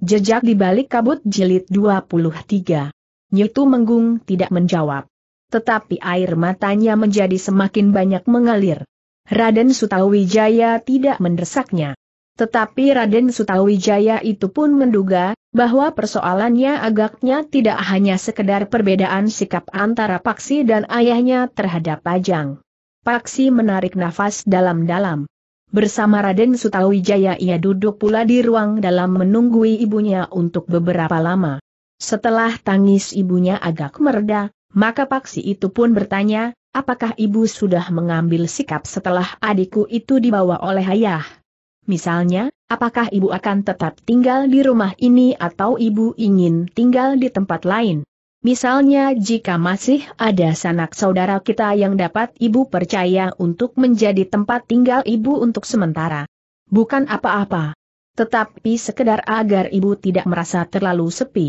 Jejak di balik kabut jilid 23. Nyutu Menggung tidak menjawab. Tetapi air matanya menjadi semakin banyak mengalir. Raden Sutawijaya tidak mendesaknya. Tetapi Raden Sutawijaya itu pun menduga, bahwa persoalannya agaknya tidak hanya sekedar perbedaan sikap antara Paksi dan ayahnya terhadap Pajang. Paksi menarik nafas dalam-dalam. Bersama Raden Sutawijaya ia duduk pula di ruang dalam menunggui ibunya untuk beberapa lama. Setelah tangis ibunya agak mereda, maka paksi itu pun bertanya, apakah ibu sudah mengambil sikap setelah adikku itu dibawa oleh ayah? Misalnya, apakah ibu akan tetap tinggal di rumah ini atau ibu ingin tinggal di tempat lain? Misalnya jika masih ada sanak saudara kita yang dapat ibu percaya untuk menjadi tempat tinggal ibu untuk sementara. Bukan apa-apa. Tetapi sekedar agar ibu tidak merasa terlalu sepi.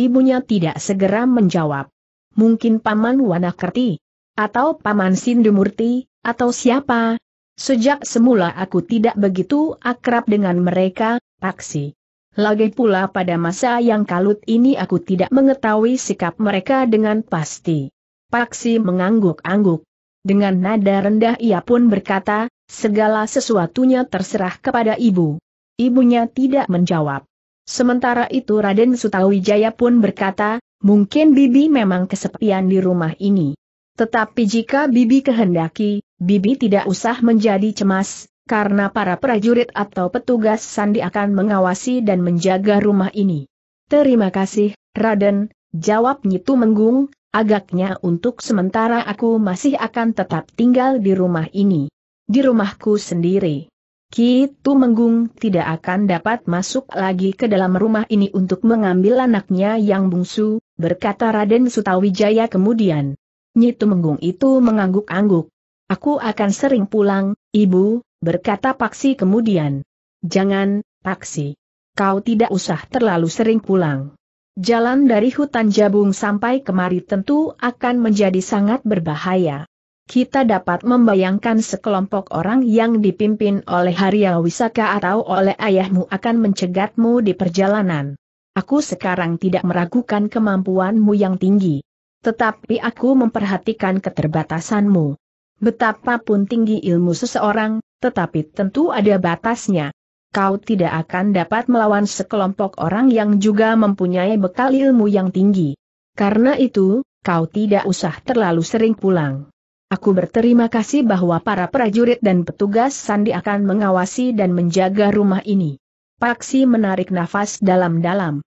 Ibunya tidak segera menjawab. Mungkin Paman Wanakerti, atau Paman Sindumurti, atau siapa. Sejak semula aku tidak begitu akrab dengan mereka, Paksi. Lagi pula pada masa yang kalut ini aku tidak mengetahui sikap mereka dengan pasti. Paksi mengangguk-angguk. Dengan nada rendah ia pun berkata, segala sesuatunya terserah kepada ibu. Ibunya tidak menjawab. Sementara itu Raden Sutawijaya pun berkata, mungkin Bibi memang kesepian di rumah ini. Tetapi jika Bibi kehendaki, Bibi tidak usah menjadi cemas, karena para prajurit atau petugas sandi akan mengawasi dan menjaga rumah ini. Terima kasih, Raden, jawab Nyitu Menggung, agaknya untuk sementara aku masih akan tetap tinggal di rumah ini. Di rumahku sendiri. Kitu Menggung tidak akan dapat masuk lagi ke dalam rumah ini untuk mengambil anaknya yang bungsu, berkata Raden Sutawijaya kemudian. Nyitu Menggung itu mengangguk-angguk. Aku akan sering pulang, Ibu, berkata Paksi kemudian. Jangan, Paksi. Kau tidak usah terlalu sering pulang. Jalan dari hutan Jabung sampai kemari tentu akan menjadi sangat berbahaya. Kita dapat membayangkan sekelompok orang yang dipimpin oleh Harya Wisaka atau oleh ayahmu akan mencegatmu di perjalanan. Aku sekarang tidak meragukan kemampuanmu yang tinggi. Tetapi aku memperhatikan keterbatasanmu. Betapapun tinggi ilmu seseorang, tetapi tentu ada batasnya. Kau tidak akan dapat melawan sekelompok orang yang juga mempunyai bekal ilmu yang tinggi. Karena itu, kau tidak usah terlalu sering pulang. Aku berterima kasih bahwa para prajurit dan petugas sandi akan mengawasi dan menjaga rumah ini. Paksi menarik nafas dalam-dalam.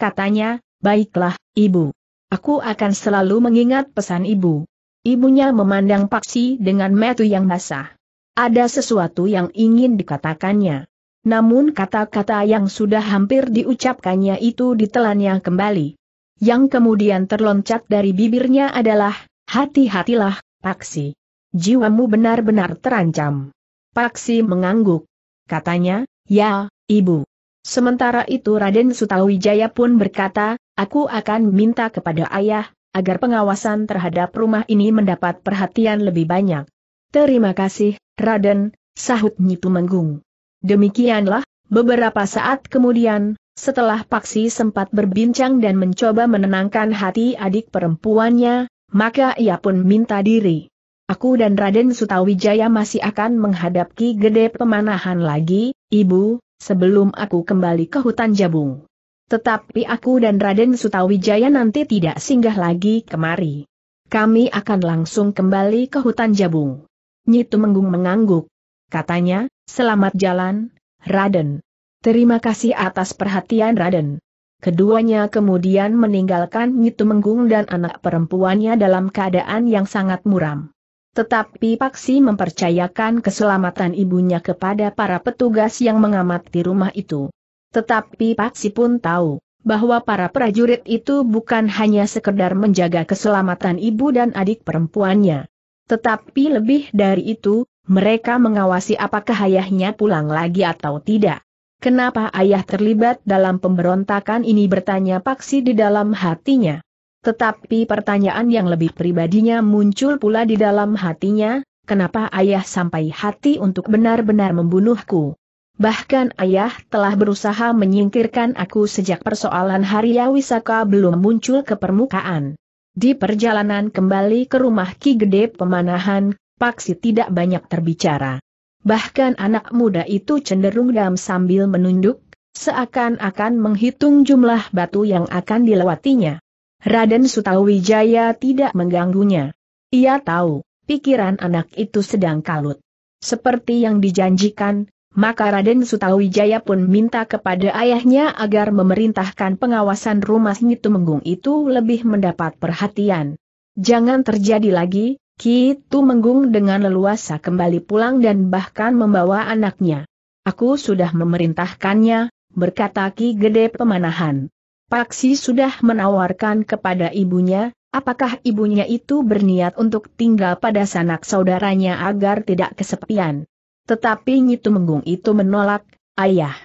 Katanya, baiklah, ibu. Aku akan selalu mengingat pesan ibu. Ibunya memandang Paksi dengan metu yang basah. Ada sesuatu yang ingin dikatakannya. Namun kata-kata yang sudah hampir diucapkannya itu ditelannya kembali. Yang kemudian terloncat dari bibirnya adalah, hati-hatilah, Paksi. Jiwamu benar-benar terancam. Paksi mengangguk. Katanya, ya, ibu. Sementara itu Raden Sutawijaya pun berkata, aku akan minta kepada ayah, agar pengawasan terhadap rumah ini mendapat perhatian lebih banyak. Terima kasih, Raden, sahut Nyi Tumenggung. Demikianlah, beberapa saat kemudian, setelah Paksi sempat berbincang dan mencoba menenangkan hati adik perempuannya, maka ia pun minta diri. Aku dan Raden Sutawijaya masih akan menghadapi gede pemanahan lagi, Ibu, sebelum aku kembali ke hutan Jabung. Tetapi aku dan Raden Sutawijaya nanti tidak singgah lagi kemari. Kami akan langsung kembali ke hutan Jabung. Nyitu menggung mengangguk. Katanya, selamat jalan, Raden. Terima kasih atas perhatian Raden. Keduanya kemudian meninggalkan Nyitu menggung dan anak perempuannya dalam keadaan yang sangat muram. Tetapi Paksi mempercayakan keselamatan ibunya kepada para petugas yang mengamati rumah itu. Tetapi Paksi pun tahu, bahwa para prajurit itu bukan hanya sekedar menjaga keselamatan ibu dan adik perempuannya. Tetapi lebih dari itu, mereka mengawasi apakah ayahnya pulang lagi atau tidak. Kenapa ayah terlibat dalam pemberontakan ini bertanya Paksi di dalam hatinya. Tetapi pertanyaan yang lebih pribadinya muncul pula di dalam hatinya, kenapa ayah sampai hati untuk benar-benar membunuhku? Bahkan ayah telah berusaha menyingkirkan aku sejak persoalan Hariawisaka belum muncul ke permukaan. Di perjalanan kembali ke rumah Ki Gede Pemanahan, Paksi tidak banyak terbicara. Bahkan anak muda itu cenderung dalam sambil menunduk, seakan-akan menghitung jumlah batu yang akan dilewatinya. Raden Sutawijaya tidak mengganggunya. Ia tahu, pikiran anak itu sedang kalut. Seperti yang dijanjikan, maka Raden Sutawijaya pun minta kepada ayahnya agar memerintahkan pengawasan rumah Menggung itu lebih mendapat perhatian. Jangan terjadi lagi, Ki Menggung dengan leluasa kembali pulang dan bahkan membawa anaknya. Aku sudah memerintahkannya, berkata Ki Gede Pemanahan. Paksi sudah menawarkan kepada ibunya, apakah ibunya itu berniat untuk tinggal pada sanak saudaranya agar tidak kesepian. Tetapi Nyi Tumenggung itu menolak, ayah.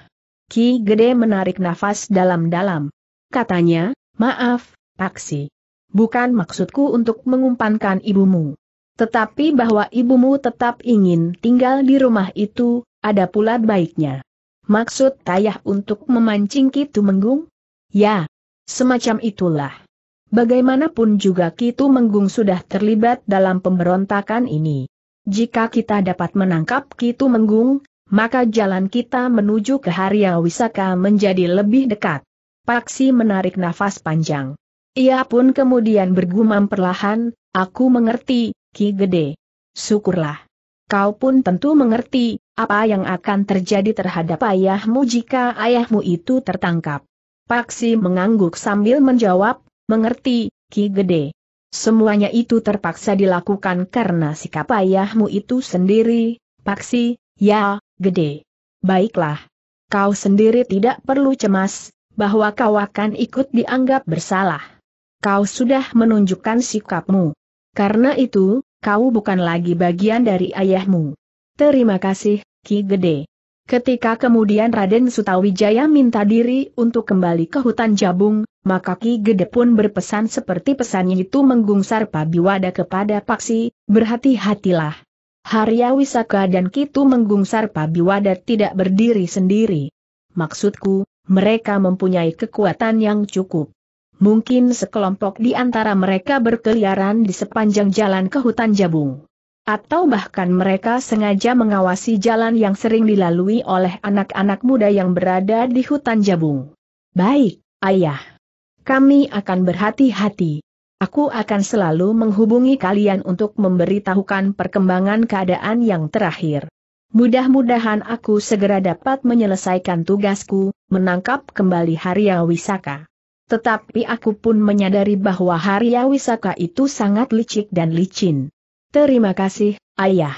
Ki Gede menarik nafas dalam-dalam. Katanya, maaf, Paksi. Bukan maksudku untuk mengumpankan ibumu. Tetapi bahwa ibumu tetap ingin tinggal di rumah itu, ada pula baiknya. Maksud tayah untuk memancing Ki Menggung? Ya, semacam itulah. Bagaimanapun juga Ki Menggung sudah terlibat dalam pemberontakan ini. Jika kita dapat menangkap Kitu Menggung, maka jalan kita menuju ke yang Wisaka menjadi lebih dekat. Paksi menarik nafas panjang. Ia pun kemudian bergumam perlahan, aku mengerti, Ki Gede. Syukurlah. Kau pun tentu mengerti, apa yang akan terjadi terhadap ayahmu jika ayahmu itu tertangkap. Paksi mengangguk sambil menjawab, mengerti, Ki Gede. Semuanya itu terpaksa dilakukan karena sikap ayahmu itu sendiri, paksi, ya, gede. Baiklah. Kau sendiri tidak perlu cemas, bahwa kau akan ikut dianggap bersalah. Kau sudah menunjukkan sikapmu. Karena itu, kau bukan lagi bagian dari ayahmu. Terima kasih, Ki Gede. Ketika kemudian Raden Sutawijaya minta diri untuk kembali ke hutan Jabung, maka Ki Gede pun berpesan seperti pesannya itu menggungsar Pabiwada kepada Paksi, berhati-hatilah. Harya Wisaka dan Kitu menggungsar Pabiwada tidak berdiri sendiri. Maksudku, mereka mempunyai kekuatan yang cukup. Mungkin sekelompok di antara mereka berkeliaran di sepanjang jalan ke hutan Jabung. Atau bahkan mereka sengaja mengawasi jalan yang sering dilalui oleh anak-anak muda yang berada di hutan jabung. Baik, ayah. Kami akan berhati-hati. Aku akan selalu menghubungi kalian untuk memberitahukan perkembangan keadaan yang terakhir. Mudah-mudahan aku segera dapat menyelesaikan tugasku, menangkap kembali Harya Wisaka. Tetapi aku pun menyadari bahwa Harya Wisaka itu sangat licik dan licin. Terima kasih, Ayah.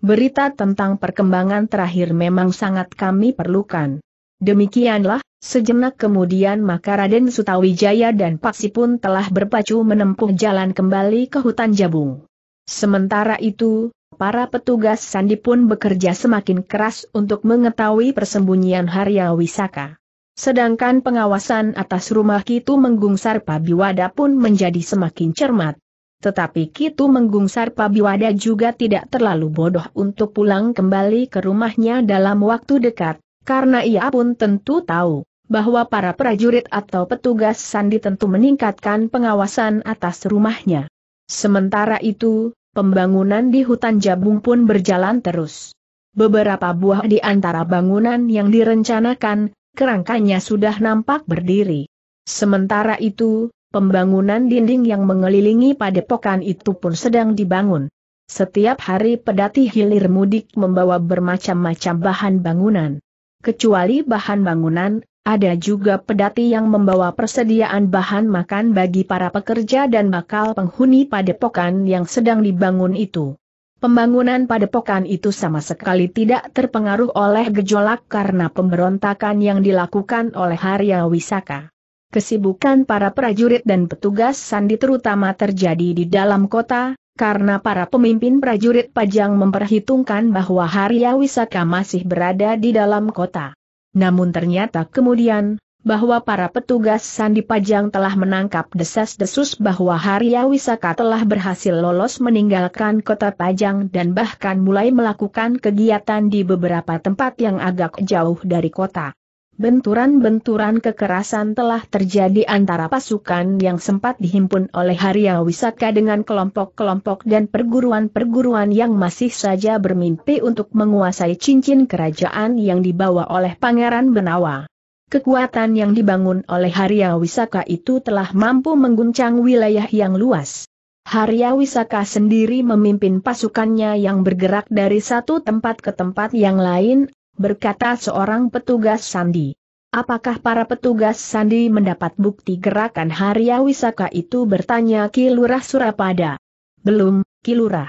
Berita tentang perkembangan terakhir memang sangat kami perlukan. Demikianlah, sejenak kemudian maka Raden Sutawijaya dan Paksi pun telah berpacu menempuh jalan kembali ke hutan Jabung. Sementara itu, para petugas sandi pun bekerja semakin keras untuk mengetahui persembunyian Harya Wisaka. Sedangkan pengawasan atas rumah Kitu menggungsar Pabiwada pun menjadi semakin cermat. Tetapi Kitu menggungsar, Pabiwada juga tidak terlalu bodoh untuk pulang kembali ke rumahnya dalam waktu dekat, karena ia pun tentu tahu bahwa para prajurit atau petugas sandi tentu meningkatkan pengawasan atas rumahnya. Sementara itu, pembangunan di hutan Jabung pun berjalan terus. Beberapa buah di antara bangunan yang direncanakan, kerangkanya sudah nampak berdiri. Sementara itu, Pembangunan dinding yang mengelilingi padepokan itu pun sedang dibangun. Setiap hari pedati hilir mudik membawa bermacam-macam bahan bangunan. Kecuali bahan bangunan, ada juga pedati yang membawa persediaan bahan makan bagi para pekerja dan bakal penghuni padepokan yang sedang dibangun itu. Pembangunan padepokan itu sama sekali tidak terpengaruh oleh gejolak karena pemberontakan yang dilakukan oleh Harya Wisaka kesibukan para prajurit dan petugas sandi terutama terjadi di dalam kota, karena para pemimpin prajurit Pajang memperhitungkan bahwa Harya Wisaka masih berada di dalam kota. Namun ternyata kemudian, bahwa para petugas Sandi Pajang telah menangkap desas-desus bahwa Harya Wisaka telah berhasil lolos meninggalkan kota Pajang dan bahkan mulai melakukan kegiatan di beberapa tempat yang agak jauh dari kota. Benturan-benturan kekerasan telah terjadi antara pasukan yang sempat dihimpun oleh Haria Wisaka dengan kelompok-kelompok dan perguruan-perguruan yang masih saja bermimpi untuk menguasai cincin kerajaan yang dibawa oleh Pangeran Benawa. Kekuatan yang dibangun oleh Haria Wisaka itu telah mampu mengguncang wilayah yang luas. Harya Wisaka sendiri memimpin pasukannya yang bergerak dari satu tempat ke tempat yang lain berkata seorang petugas sandi. Apakah para petugas sandi mendapat bukti gerakan Harya Wisaka itu bertanya Kilurah Surapada? Belum, Kilurah.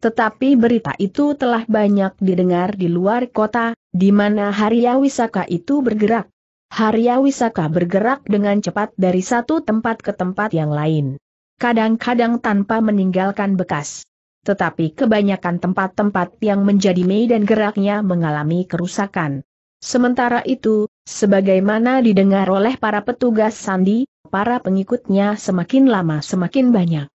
Tetapi berita itu telah banyak didengar di luar kota, di mana Harya Wisaka itu bergerak. Harya Wisaka bergerak dengan cepat dari satu tempat ke tempat yang lain. Kadang-kadang tanpa meninggalkan bekas. Tetapi kebanyakan tempat-tempat yang menjadi medan geraknya mengalami kerusakan. Sementara itu, sebagaimana didengar oleh para petugas sandi, para pengikutnya semakin lama semakin banyak.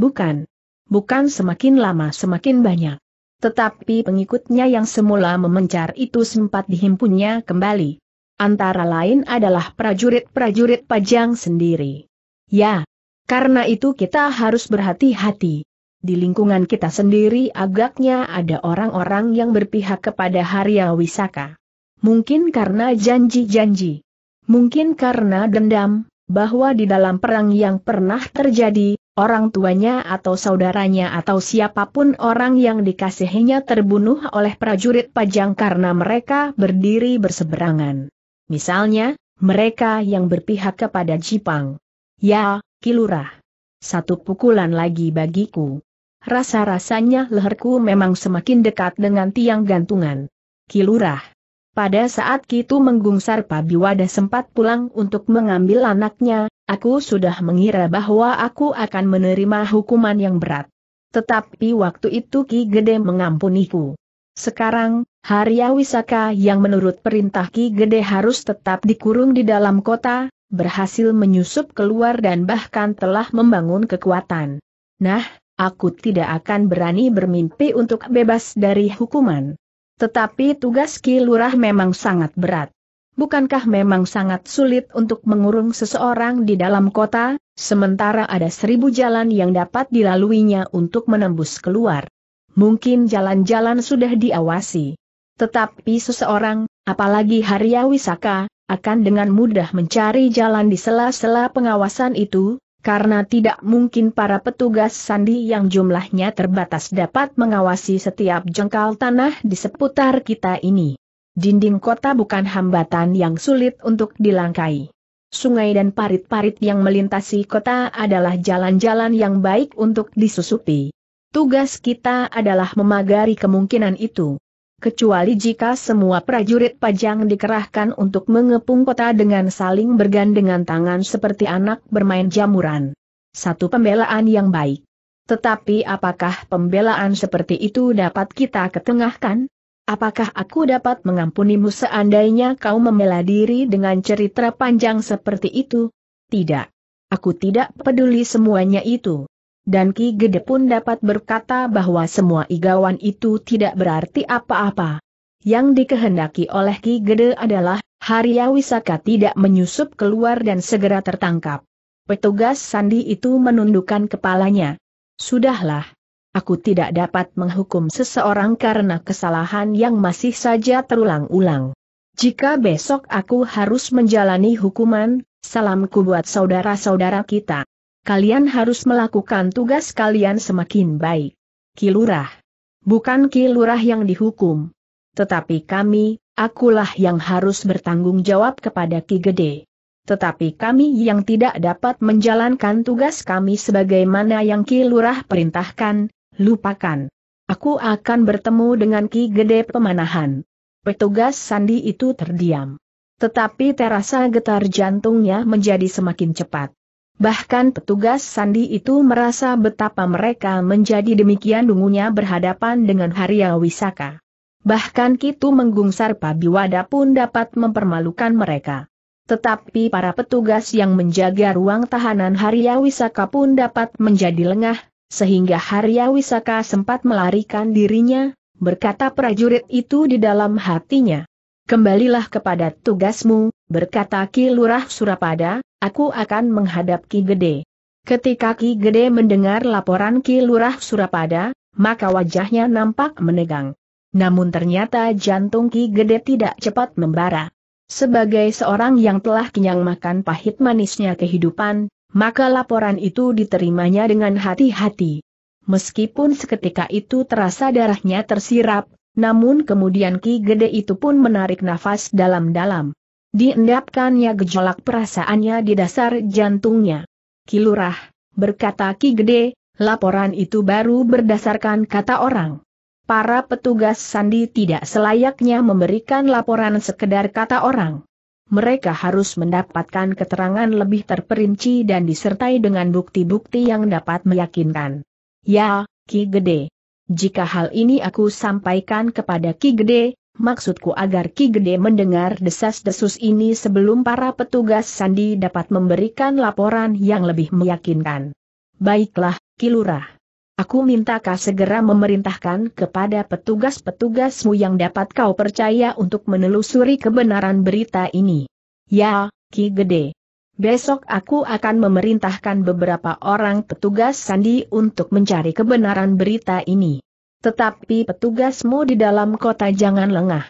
Bukan. Bukan semakin lama semakin banyak. Tetapi pengikutnya yang semula memencar itu sempat dihimpunnya kembali. Antara lain adalah prajurit-prajurit pajang sendiri. Ya, karena itu kita harus berhati-hati di lingkungan kita sendiri agaknya ada orang-orang yang berpihak kepada Harya Wisaka. Mungkin karena janji-janji. Mungkin karena dendam, bahwa di dalam perang yang pernah terjadi, orang tuanya atau saudaranya atau siapapun orang yang dikasihinya terbunuh oleh prajurit pajang karena mereka berdiri berseberangan. Misalnya, mereka yang berpihak kepada Jipang. Ya, Kilurah. Satu pukulan lagi bagiku. Rasa-rasanya leherku memang semakin dekat dengan tiang gantungan. Kilurah. Pada saat Kitu Menggungsar Pabiwada sempat pulang untuk mengambil anaknya, aku sudah mengira bahwa aku akan menerima hukuman yang berat. Tetapi waktu itu Ki Gede mengampuniku. Sekarang, Harya Wisaka yang menurut perintah Ki Gede harus tetap dikurung di dalam kota, berhasil menyusup keluar dan bahkan telah membangun kekuatan. Nah, aku tidak akan berani bermimpi untuk bebas dari hukuman. Tetapi tugas Ki memang sangat berat. Bukankah memang sangat sulit untuk mengurung seseorang di dalam kota, sementara ada seribu jalan yang dapat dilaluinya untuk menembus keluar? Mungkin jalan-jalan sudah diawasi. Tetapi seseorang, apalagi Haria Wisaka, akan dengan mudah mencari jalan di sela-sela pengawasan itu, karena tidak mungkin para petugas sandi yang jumlahnya terbatas dapat mengawasi setiap jengkal tanah di seputar kita ini. Dinding kota bukan hambatan yang sulit untuk dilangkai. Sungai dan parit-parit yang melintasi kota adalah jalan-jalan yang baik untuk disusupi. Tugas kita adalah memagari kemungkinan itu kecuali jika semua prajurit pajang dikerahkan untuk mengepung kota dengan saling bergandengan tangan seperti anak bermain jamuran. Satu pembelaan yang baik. Tetapi apakah pembelaan seperti itu dapat kita ketengahkan? Apakah aku dapat mengampunimu seandainya kau membela diri dengan cerita panjang seperti itu? Tidak. Aku tidak peduli semuanya itu dan Ki Gede pun dapat berkata bahwa semua igawan itu tidak berarti apa-apa. Yang dikehendaki oleh Ki Gede adalah, Harya Wisaka tidak menyusup keluar dan segera tertangkap. Petugas Sandi itu menundukkan kepalanya. Sudahlah. Aku tidak dapat menghukum seseorang karena kesalahan yang masih saja terulang-ulang. Jika besok aku harus menjalani hukuman, salamku buat saudara-saudara kita kalian harus melakukan tugas kalian semakin baik. Kilurah. Bukan Kilurah yang dihukum. Tetapi kami, akulah yang harus bertanggung jawab kepada Ki Gede. Tetapi kami yang tidak dapat menjalankan tugas kami sebagaimana yang kilurah perintahkan, lupakan. Aku akan bertemu dengan Ki Gede Pemanahan. Petugas Sandi itu terdiam. Tetapi terasa getar jantungnya menjadi semakin cepat. Bahkan petugas sandi itu merasa betapa mereka menjadi demikian dungunya berhadapan dengan Haria Wisaka. Bahkan Kitu Menggungsar Pabiwada pun dapat mempermalukan mereka. Tetapi para petugas yang menjaga ruang tahanan Haria Wisaka pun dapat menjadi lengah, sehingga Haria Wisaka sempat melarikan dirinya, berkata prajurit itu di dalam hatinya. Kembalilah kepada tugasmu, berkata Ki Lurah Surapada, aku akan menghadap Ki Gede. Ketika Ki Gede mendengar laporan Ki Lurah Surapada, maka wajahnya nampak menegang. Namun ternyata jantung Ki Gede tidak cepat membara. Sebagai seorang yang telah kenyang makan pahit manisnya kehidupan, maka laporan itu diterimanya dengan hati-hati. Meskipun seketika itu terasa darahnya tersirap, namun kemudian Ki Gede itu pun menarik nafas dalam-dalam. Diendapkannya gejolak perasaannya di dasar jantungnya. Kilurah, berkata Ki Gede, laporan itu baru berdasarkan kata orang. Para petugas sandi tidak selayaknya memberikan laporan sekedar kata orang. Mereka harus mendapatkan keterangan lebih terperinci dan disertai dengan bukti-bukti yang dapat meyakinkan. Ya, Ki Gede. Jika hal ini aku sampaikan kepada Ki Gede, maksudku agar Ki Gede mendengar desas-desus ini sebelum para petugas sandi dapat memberikan laporan yang lebih meyakinkan. Baiklah, Ki Aku minta kau segera memerintahkan kepada petugas-petugasmu yang dapat kau percaya untuk menelusuri kebenaran berita ini. Ya, Ki Gede. Besok aku akan memerintahkan beberapa orang petugas sandi untuk mencari kebenaran berita ini. Tetapi petugasmu di dalam kota jangan lengah.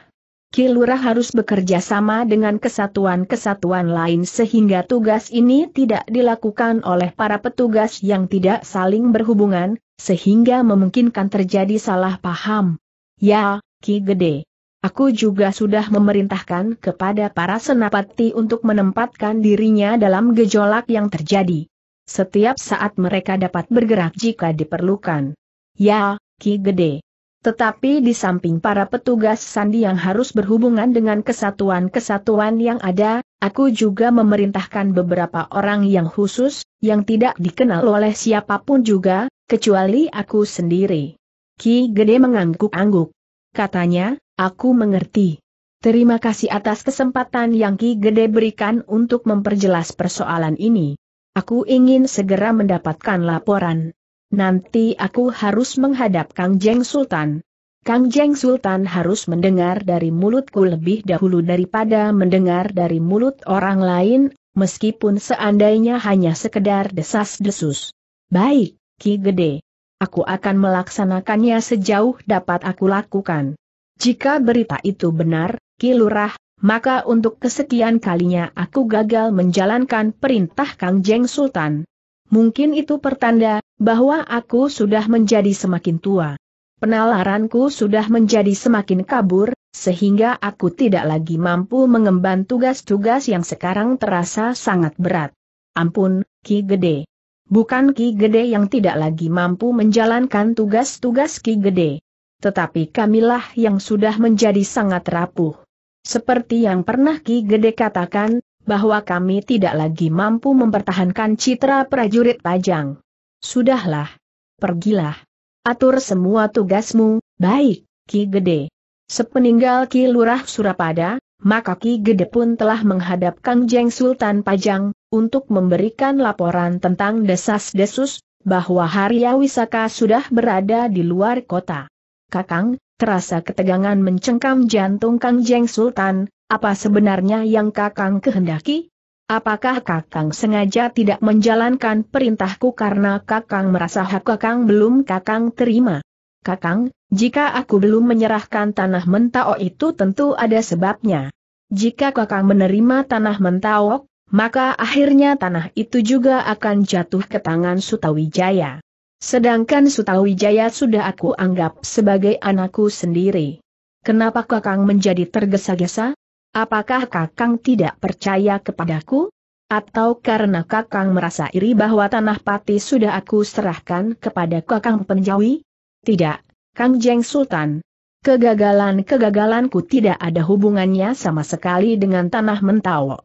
Kilurah harus bekerja sama dengan kesatuan-kesatuan lain sehingga tugas ini tidak dilakukan oleh para petugas yang tidak saling berhubungan, sehingga memungkinkan terjadi salah paham. Ya, Ki Gede. Aku juga sudah memerintahkan kepada para senapati untuk menempatkan dirinya dalam gejolak yang terjadi. Setiap saat mereka dapat bergerak jika diperlukan. Ya, Ki Gede. Tetapi di samping para petugas sandi yang harus berhubungan dengan kesatuan-kesatuan yang ada, aku juga memerintahkan beberapa orang yang khusus, yang tidak dikenal oleh siapapun juga, kecuali aku sendiri. Ki Gede mengangguk-angguk. Katanya, Aku mengerti. Terima kasih atas kesempatan yang Ki Gede berikan untuk memperjelas persoalan ini. Aku ingin segera mendapatkan laporan. Nanti aku harus menghadap Kang Jeng Sultan. Kang Jeng Sultan harus mendengar dari mulutku lebih dahulu daripada mendengar dari mulut orang lain, meskipun seandainya hanya sekedar desas-desus. Baik, Ki Gede. Aku akan melaksanakannya sejauh dapat aku lakukan. Jika berita itu benar, Kilurah, maka untuk kesekian kalinya aku gagal menjalankan perintah Kang Jeng Sultan. Mungkin itu pertanda bahwa aku sudah menjadi semakin tua. Penalaranku sudah menjadi semakin kabur, sehingga aku tidak lagi mampu mengemban tugas-tugas yang sekarang terasa sangat berat. Ampun, Ki Gede. Bukan Ki Gede yang tidak lagi mampu menjalankan tugas-tugas Ki Gede tetapi kamilah yang sudah menjadi sangat rapuh. Seperti yang pernah Ki Gede katakan, bahwa kami tidak lagi mampu mempertahankan citra prajurit pajang. Sudahlah. Pergilah. Atur semua tugasmu, baik, Ki Gede. Sepeninggal Ki Lurah Surapada, maka Ki Gede pun telah menghadap Kang Jeng Sultan Pajang, untuk memberikan laporan tentang desas-desus, bahwa Haria Wisaka sudah berada di luar kota. Kakang, terasa ketegangan mencengkam jantung Kang Jeng Sultan, apa sebenarnya yang Kakang kehendaki? Apakah Kakang sengaja tidak menjalankan perintahku karena Kakang merasa hak Kakang belum Kakang terima? Kakang, jika aku belum menyerahkan tanah mentao itu tentu ada sebabnya. Jika Kakang menerima tanah mentao, maka akhirnya tanah itu juga akan jatuh ke tangan Sutawijaya. Sedangkan Sutawijaya sudah aku anggap sebagai anakku sendiri. Kenapa Kakang menjadi tergesa-gesa? Apakah Kakang tidak percaya kepadaku? Atau karena Kakang merasa iri bahwa tanah pati sudah aku serahkan kepada Kakang Penjawi? Tidak, Kang Jeng Sultan. Kegagalan-kegagalanku tidak ada hubungannya sama sekali dengan tanah mentawo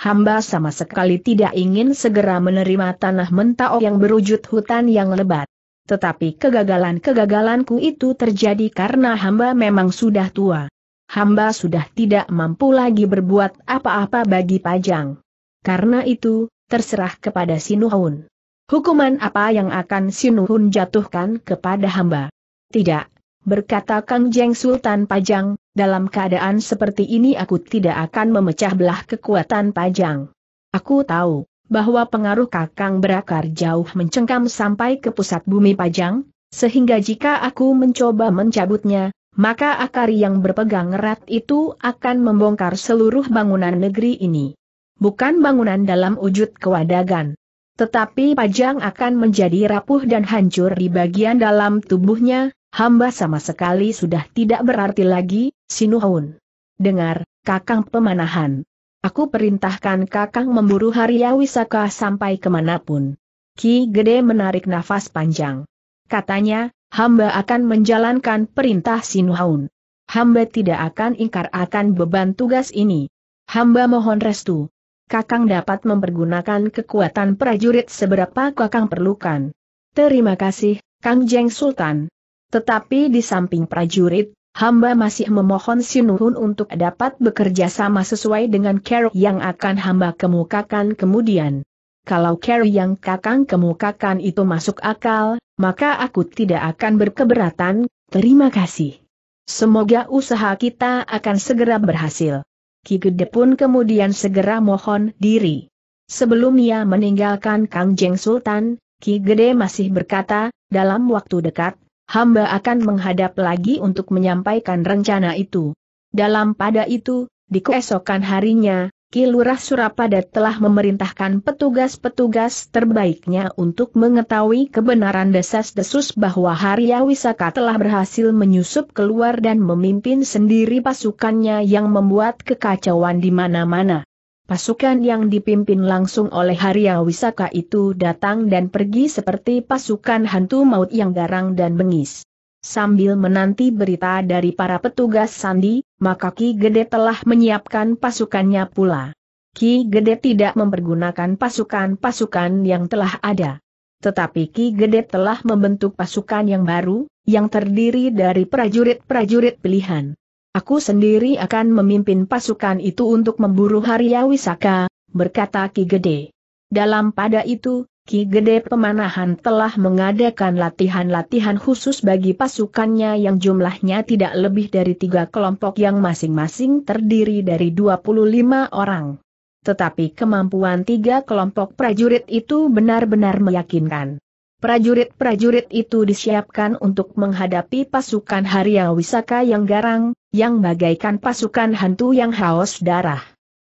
hamba sama sekali tidak ingin segera menerima tanah mentao yang berwujud hutan yang lebat. Tetapi kegagalan-kegagalanku itu terjadi karena hamba memang sudah tua. Hamba sudah tidak mampu lagi berbuat apa-apa bagi Pajang. Karena itu, terserah kepada Sinuhun. Hukuman apa yang akan Sinuhun jatuhkan kepada hamba? Tidak, berkata Kang Jeng Sultan Pajang, dalam keadaan seperti ini aku tidak akan memecah belah kekuatan Pajang. Aku tahu, bahwa pengaruh kakang berakar jauh mencengkam sampai ke pusat bumi Pajang, sehingga jika aku mencoba mencabutnya, maka akar yang berpegang erat itu akan membongkar seluruh bangunan negeri ini. Bukan bangunan dalam wujud kewadagan. Tetapi Pajang akan menjadi rapuh dan hancur di bagian dalam tubuhnya, Hamba sama sekali sudah tidak berarti lagi, Sinuhun. Dengar, Kakang Pemanahan. Aku perintahkan Kakang memburu Haria Wisaka sampai kemanapun. Ki Gede menarik nafas panjang. Katanya, hamba akan menjalankan perintah Sinuhun. Hamba tidak akan ingkar akan beban tugas ini. Hamba mohon restu. Kakang dapat mempergunakan kekuatan prajurit seberapa kakang perlukan. Terima kasih, Kang Jeng Sultan. Tetapi di samping prajurit, hamba masih memohon Sinuhun untuk dapat bekerja sama sesuai dengan care yang akan hamba kemukakan kemudian. Kalau care yang kakang kemukakan itu masuk akal, maka aku tidak akan berkeberatan, terima kasih. Semoga usaha kita akan segera berhasil. Ki Gede pun kemudian segera mohon diri. Sebelum ia meninggalkan Kang Jeng Sultan, Ki Gede masih berkata, dalam waktu dekat, hamba akan menghadap lagi untuk menyampaikan rencana itu. Dalam pada itu, di keesokan harinya, Kilurah Surapada telah memerintahkan petugas-petugas terbaiknya untuk mengetahui kebenaran desas-desus bahwa Harya Wisaka telah berhasil menyusup keluar dan memimpin sendiri pasukannya yang membuat kekacauan di mana-mana. Pasukan yang dipimpin langsung oleh Haria Wisaka itu datang dan pergi seperti pasukan hantu maut yang garang dan bengis. Sambil menanti berita dari para petugas Sandi, maka Ki Gede telah menyiapkan pasukannya pula. Ki Gede tidak mempergunakan pasukan-pasukan yang telah ada. Tetapi Ki Gede telah membentuk pasukan yang baru, yang terdiri dari prajurit-prajurit pilihan. Aku sendiri akan memimpin pasukan itu untuk memburu Haria Wisaka, berkata Ki Gede. Dalam pada itu, Ki Gede Pemanahan telah mengadakan latihan-latihan khusus bagi pasukannya yang jumlahnya tidak lebih dari tiga kelompok yang masing-masing terdiri dari 25 orang. Tetapi kemampuan tiga kelompok prajurit itu benar-benar meyakinkan. Prajurit-prajurit itu disiapkan untuk menghadapi pasukan Harya Wisaka yang garang, yang bagaikan pasukan hantu yang haus darah.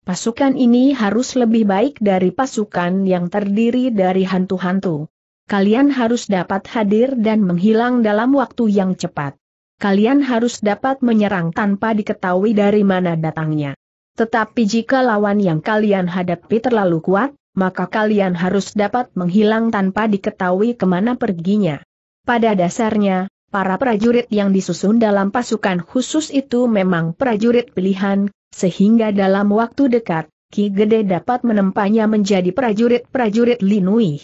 Pasukan ini harus lebih baik dari pasukan yang terdiri dari hantu-hantu. Kalian harus dapat hadir dan menghilang dalam waktu yang cepat. Kalian harus dapat menyerang tanpa diketahui dari mana datangnya. Tetapi jika lawan yang kalian hadapi terlalu kuat, maka kalian harus dapat menghilang tanpa diketahui kemana perginya. Pada dasarnya, para prajurit yang disusun dalam pasukan khusus itu memang prajurit pilihan, sehingga dalam waktu dekat, Ki Gede dapat menempanya menjadi prajurit-prajurit Linui.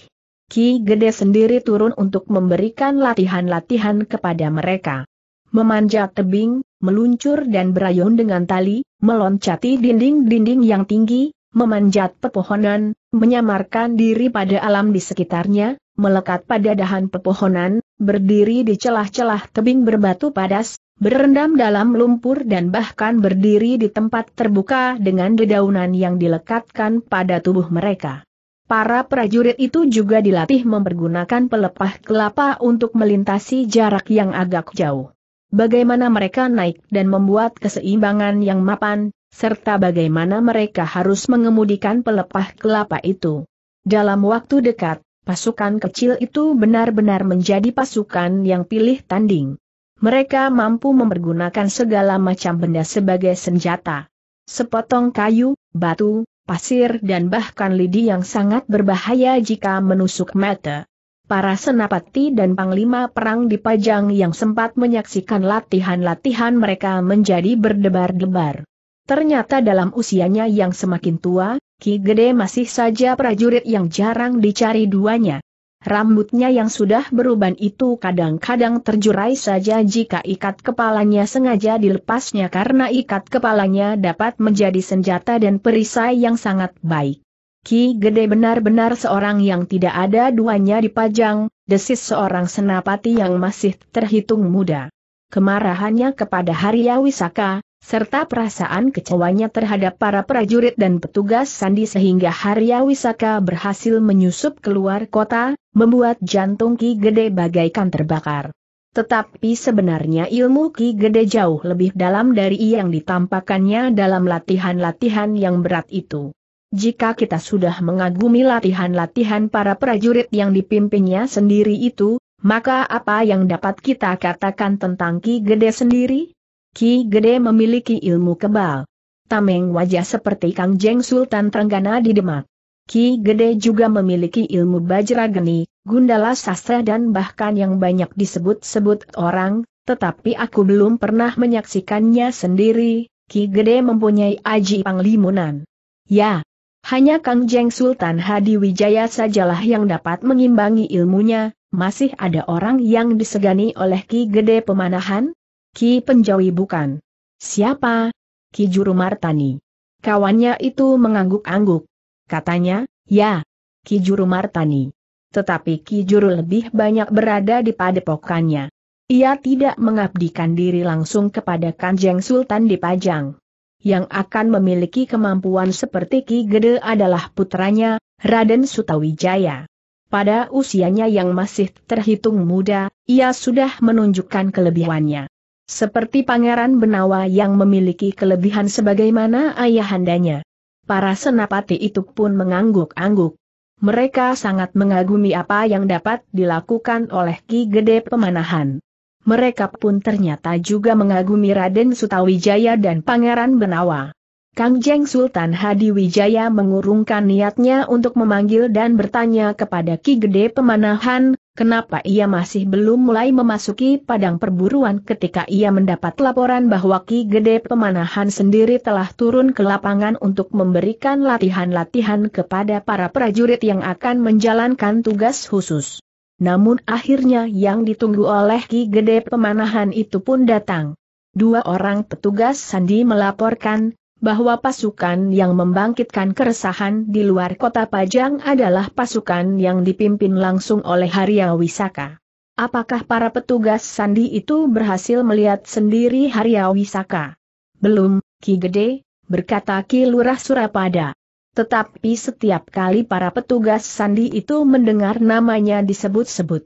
Ki Gede sendiri turun untuk memberikan latihan-latihan kepada mereka. Memanjat tebing, meluncur dan berayun dengan tali, meloncati dinding-dinding yang tinggi, memanjat pepohonan, menyamarkan diri pada alam di sekitarnya, melekat pada dahan pepohonan, berdiri di celah-celah tebing berbatu padas, berendam dalam lumpur dan bahkan berdiri di tempat terbuka dengan dedaunan yang dilekatkan pada tubuh mereka. Para prajurit itu juga dilatih mempergunakan pelepah kelapa untuk melintasi jarak yang agak jauh. Bagaimana mereka naik dan membuat keseimbangan yang mapan, serta bagaimana mereka harus mengemudikan pelepah kelapa itu. Dalam waktu dekat, pasukan kecil itu benar-benar menjadi pasukan yang pilih tanding. Mereka mampu mempergunakan segala macam benda sebagai senjata. Sepotong kayu, batu, pasir dan bahkan lidi yang sangat berbahaya jika menusuk mata. Para senapati dan panglima perang di pajang yang sempat menyaksikan latihan-latihan mereka menjadi berdebar-debar. Ternyata dalam usianya yang semakin tua, Ki Gede masih saja prajurit yang jarang dicari duanya. Rambutnya yang sudah beruban itu kadang-kadang terjurai saja jika ikat kepalanya sengaja dilepasnya karena ikat kepalanya dapat menjadi senjata dan perisai yang sangat baik. Ki Gede benar-benar seorang yang tidak ada duanya dipajang, desis seorang senapati yang masih terhitung muda. Kemarahannya kepada Haria Wisaka, serta perasaan kecewanya terhadap para prajurit dan petugas sandi sehingga Harya Wisaka berhasil menyusup keluar kota, membuat jantung Ki Gede bagaikan terbakar. Tetapi sebenarnya ilmu Ki Gede jauh lebih dalam dari yang ditampakannya dalam latihan-latihan yang berat itu. Jika kita sudah mengagumi latihan-latihan para prajurit yang dipimpinnya sendiri itu, maka apa yang dapat kita katakan tentang Ki Gede sendiri? Ki Gede memiliki ilmu kebal. Tameng wajah seperti Kang Jeng Sultan Trenggana di Demak. Ki Gede juga memiliki ilmu bajra Geni, Gundala Sastra dan bahkan yang banyak disebut-sebut orang, tetapi aku belum pernah menyaksikannya sendiri, Ki Gede mempunyai aji panglimunan. Ya, hanya Kang Jeng Sultan Hadi Wijaya sajalah yang dapat mengimbangi ilmunya, masih ada orang yang disegani oleh Ki Gede Pemanahan? Ki Penjawi bukan. Siapa? Ki Juru Martani. Kawannya itu mengangguk-angguk. Katanya, ya, Ki Juru Martani. Tetapi Ki Juru lebih banyak berada di padepokannya. Ia tidak mengabdikan diri langsung kepada Kanjeng Sultan di Pajang. Yang akan memiliki kemampuan seperti Ki Gede adalah putranya, Raden Sutawijaya. Pada usianya yang masih terhitung muda, ia sudah menunjukkan kelebihannya. Seperti Pangeran Benawa yang memiliki kelebihan sebagaimana ayahandanya. Para senapati itu pun mengangguk-angguk. Mereka sangat mengagumi apa yang dapat dilakukan oleh Ki Gede Pemanahan. Mereka pun ternyata juga mengagumi Raden Sutawijaya dan Pangeran Benawa. Kang Jeng Sultan Hadi Wijaya mengurungkan niatnya untuk memanggil dan bertanya kepada Ki Gede Pemanahan, Kenapa ia masih belum mulai memasuki padang perburuan ketika ia mendapat laporan bahwa Ki Gede Pemanahan sendiri telah turun ke lapangan untuk memberikan latihan-latihan kepada para prajurit yang akan menjalankan tugas khusus. Namun akhirnya yang ditunggu oleh Ki Gede Pemanahan itu pun datang. Dua orang petugas Sandi melaporkan, bahwa pasukan yang membangkitkan keresahan di luar kota Pajang adalah pasukan yang dipimpin langsung oleh Harya Wisaka. Apakah para petugas sandi itu berhasil melihat sendiri Harya Wisaka? Belum, Ki Gede, berkata Ki Lurah Surapada. Tetapi setiap kali para petugas sandi itu mendengar namanya disebut-sebut,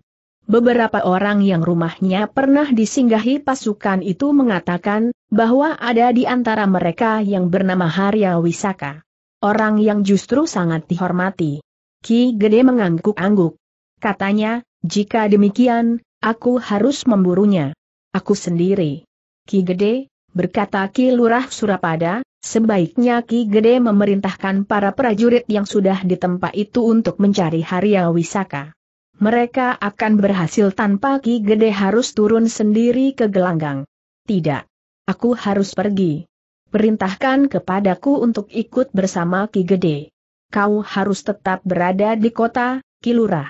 Beberapa orang yang rumahnya pernah disinggahi pasukan itu mengatakan, bahwa ada di antara mereka yang bernama Harya Wisaka. Orang yang justru sangat dihormati. Ki Gede mengangguk-angguk. Katanya, jika demikian, aku harus memburunya. Aku sendiri. Ki Gede, berkata Ki Lurah Surapada, sebaiknya Ki Gede memerintahkan para prajurit yang sudah di tempat itu untuk mencari Harya Wisaka mereka akan berhasil tanpa Ki Gede harus turun sendiri ke gelanggang. Tidak. Aku harus pergi. Perintahkan kepadaku untuk ikut bersama Ki Gede. Kau harus tetap berada di kota, Kilurah.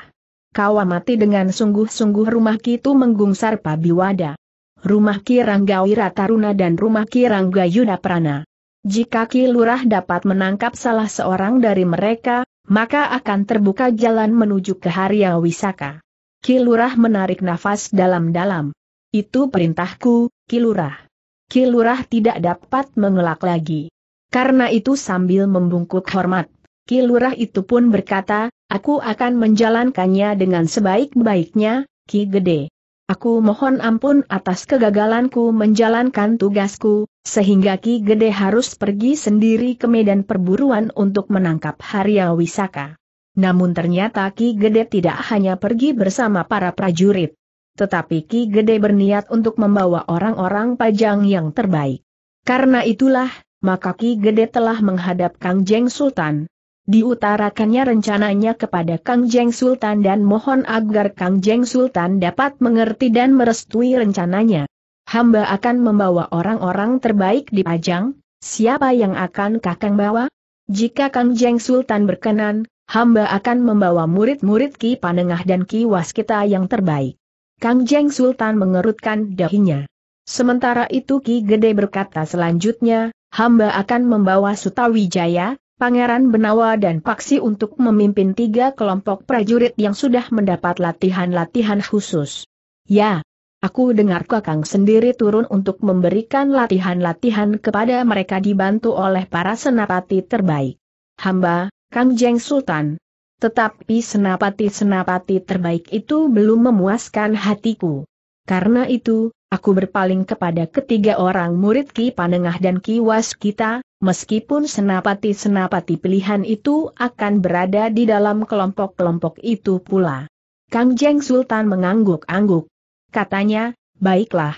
Kau amati dengan sungguh-sungguh rumah Kitu Menggungsar Pabiwada. Rumah Ki Ranggawira Taruna dan rumah Ki Ranggayuna Prana. Jika Ki Lurah dapat menangkap salah seorang dari mereka, maka akan terbuka jalan menuju ke yang Wisaka. Kilurah menarik nafas dalam-dalam. Itu perintahku, Kilurah. Kilurah tidak dapat mengelak lagi. Karena itu sambil membungkuk hormat, Kilurah itu pun berkata, aku akan menjalankannya dengan sebaik-baiknya, Ki Gede. Aku mohon ampun atas kegagalanku menjalankan tugasku, sehingga Ki Gede harus pergi sendiri ke medan perburuan untuk menangkap Harya Wisaka. Namun ternyata Ki Gede tidak hanya pergi bersama para prajurit. Tetapi Ki Gede berniat untuk membawa orang-orang pajang yang terbaik. Karena itulah, maka Ki Gede telah menghadap Kang Jeng Sultan, Diutarakannya rencananya kepada Kang Jeng Sultan dan mohon agar Kang Jeng Sultan dapat mengerti dan merestui rencananya. Hamba akan membawa orang-orang terbaik di Pajang, siapa yang akan Kakang bawa? Jika Kang Jeng Sultan berkenan, hamba akan membawa murid-murid Ki Panengah dan Ki Waskita yang terbaik. Kang Jeng Sultan mengerutkan dahinya. Sementara itu Ki Gede berkata selanjutnya, hamba akan membawa Sutawijaya, Pangeran Benawa dan Paksi untuk memimpin tiga kelompok prajurit yang sudah mendapat latihan-latihan khusus. Ya, aku dengar Kakang sendiri turun untuk memberikan latihan-latihan kepada mereka dibantu oleh para senapati terbaik. Hamba, Kang Jeng Sultan. Tetapi senapati-senapati terbaik itu belum memuaskan hatiku. Karena itu, aku berpaling kepada ketiga orang murid Ki Panengah dan Ki Was kita, Meskipun senapati-senapati pilihan itu akan berada di dalam kelompok-kelompok itu pula. Kang Jeng Sultan mengangguk-angguk. Katanya, baiklah.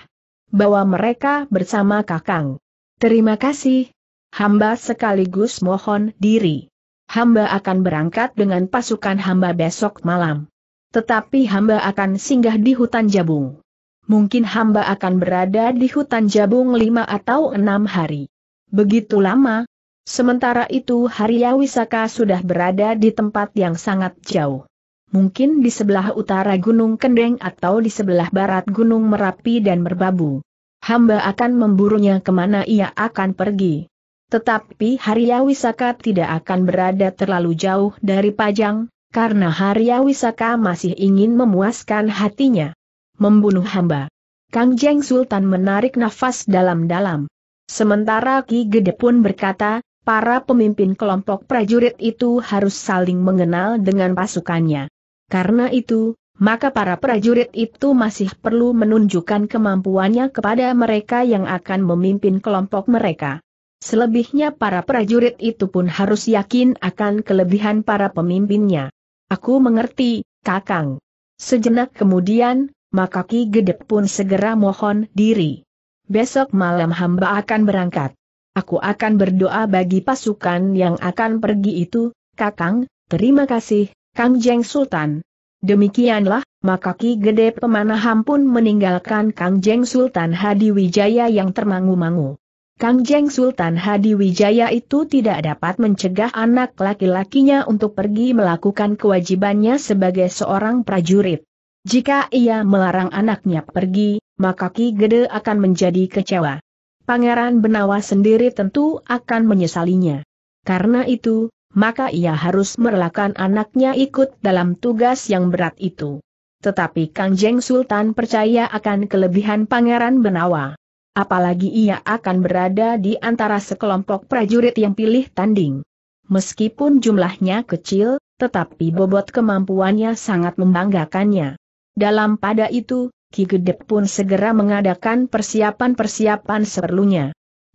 Bawa mereka bersama Kakang. Terima kasih. Hamba sekaligus mohon diri. Hamba akan berangkat dengan pasukan hamba besok malam. Tetapi hamba akan singgah di hutan jabung. Mungkin hamba akan berada di hutan jabung lima atau enam hari. Begitu lama. Sementara itu Haria Wisaka sudah berada di tempat yang sangat jauh. Mungkin di sebelah utara Gunung Kendeng atau di sebelah barat Gunung Merapi dan Merbabu. Hamba akan memburunya kemana ia akan pergi. Tetapi Haria Wisaka tidak akan berada terlalu jauh dari Pajang, karena Haria Wisaka masih ingin memuaskan hatinya. Membunuh hamba. Kang Jeng Sultan menarik nafas dalam-dalam. Sementara Ki Gede pun berkata, para pemimpin kelompok prajurit itu harus saling mengenal dengan pasukannya. Karena itu, maka para prajurit itu masih perlu menunjukkan kemampuannya kepada mereka yang akan memimpin kelompok mereka. Selebihnya para prajurit itu pun harus yakin akan kelebihan para pemimpinnya. Aku mengerti, Kakang. Sejenak kemudian, maka Ki Gede pun segera mohon diri besok malam hamba akan berangkat. Aku akan berdoa bagi pasukan yang akan pergi itu, Kakang, terima kasih, Kang Jeng Sultan. Demikianlah, maka Ki Gede Pemanahan pun meninggalkan Kang Jeng Sultan Hadi Wijaya yang termangu-mangu. Kang Jeng Sultan Hadi Wijaya itu tidak dapat mencegah anak laki-lakinya untuk pergi melakukan kewajibannya sebagai seorang prajurit. Jika ia melarang anaknya pergi, maka Ki Gede akan menjadi kecewa. Pangeran Benawa sendiri tentu akan menyesalinya. Karena itu, maka ia harus merelakan anaknya ikut dalam tugas yang berat itu. Tetapi Kang Jeng Sultan percaya akan kelebihan Pangeran Benawa. Apalagi ia akan berada di antara sekelompok prajurit yang pilih tanding. Meskipun jumlahnya kecil, tetapi bobot kemampuannya sangat membanggakannya. Dalam pada itu, Ki Gede pun segera mengadakan persiapan-persiapan seperlunya.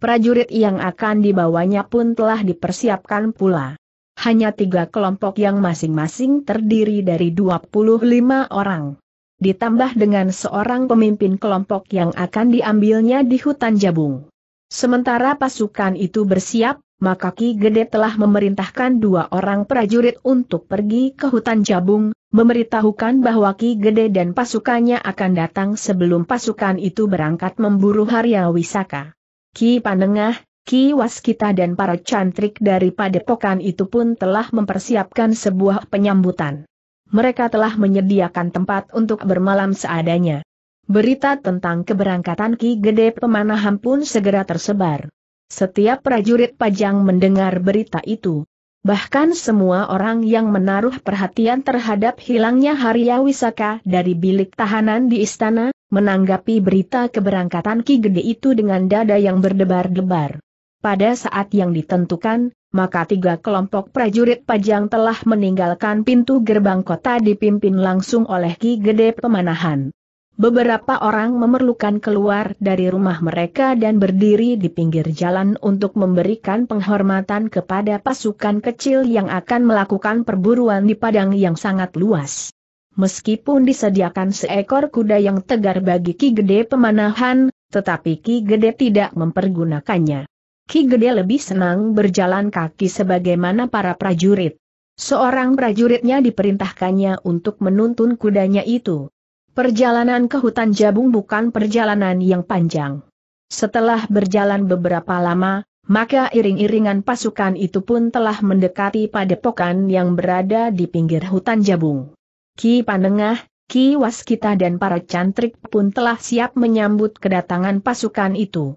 Prajurit yang akan dibawanya pun telah dipersiapkan pula. Hanya tiga kelompok yang masing-masing terdiri dari 25 orang. Ditambah dengan seorang pemimpin kelompok yang akan diambilnya di hutan jabung. Sementara pasukan itu bersiap, maka Ki Gede telah memerintahkan dua orang prajurit untuk pergi ke hutan Jabung, memberitahukan bahwa Ki Gede dan pasukannya akan datang sebelum pasukan itu berangkat memburu Harya Wisaka. Ki Panengah, Ki Waskita dan para cantrik dari padepokan itu pun telah mempersiapkan sebuah penyambutan. Mereka telah menyediakan tempat untuk bermalam seadanya. Berita tentang keberangkatan Ki Gede Pemanahan pun segera tersebar. Setiap prajurit pajang mendengar berita itu. Bahkan semua orang yang menaruh perhatian terhadap hilangnya Harya Wisaka dari bilik tahanan di istana, menanggapi berita keberangkatan Ki Gede itu dengan dada yang berdebar-debar. Pada saat yang ditentukan, maka tiga kelompok prajurit pajang telah meninggalkan pintu gerbang kota dipimpin langsung oleh Ki Gede Pemanahan. Beberapa orang memerlukan keluar dari rumah mereka dan berdiri di pinggir jalan untuk memberikan penghormatan kepada pasukan kecil yang akan melakukan perburuan di padang yang sangat luas. Meskipun disediakan seekor kuda yang tegar bagi Ki Gede pemanahan, tetapi Ki Gede tidak mempergunakannya. Ki Gede lebih senang berjalan kaki sebagaimana para prajurit. Seorang prajuritnya diperintahkannya untuk menuntun kudanya itu. Perjalanan ke hutan jabung bukan perjalanan yang panjang. Setelah berjalan beberapa lama, maka iring-iringan pasukan itu pun telah mendekati padepokan yang berada di pinggir hutan jabung. Ki Panengah, Ki Waskita dan para cantrik pun telah siap menyambut kedatangan pasukan itu.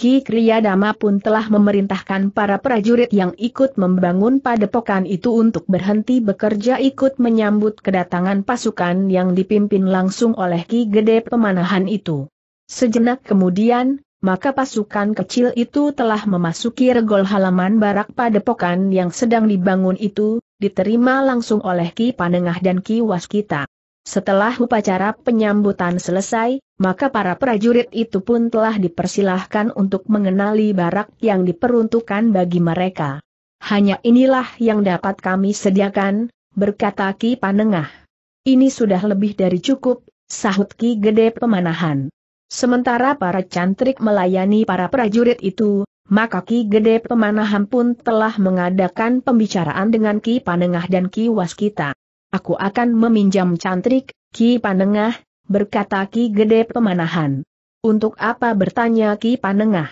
Ki Kriyadama pun telah memerintahkan para prajurit yang ikut membangun padepokan itu untuk berhenti bekerja ikut menyambut kedatangan pasukan yang dipimpin langsung oleh Ki Gede Pemanahan itu. Sejenak kemudian, maka pasukan kecil itu telah memasuki regol halaman barak padepokan yang sedang dibangun itu, diterima langsung oleh Ki Panengah dan Ki Waskita. Setelah upacara penyambutan selesai, maka para prajurit itu pun telah dipersilahkan untuk mengenali barak yang diperuntukkan bagi mereka. Hanya inilah yang dapat kami sediakan, berkata Ki Panengah. Ini sudah lebih dari cukup, sahut Ki Gede Pemanahan. Sementara para cantrik melayani para prajurit itu, maka Ki Gede Pemanahan pun telah mengadakan pembicaraan dengan Ki Panengah dan Ki Waskita. Aku akan meminjam cantrik, Ki Panengah, berkata Ki Gede pemanahan. Untuk apa bertanya Ki Panengah?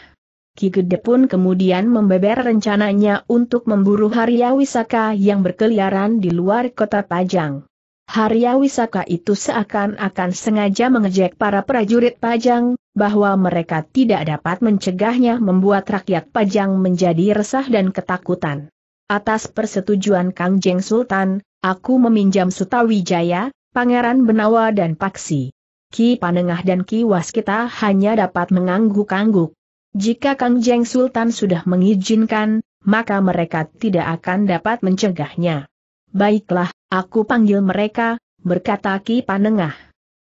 Ki Gede pun kemudian membeber rencananya untuk memburu Harya Wisaka yang berkeliaran di luar kota Pajang. Harya Wisaka itu seakan-akan sengaja mengejek para prajurit Pajang, bahwa mereka tidak dapat mencegahnya membuat rakyat Pajang menjadi resah dan ketakutan. Atas persetujuan Kang Jeng Sultan, Aku meminjam Sutawijaya, Pangeran Benawa dan Paksi. Ki Panengah dan Ki Waskita hanya dapat mengangguk-angguk. Jika Kang Jeng Sultan sudah mengizinkan, maka mereka tidak akan dapat mencegahnya. Baiklah, aku panggil mereka, berkata Ki Panengah.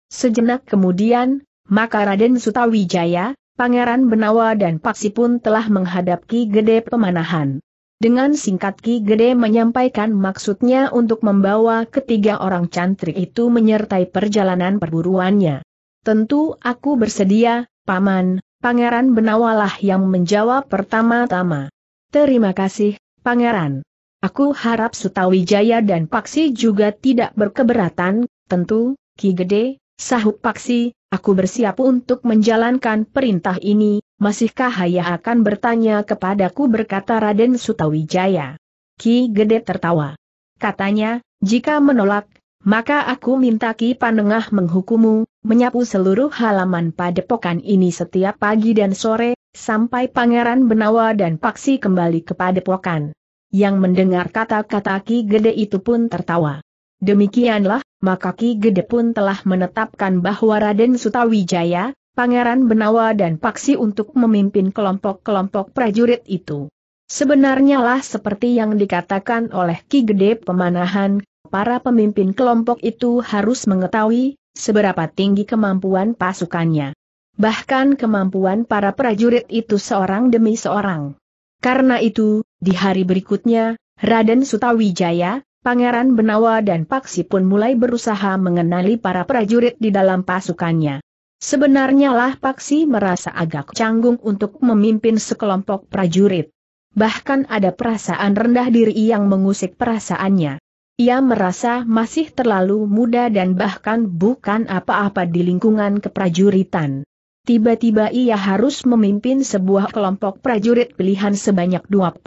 Sejenak kemudian, maka Raden Sutawijaya, Pangeran Benawa dan Paksi pun telah menghadapi Ki Gede Pemanahan. Dengan singkat Ki Gede menyampaikan maksudnya untuk membawa ketiga orang cantri itu menyertai perjalanan perburuannya. Tentu aku bersedia, Paman, Pangeran Benawalah yang menjawab pertama-tama. Terima kasih, Pangeran. Aku harap Sutawijaya dan Paksi juga tidak berkeberatan, tentu, Ki Gede, sahut Paksi, Aku bersiap untuk menjalankan perintah ini, masihkah Haya akan bertanya kepadaku berkata Raden Sutawijaya. Ki Gede tertawa. Katanya, jika menolak, maka aku minta Ki Panengah menghukumu, menyapu seluruh halaman padepokan ini setiap pagi dan sore, sampai Pangeran Benawa dan Paksi kembali ke padepokan. Yang mendengar kata-kata Ki Gede itu pun tertawa. Demikianlah maka Ki Gede pun telah menetapkan bahwa Raden Sutawijaya, Pangeran Benawa dan Paksi untuk memimpin kelompok-kelompok prajurit itu. Sebenarnya lah seperti yang dikatakan oleh Ki Gede Pemanahan, para pemimpin kelompok itu harus mengetahui seberapa tinggi kemampuan pasukannya. Bahkan kemampuan para prajurit itu seorang demi seorang. Karena itu, di hari berikutnya, Raden Sutawijaya, Pangeran Benawa dan Paksi pun mulai berusaha mengenali para prajurit di dalam pasukannya. Sebenarnya lah Paksi merasa agak canggung untuk memimpin sekelompok prajurit. Bahkan ada perasaan rendah diri yang mengusik perasaannya. Ia merasa masih terlalu muda dan bahkan bukan apa-apa di lingkungan keprajuritan. Tiba-tiba ia harus memimpin sebuah kelompok prajurit pilihan sebanyak 25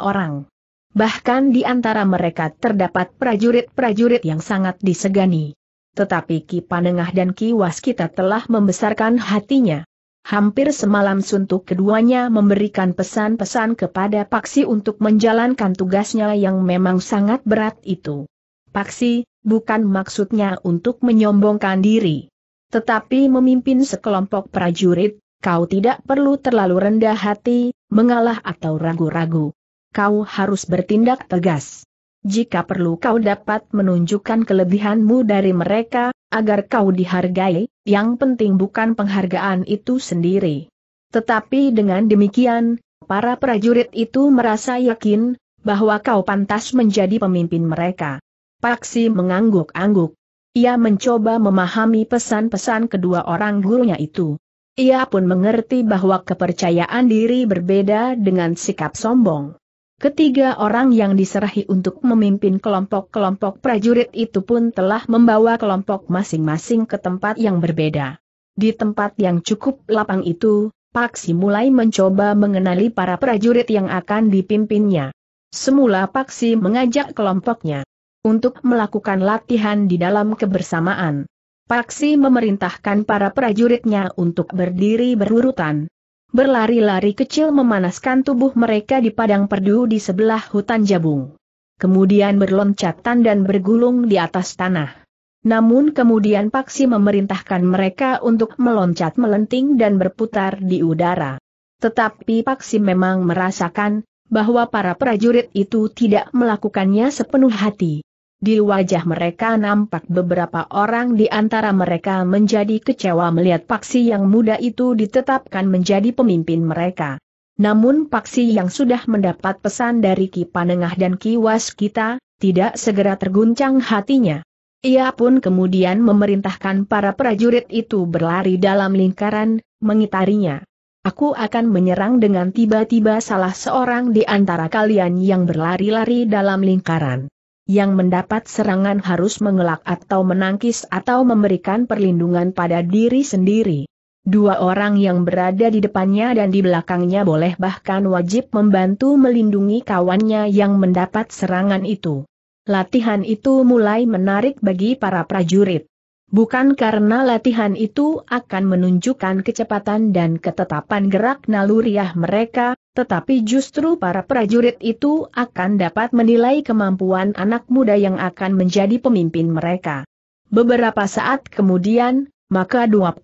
orang bahkan di antara mereka terdapat prajurit-prajurit yang sangat disegani. Tetapi Ki Panengah dan Ki Waskita telah membesarkan hatinya. Hampir semalam suntuk keduanya memberikan pesan-pesan kepada Paksi untuk menjalankan tugasnya yang memang sangat berat itu. Paksi, bukan maksudnya untuk menyombongkan diri. Tetapi memimpin sekelompok prajurit, kau tidak perlu terlalu rendah hati, mengalah atau ragu-ragu kau harus bertindak tegas. Jika perlu kau dapat menunjukkan kelebihanmu dari mereka, agar kau dihargai, yang penting bukan penghargaan itu sendiri. Tetapi dengan demikian, para prajurit itu merasa yakin, bahwa kau pantas menjadi pemimpin mereka. Paksi mengangguk-angguk. Ia mencoba memahami pesan-pesan kedua orang gurunya itu. Ia pun mengerti bahwa kepercayaan diri berbeda dengan sikap sombong. Ketiga orang yang diserahi untuk memimpin kelompok-kelompok prajurit itu pun telah membawa kelompok masing-masing ke tempat yang berbeda. Di tempat yang cukup lapang itu, Paksi mulai mencoba mengenali para prajurit yang akan dipimpinnya. Semula Paksi mengajak kelompoknya untuk melakukan latihan di dalam kebersamaan. Paksi memerintahkan para prajuritnya untuk berdiri berurutan berlari-lari kecil memanaskan tubuh mereka di padang perdu di sebelah hutan jabung. Kemudian berloncatan dan bergulung di atas tanah. Namun kemudian Paksi memerintahkan mereka untuk meloncat melenting dan berputar di udara. Tetapi Paksi memang merasakan bahwa para prajurit itu tidak melakukannya sepenuh hati. Di wajah mereka nampak beberapa orang di antara mereka menjadi kecewa melihat Paksi yang muda itu ditetapkan menjadi pemimpin mereka. Namun Paksi yang sudah mendapat pesan dari Ki Panengah dan Ki Waskita, tidak segera terguncang hatinya. Ia pun kemudian memerintahkan para prajurit itu berlari dalam lingkaran, mengitarinya. Aku akan menyerang dengan tiba-tiba salah seorang di antara kalian yang berlari-lari dalam lingkaran yang mendapat serangan harus mengelak atau menangkis atau memberikan perlindungan pada diri sendiri. Dua orang yang berada di depannya dan di belakangnya boleh bahkan wajib membantu melindungi kawannya yang mendapat serangan itu. Latihan itu mulai menarik bagi para prajurit. Bukan karena latihan itu akan menunjukkan kecepatan dan ketetapan gerak naluriah mereka, tetapi justru para prajurit itu akan dapat menilai kemampuan anak muda yang akan menjadi pemimpin mereka. Beberapa saat kemudian, maka 25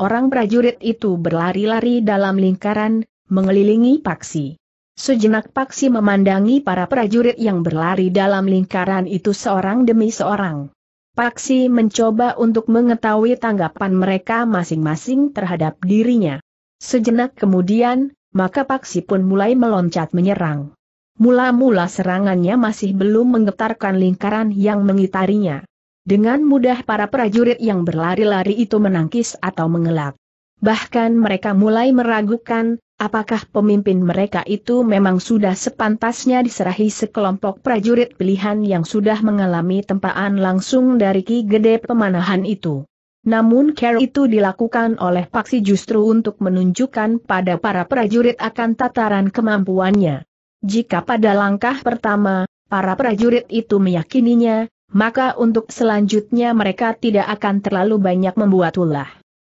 orang prajurit itu berlari-lari dalam lingkaran, mengelilingi Paksi. Sejenak Paksi memandangi para prajurit yang berlari dalam lingkaran itu seorang demi seorang. Paksi mencoba untuk mengetahui tanggapan mereka masing-masing terhadap dirinya. Sejenak kemudian, maka Paksi pun mulai meloncat menyerang. Mula-mula serangannya masih belum menggetarkan lingkaran yang mengitarinya. Dengan mudah para prajurit yang berlari-lari itu menangkis atau mengelak. Bahkan mereka mulai meragukan, Apakah pemimpin mereka itu memang sudah sepantasnya diserahi sekelompok prajurit pilihan yang sudah mengalami tempaan langsung dari Ki Gede Pemanahan itu? Namun care itu dilakukan oleh Paksi justru untuk menunjukkan pada para prajurit akan tataran kemampuannya. Jika pada langkah pertama, para prajurit itu meyakininya, maka untuk selanjutnya mereka tidak akan terlalu banyak membuat ulah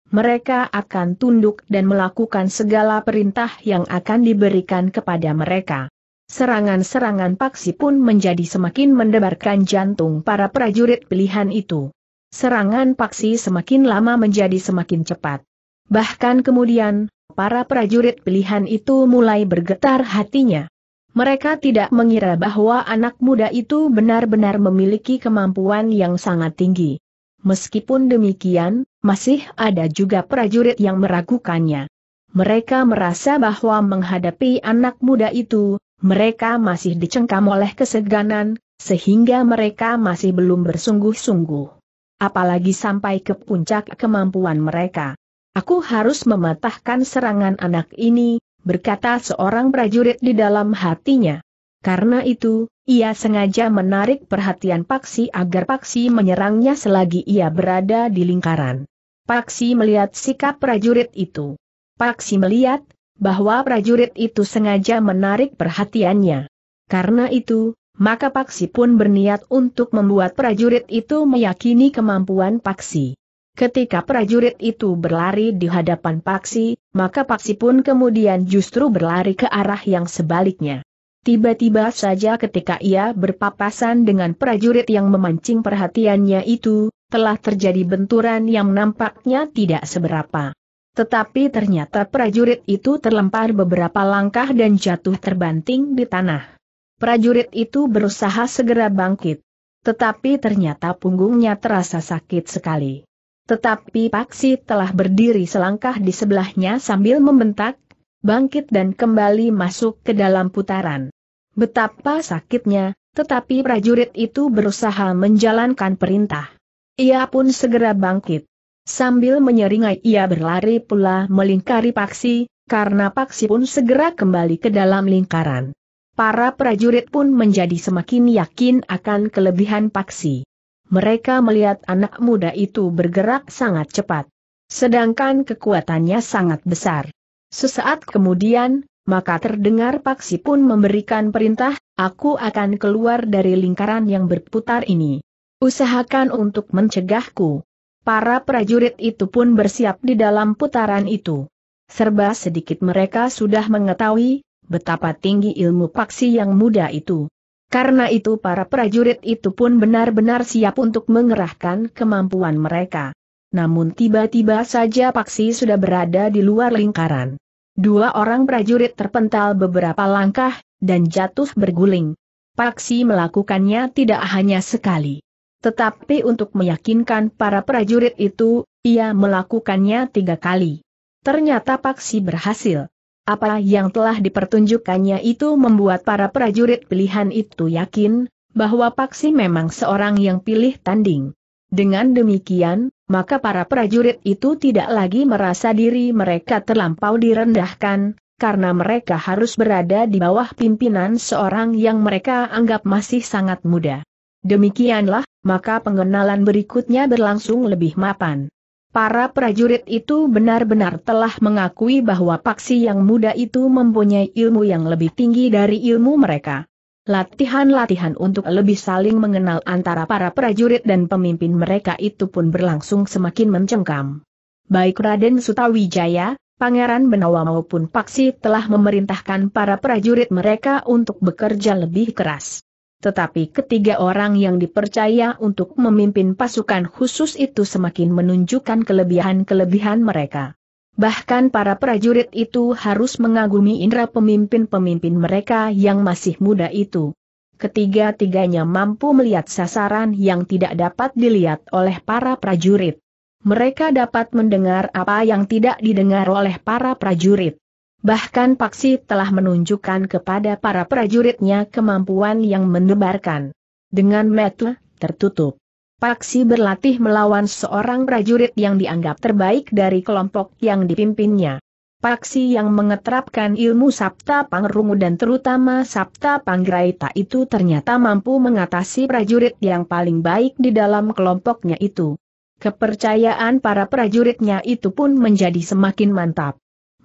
mereka akan tunduk dan melakukan segala perintah yang akan diberikan kepada mereka. Serangan-serangan paksi pun menjadi semakin mendebarkan jantung para prajurit pilihan itu. Serangan paksi semakin lama menjadi semakin cepat. Bahkan kemudian, para prajurit pilihan itu mulai bergetar hatinya. Mereka tidak mengira bahwa anak muda itu benar-benar memiliki kemampuan yang sangat tinggi. Meskipun demikian, masih ada juga prajurit yang meragukannya. Mereka merasa bahwa menghadapi anak muda itu, mereka masih dicengkam oleh keseganan, sehingga mereka masih belum bersungguh-sungguh. Apalagi sampai ke puncak kemampuan mereka. Aku harus mematahkan serangan anak ini, berkata seorang prajurit di dalam hatinya. Karena itu, ia sengaja menarik perhatian Paksi agar Paksi menyerangnya selagi ia berada di lingkaran. Paksi melihat sikap prajurit itu. Paksi melihat bahwa prajurit itu sengaja menarik perhatiannya. Karena itu, maka Paksi pun berniat untuk membuat prajurit itu meyakini kemampuan Paksi. Ketika prajurit itu berlari di hadapan Paksi, maka Paksi pun kemudian justru berlari ke arah yang sebaliknya. Tiba-tiba saja ketika ia berpapasan dengan prajurit yang memancing perhatiannya itu, telah terjadi benturan yang nampaknya tidak seberapa. Tetapi ternyata prajurit itu terlempar beberapa langkah dan jatuh terbanting di tanah. Prajurit itu berusaha segera bangkit. Tetapi ternyata punggungnya terasa sakit sekali. Tetapi Paksi telah berdiri selangkah di sebelahnya sambil membentak, bangkit dan kembali masuk ke dalam putaran. Betapa sakitnya, tetapi prajurit itu berusaha menjalankan perintah. Ia pun segera bangkit. Sambil menyeringai ia berlari pula melingkari Paksi, karena Paksi pun segera kembali ke dalam lingkaran. Para prajurit pun menjadi semakin yakin akan kelebihan Paksi. Mereka melihat anak muda itu bergerak sangat cepat. Sedangkan kekuatannya sangat besar. Sesaat kemudian, maka terdengar Paksi pun memberikan perintah, aku akan keluar dari lingkaran yang berputar ini. Usahakan untuk mencegahku. Para prajurit itu pun bersiap di dalam putaran itu. Serba sedikit mereka sudah mengetahui betapa tinggi ilmu Paksi yang muda itu. Karena itu para prajurit itu pun benar-benar siap untuk mengerahkan kemampuan mereka. Namun tiba-tiba saja Paksi sudah berada di luar lingkaran. Dua orang prajurit terpental beberapa langkah, dan jatuh berguling. Paksi melakukannya tidak hanya sekali. Tetapi untuk meyakinkan para prajurit itu, ia melakukannya tiga kali. Ternyata Paksi berhasil. Apa yang telah dipertunjukkannya itu membuat para prajurit pilihan itu yakin, bahwa Paksi memang seorang yang pilih tanding. Dengan demikian, maka para prajurit itu tidak lagi merasa diri mereka terlampau direndahkan, karena mereka harus berada di bawah pimpinan seorang yang mereka anggap masih sangat muda. Demikianlah, maka pengenalan berikutnya berlangsung lebih mapan. Para prajurit itu benar-benar telah mengakui bahwa paksi yang muda itu mempunyai ilmu yang lebih tinggi dari ilmu mereka. Latihan-latihan untuk lebih saling mengenal antara para prajurit dan pemimpin mereka itu pun berlangsung semakin mencengkam. Baik Raden Sutawijaya, Pangeran Benawa maupun Paksi telah memerintahkan para prajurit mereka untuk bekerja lebih keras. Tetapi ketiga orang yang dipercaya untuk memimpin pasukan khusus itu semakin menunjukkan kelebihan-kelebihan mereka. Bahkan para prajurit itu harus mengagumi indera pemimpin-pemimpin mereka yang masih muda itu. Ketiga-tiganya mampu melihat sasaran yang tidak dapat dilihat oleh para prajurit. Mereka dapat mendengar apa yang tidak didengar oleh para prajurit. Bahkan Paksi telah menunjukkan kepada para prajuritnya kemampuan yang mendebarkan. Dengan mata tertutup, Paksi berlatih melawan seorang prajurit yang dianggap terbaik dari kelompok yang dipimpinnya. Paksi yang mengeterapkan ilmu Sabta Pangrungu dan terutama Sabta Panggraita itu ternyata mampu mengatasi prajurit yang paling baik di dalam kelompoknya itu. Kepercayaan para prajuritnya itu pun menjadi semakin mantap.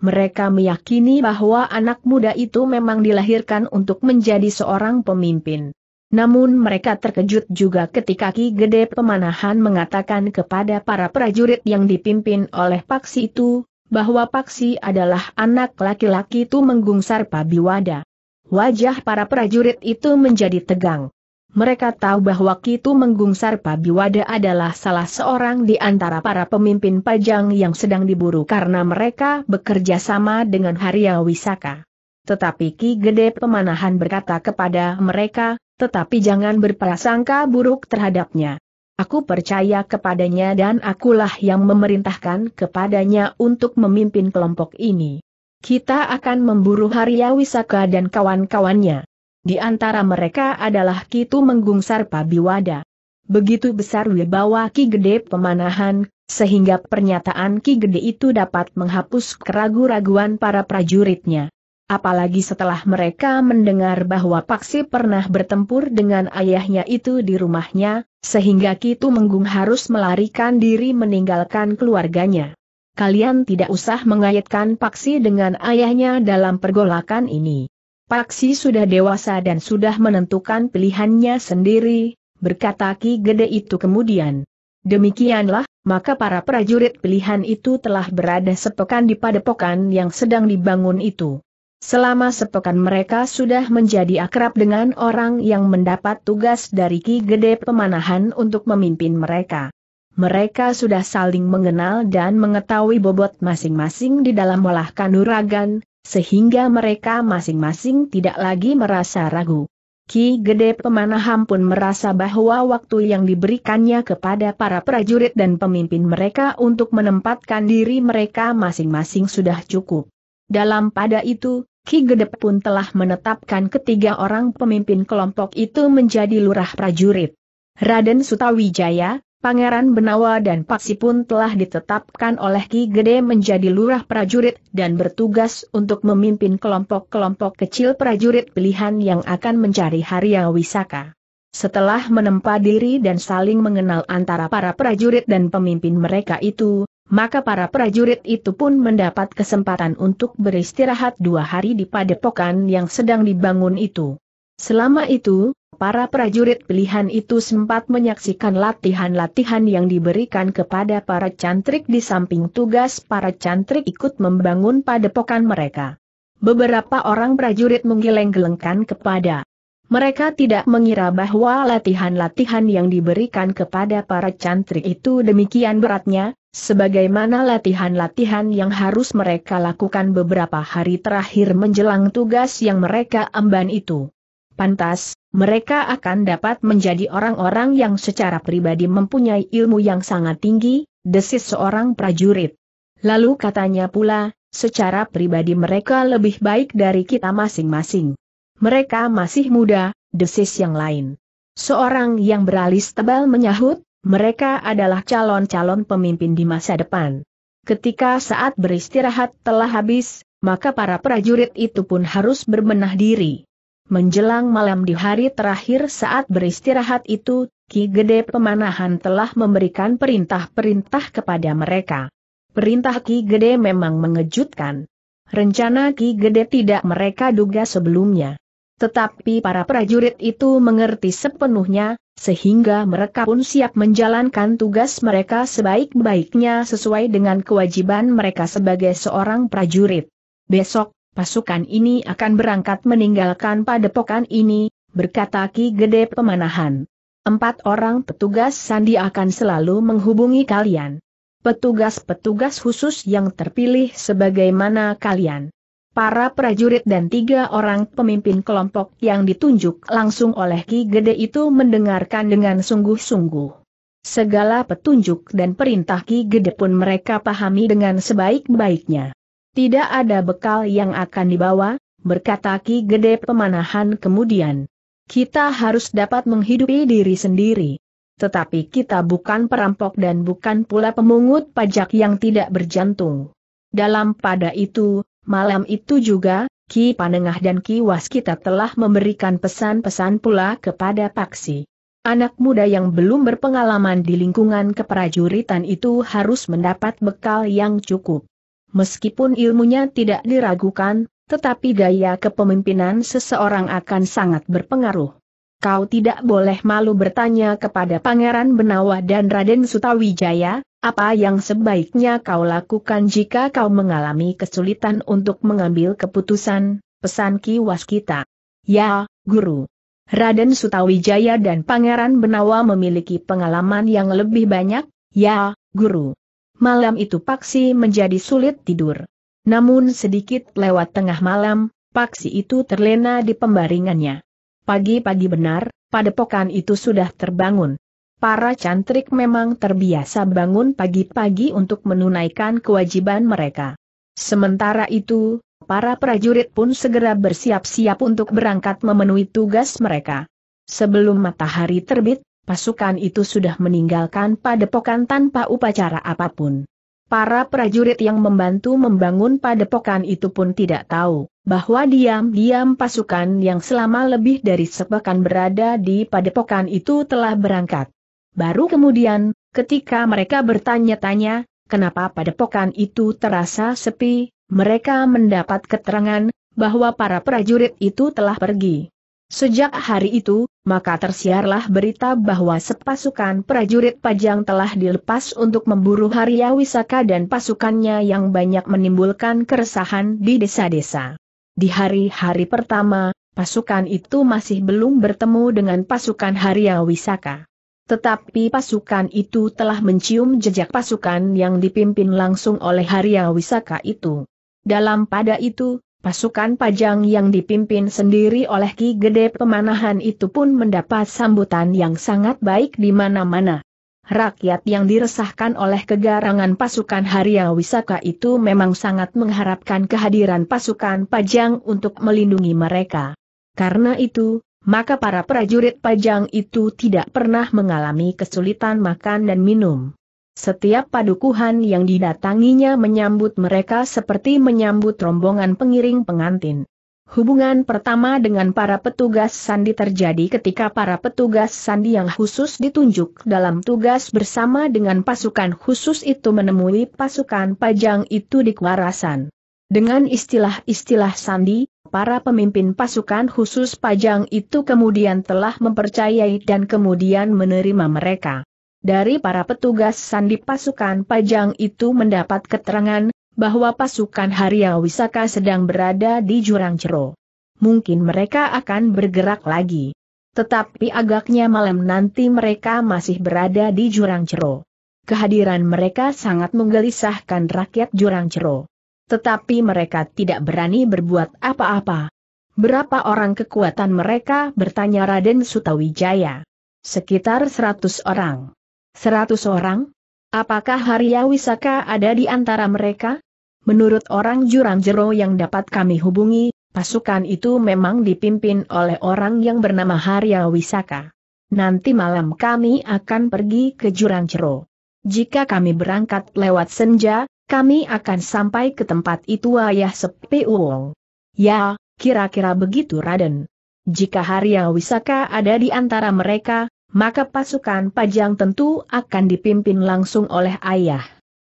Mereka meyakini bahwa anak muda itu memang dilahirkan untuk menjadi seorang pemimpin. Namun mereka terkejut juga ketika Ki Gede Pemanahan mengatakan kepada para prajurit yang dipimpin oleh Paksi itu, bahwa Paksi adalah anak laki-laki itu menggungsar Pabiwada. Wajah para prajurit itu menjadi tegang. Mereka tahu bahwa Ki Kitu Menggungsar Pabiwada adalah salah seorang di antara para pemimpin pajang yang sedang diburu karena mereka bekerja sama dengan Haria Wisaka. Tetapi Ki Gede Pemanahan berkata kepada mereka, tetapi jangan berprasangka buruk terhadapnya. Aku percaya kepadanya dan akulah yang memerintahkan kepadanya untuk memimpin kelompok ini. Kita akan memburu Harya Wisaka dan kawan-kawannya. Di antara mereka adalah Kitu Menggung Sarpa Biwada. Begitu besar wibawa Ki Gede pemanahan, sehingga pernyataan Ki Gede itu dapat menghapus keraguan-raguan para prajuritnya. Apalagi setelah mereka mendengar bahwa Paksi pernah bertempur dengan ayahnya itu di rumahnya, sehingga Kitu Menggung harus melarikan diri meninggalkan keluarganya. Kalian tidak usah mengaitkan Paksi dengan ayahnya dalam pergolakan ini. Paksi sudah dewasa dan sudah menentukan pilihannya sendiri, berkata Ki Gede itu kemudian. Demikianlah, maka para prajurit pilihan itu telah berada sepekan di padepokan yang sedang dibangun itu. Selama sepekan mereka sudah menjadi akrab dengan orang yang mendapat tugas dari Ki Gede Pemanahan untuk memimpin mereka. Mereka sudah saling mengenal dan mengetahui bobot masing-masing di dalam olah kanuragan, sehingga mereka masing-masing tidak lagi merasa ragu. Ki Gede Pemanahan pun merasa bahwa waktu yang diberikannya kepada para prajurit dan pemimpin mereka untuk menempatkan diri mereka masing-masing sudah cukup. Dalam pada itu, Ki Gede pun telah menetapkan ketiga orang pemimpin kelompok itu menjadi lurah prajurit. Raden Sutawijaya, Pangeran Benawa dan Paksi pun telah ditetapkan oleh Ki Gede menjadi lurah prajurit dan bertugas untuk memimpin kelompok-kelompok kecil prajurit pilihan yang akan mencari Harya Wisaka. Setelah menempa diri dan saling mengenal antara para prajurit dan pemimpin mereka itu, maka para prajurit itu pun mendapat kesempatan untuk beristirahat dua hari di padepokan yang sedang dibangun itu. Selama itu, para prajurit pilihan itu sempat menyaksikan latihan-latihan yang diberikan kepada para cantrik di samping tugas para cantrik ikut membangun padepokan mereka. Beberapa orang prajurit menggeleng-gelengkan kepada mereka tidak mengira bahwa latihan-latihan yang diberikan kepada para cantrik itu demikian beratnya, sebagaimana latihan-latihan yang harus mereka lakukan beberapa hari terakhir menjelang tugas yang mereka amban itu. Pantas, mereka akan dapat menjadi orang-orang yang secara pribadi mempunyai ilmu yang sangat tinggi, desis seorang prajurit. Lalu katanya pula, secara pribadi mereka lebih baik dari kita masing-masing mereka masih muda, desis yang lain. Seorang yang beralis tebal menyahut, mereka adalah calon-calon pemimpin di masa depan. Ketika saat beristirahat telah habis, maka para prajurit itu pun harus berbenah diri. Menjelang malam di hari terakhir saat beristirahat itu, Ki Gede Pemanahan telah memberikan perintah-perintah kepada mereka. Perintah Ki Gede memang mengejutkan. Rencana Ki Gede tidak mereka duga sebelumnya. Tetapi para prajurit itu mengerti sepenuhnya, sehingga mereka pun siap menjalankan tugas mereka sebaik-baiknya sesuai dengan kewajiban mereka sebagai seorang prajurit. Besok, pasukan ini akan berangkat meninggalkan padepokan ini, berkata Ki Gede Pemanahan. Empat orang petugas sandi akan selalu menghubungi kalian. Petugas-petugas khusus yang terpilih sebagaimana kalian para prajurit dan tiga orang pemimpin kelompok yang ditunjuk langsung oleh Ki Gede itu mendengarkan dengan sungguh-sungguh. Segala petunjuk dan perintah Ki Gede pun mereka pahami dengan sebaik-baiknya. Tidak ada bekal yang akan dibawa, berkata Ki Gede pemanahan kemudian. Kita harus dapat menghidupi diri sendiri. Tetapi kita bukan perampok dan bukan pula pemungut pajak yang tidak berjantung. Dalam pada itu, Malam itu juga, Ki Panengah dan Ki Waskita telah memberikan pesan-pesan pula kepada Paksi. Anak muda yang belum berpengalaman di lingkungan keprajuritan itu harus mendapat bekal yang cukup. Meskipun ilmunya tidak diragukan, tetapi daya kepemimpinan seseorang akan sangat berpengaruh. Kau tidak boleh malu bertanya kepada Pangeran Benawa dan Raden Sutawijaya, apa yang sebaiknya kau lakukan jika kau mengalami kesulitan untuk mengambil keputusan, pesan Ki Waskita. Ya, Guru. Raden Sutawijaya dan Pangeran Benawa memiliki pengalaman yang lebih banyak, ya, Guru. Malam itu Paksi menjadi sulit tidur. Namun sedikit lewat tengah malam, Paksi itu terlena di pembaringannya. Pagi-pagi benar, padepokan itu sudah terbangun para cantrik memang terbiasa bangun pagi-pagi untuk menunaikan kewajiban mereka. Sementara itu, para prajurit pun segera bersiap-siap untuk berangkat memenuhi tugas mereka. Sebelum matahari terbit, pasukan itu sudah meninggalkan padepokan tanpa upacara apapun. Para prajurit yang membantu membangun padepokan itu pun tidak tahu bahwa diam-diam pasukan yang selama lebih dari sepekan berada di padepokan itu telah berangkat. Baru kemudian, ketika mereka bertanya-tanya, kenapa padepokan itu terasa sepi, mereka mendapat keterangan bahwa para prajurit itu telah pergi. Sejak hari itu, maka tersiarlah berita bahwa sepasukan prajurit Pajang telah dilepas untuk memburu Harya Wisaka dan pasukannya yang banyak menimbulkan keresahan di desa-desa. Di hari-hari pertama, pasukan itu masih belum bertemu dengan pasukan Harya Wisaka. Tetapi pasukan itu telah mencium jejak pasukan yang dipimpin langsung oleh Harya Wisaka itu. Dalam pada itu, pasukan pajang yang dipimpin sendiri oleh Ki Gede Pemanahan itu pun mendapat sambutan yang sangat baik di mana-mana. Rakyat yang diresahkan oleh kegarangan pasukan Harya Wisaka itu memang sangat mengharapkan kehadiran pasukan pajang untuk melindungi mereka. Karena itu, maka para prajurit pajang itu tidak pernah mengalami kesulitan makan dan minum. Setiap padukuhan yang didatanginya menyambut mereka seperti menyambut rombongan pengiring pengantin. Hubungan pertama dengan para petugas sandi terjadi ketika para petugas sandi yang khusus ditunjuk dalam tugas bersama dengan pasukan khusus itu menemui pasukan pajang itu di Kuarasan. Dengan istilah-istilah sandi, para pemimpin pasukan khusus Pajang itu kemudian telah mempercayai dan kemudian menerima mereka. Dari para petugas sandi pasukan Pajang itu mendapat keterangan bahwa pasukan Harya Wisaka sedang berada di Jurang Cero. Mungkin mereka akan bergerak lagi. Tetapi agaknya malam nanti mereka masih berada di Jurang Cero. Kehadiran mereka sangat menggelisahkan rakyat Jurang Cero tetapi mereka tidak berani berbuat apa-apa. Berapa orang kekuatan mereka bertanya Raden Sutawijaya? Sekitar seratus orang. Seratus orang? Apakah Harya Wisaka ada di antara mereka? Menurut orang Jurang-Jero yang dapat kami hubungi, pasukan itu memang dipimpin oleh orang yang bernama Harya Wisaka. Nanti malam kami akan pergi ke Jurang-Jero. Jika kami berangkat lewat senja, kami akan sampai ke tempat itu ayah sepi uong. Ya, kira-kira begitu Raden. Jika Harya Wisaka ada di antara mereka, maka pasukan pajang tentu akan dipimpin langsung oleh ayah.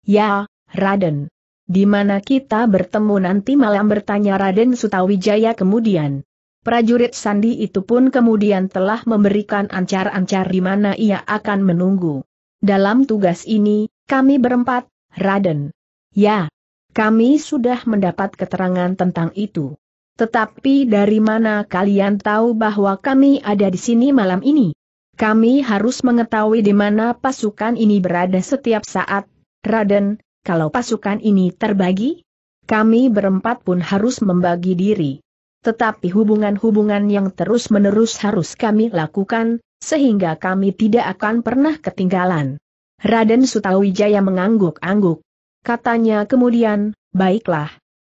Ya, Raden. Di mana kita bertemu nanti malam bertanya Raden Sutawijaya kemudian. Prajurit Sandi itu pun kemudian telah memberikan ancar-ancar di mana ia akan menunggu. Dalam tugas ini, kami berempat, Raden, Ya, kami sudah mendapat keterangan tentang itu. Tetapi dari mana kalian tahu bahwa kami ada di sini malam ini? Kami harus mengetahui di mana pasukan ini berada setiap saat, Raden, kalau pasukan ini terbagi? Kami berempat pun harus membagi diri. Tetapi hubungan-hubungan yang terus-menerus harus kami lakukan, sehingga kami tidak akan pernah ketinggalan. Raden Sutawijaya mengangguk-angguk. Katanya kemudian, baiklah.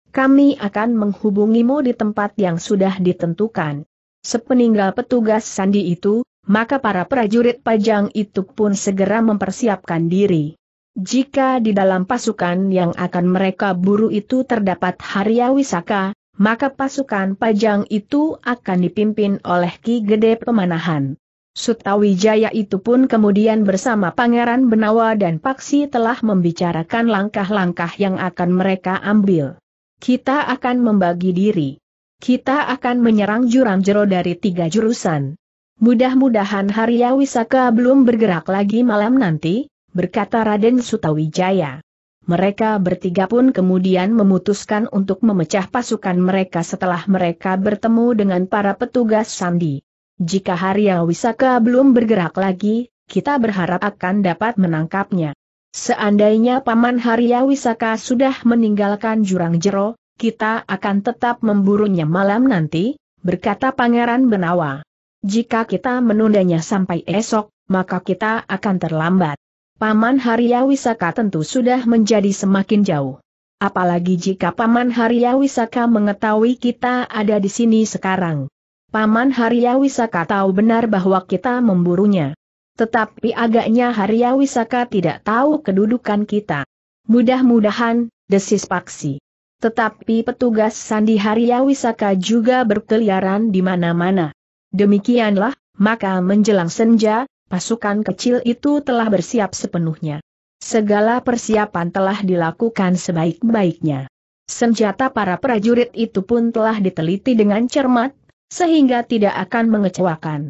Kami akan menghubungimu di tempat yang sudah ditentukan. Sepeninggal petugas sandi itu, maka para prajurit pajang itu pun segera mempersiapkan diri. Jika di dalam pasukan yang akan mereka buru itu terdapat Harya Wisaka, maka pasukan pajang itu akan dipimpin oleh Ki Gede Pemanahan. Sutawijaya itu pun kemudian bersama Pangeran Benawa dan Paksi telah membicarakan langkah-langkah yang akan mereka ambil. Kita akan membagi diri. Kita akan menyerang jurang jero dari tiga jurusan. Mudah-mudahan Harya Wisaka belum bergerak lagi malam nanti, berkata Raden Sutawijaya. Mereka bertiga pun kemudian memutuskan untuk memecah pasukan mereka setelah mereka bertemu dengan para petugas sandi. Jika Harya Wisaka belum bergerak lagi, kita berharap akan dapat menangkapnya. Seandainya Paman Harya Wisaka sudah meninggalkan jurang jero, kita akan tetap memburunya malam nanti, berkata Pangeran Benawa. Jika kita menundanya sampai esok, maka kita akan terlambat. Paman Harya Wisaka tentu sudah menjadi semakin jauh. Apalagi jika Paman Harya Wisaka mengetahui kita ada di sini sekarang. Paman Wisaka tahu benar bahwa kita memburunya. Tetapi agaknya Wisaka tidak tahu kedudukan kita. Mudah-mudahan, desis Paksi. Tetapi petugas Sandi Wisaka juga berkeliaran di mana-mana. Demikianlah, maka menjelang senja, pasukan kecil itu telah bersiap sepenuhnya. Segala persiapan telah dilakukan sebaik-baiknya. Senjata para prajurit itu pun telah diteliti dengan cermat, sehingga tidak akan mengecewakan.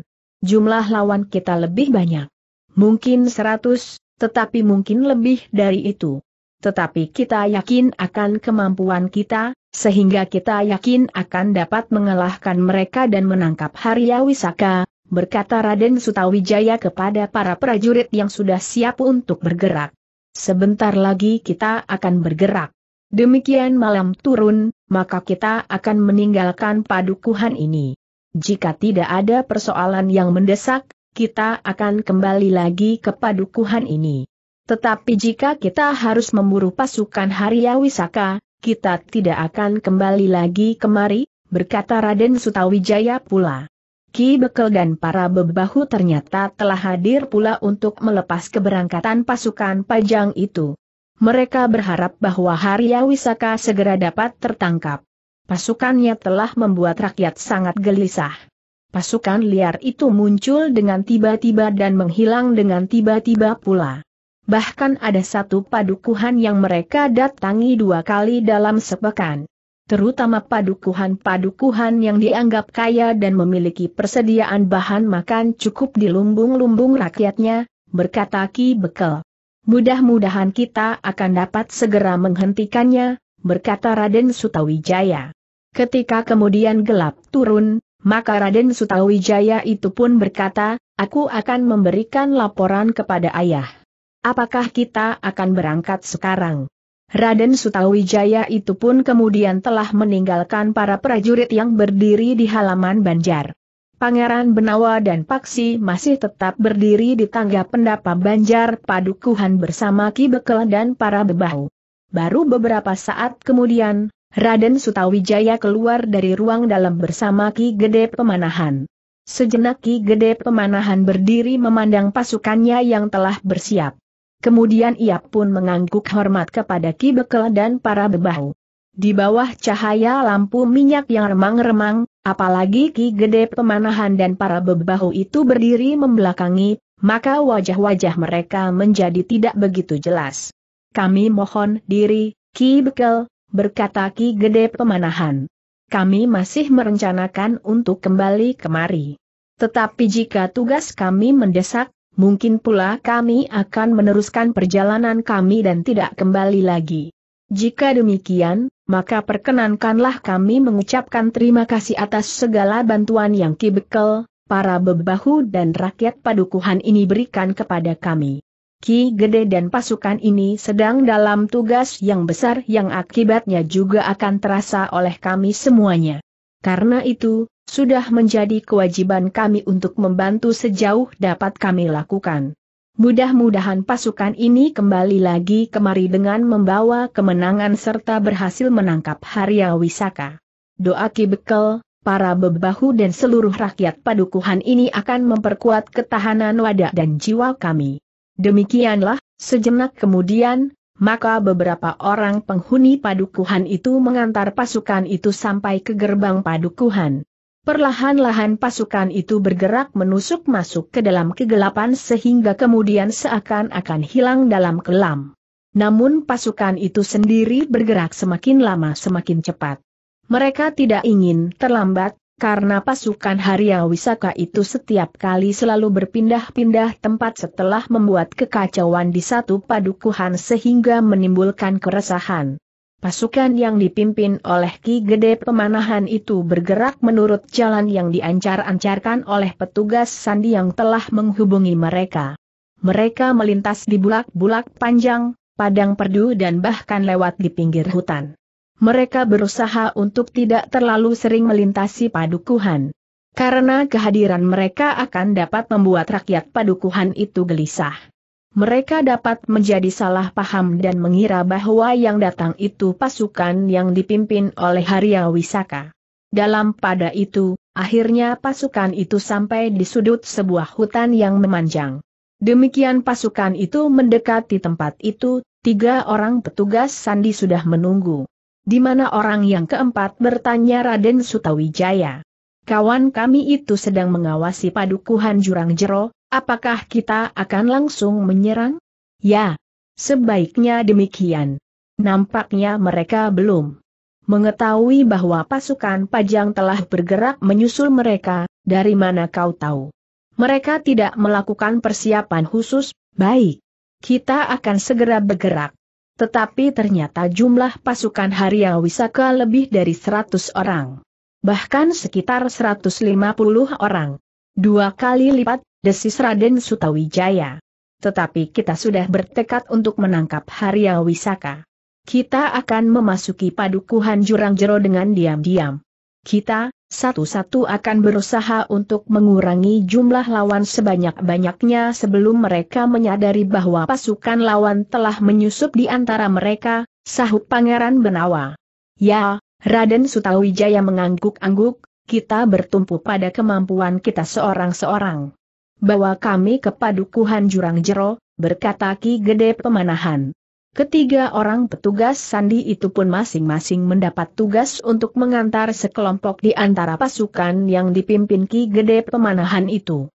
Jumlah lawan kita lebih banyak. Mungkin seratus, tetapi mungkin lebih dari itu. Tetapi kita yakin akan kemampuan kita, sehingga kita yakin akan dapat mengalahkan mereka dan menangkap Harya Wisaka, berkata Raden Sutawijaya kepada para prajurit yang sudah siap untuk bergerak. Sebentar lagi kita akan bergerak demikian malam turun, maka kita akan meninggalkan padukuhan ini. Jika tidak ada persoalan yang mendesak, kita akan kembali lagi ke padukuhan ini. Tetapi jika kita harus memburu pasukan Haryawisaka, kita tidak akan kembali lagi kemari, berkata Raden Sutawijaya pula. Ki Bekel dan para bebahu ternyata telah hadir pula untuk melepas keberangkatan pasukan pajang itu. Mereka berharap bahwa Harya Wisaka segera dapat tertangkap. Pasukannya telah membuat rakyat sangat gelisah. Pasukan liar itu muncul dengan tiba-tiba dan menghilang dengan tiba-tiba pula. Bahkan ada satu padukuhan yang mereka datangi dua kali dalam sepekan terutama padukuhan-padukuhan yang dianggap kaya dan memiliki persediaan bahan makan cukup di lumbung-lumbung rakyatnya, berkata Ki Bekel. Mudah-mudahan kita akan dapat segera menghentikannya, berkata Raden Sutawijaya. Ketika kemudian gelap turun, maka Raden Sutawijaya itu pun berkata, aku akan memberikan laporan kepada ayah. Apakah kita akan berangkat sekarang? Raden Sutawijaya itu pun kemudian telah meninggalkan para prajurit yang berdiri di halaman Banjar. Pangeran Benawa dan Paksi masih tetap berdiri di tangga pendapa Banjar Padukuhan bersama Ki Bekel dan para bebahu. Baru beberapa saat kemudian, Raden Sutawijaya keluar dari ruang dalam bersama Ki Gede Pemanahan. Sejenak Ki Gede Pemanahan berdiri memandang pasukannya yang telah bersiap. Kemudian ia pun mengangguk hormat kepada Ki Bekel dan para bebahu. Di bawah cahaya lampu minyak yang remang-remang, Apalagi Ki Gede Pemanahan dan para bebahu itu berdiri membelakangi, maka wajah-wajah mereka menjadi tidak begitu jelas. Kami mohon diri, Ki Bekel, berkata Ki Gede Pemanahan. Kami masih merencanakan untuk kembali kemari. Tetapi jika tugas kami mendesak, mungkin pula kami akan meneruskan perjalanan kami dan tidak kembali lagi. Jika demikian, maka perkenankanlah kami mengucapkan terima kasih atas segala bantuan yang kibekel, para bebahu dan rakyat padukuhan ini berikan kepada kami. Ki Gede dan pasukan ini sedang dalam tugas yang besar yang akibatnya juga akan terasa oleh kami semuanya. Karena itu, sudah menjadi kewajiban kami untuk membantu sejauh dapat kami lakukan. Mudah-mudahan pasukan ini kembali lagi kemari dengan membawa kemenangan serta berhasil menangkap Harya Wisaka. Doa Ki Bekel, para bebahu dan seluruh rakyat padukuhan ini akan memperkuat ketahanan wadah dan jiwa kami. Demikianlah, sejenak kemudian, maka beberapa orang penghuni padukuhan itu mengantar pasukan itu sampai ke gerbang padukuhan. Perlahan-lahan pasukan itu bergerak menusuk masuk ke dalam kegelapan sehingga kemudian seakan-akan hilang dalam kelam. Namun pasukan itu sendiri bergerak semakin lama semakin cepat. Mereka tidak ingin terlambat, karena pasukan Harya Wisaka itu setiap kali selalu berpindah-pindah tempat setelah membuat kekacauan di satu padukuhan sehingga menimbulkan keresahan. Pasukan yang dipimpin oleh Ki Gede Pemanahan itu bergerak menurut jalan yang diancar-ancarkan oleh petugas sandi yang telah menghubungi mereka. Mereka melintas di bulak-bulak panjang, padang perdu dan bahkan lewat di pinggir hutan. Mereka berusaha untuk tidak terlalu sering melintasi padukuhan. Karena kehadiran mereka akan dapat membuat rakyat padukuhan itu gelisah mereka dapat menjadi salah paham dan mengira bahwa yang datang itu pasukan yang dipimpin oleh Harya Wisaka. Dalam pada itu, akhirnya pasukan itu sampai di sudut sebuah hutan yang memanjang. Demikian pasukan itu mendekati tempat itu, tiga orang petugas sandi sudah menunggu. Di mana orang yang keempat bertanya Raden Sutawijaya. Kawan kami itu sedang mengawasi padukuhan jurang jero, Apakah kita akan langsung menyerang? Ya, sebaiknya demikian. Nampaknya mereka belum mengetahui bahwa pasukan Pajang telah bergerak menyusul mereka, dari mana kau tahu? Mereka tidak melakukan persiapan khusus, baik. Kita akan segera bergerak. Tetapi ternyata jumlah pasukan Haria Wisaka lebih dari 100 orang. Bahkan sekitar 150 orang. Dua kali lipat desis Raden Sutawijaya. Tetapi kita sudah bertekad untuk menangkap Harya Wisaka. Kita akan memasuki padukuhan jurang jero dengan diam-diam. Kita, satu-satu akan berusaha untuk mengurangi jumlah lawan sebanyak-banyaknya sebelum mereka menyadari bahwa pasukan lawan telah menyusup di antara mereka, sahut Pangeran Benawa. Ya, Raden Sutawijaya mengangguk-angguk, kita bertumpu pada kemampuan kita seorang-seorang bawa kami ke padukuhan jurang jero, berkata Ki Gede Pemanahan. Ketiga orang petugas sandi itu pun masing-masing mendapat tugas untuk mengantar sekelompok di antara pasukan yang dipimpin Ki Gede Pemanahan itu.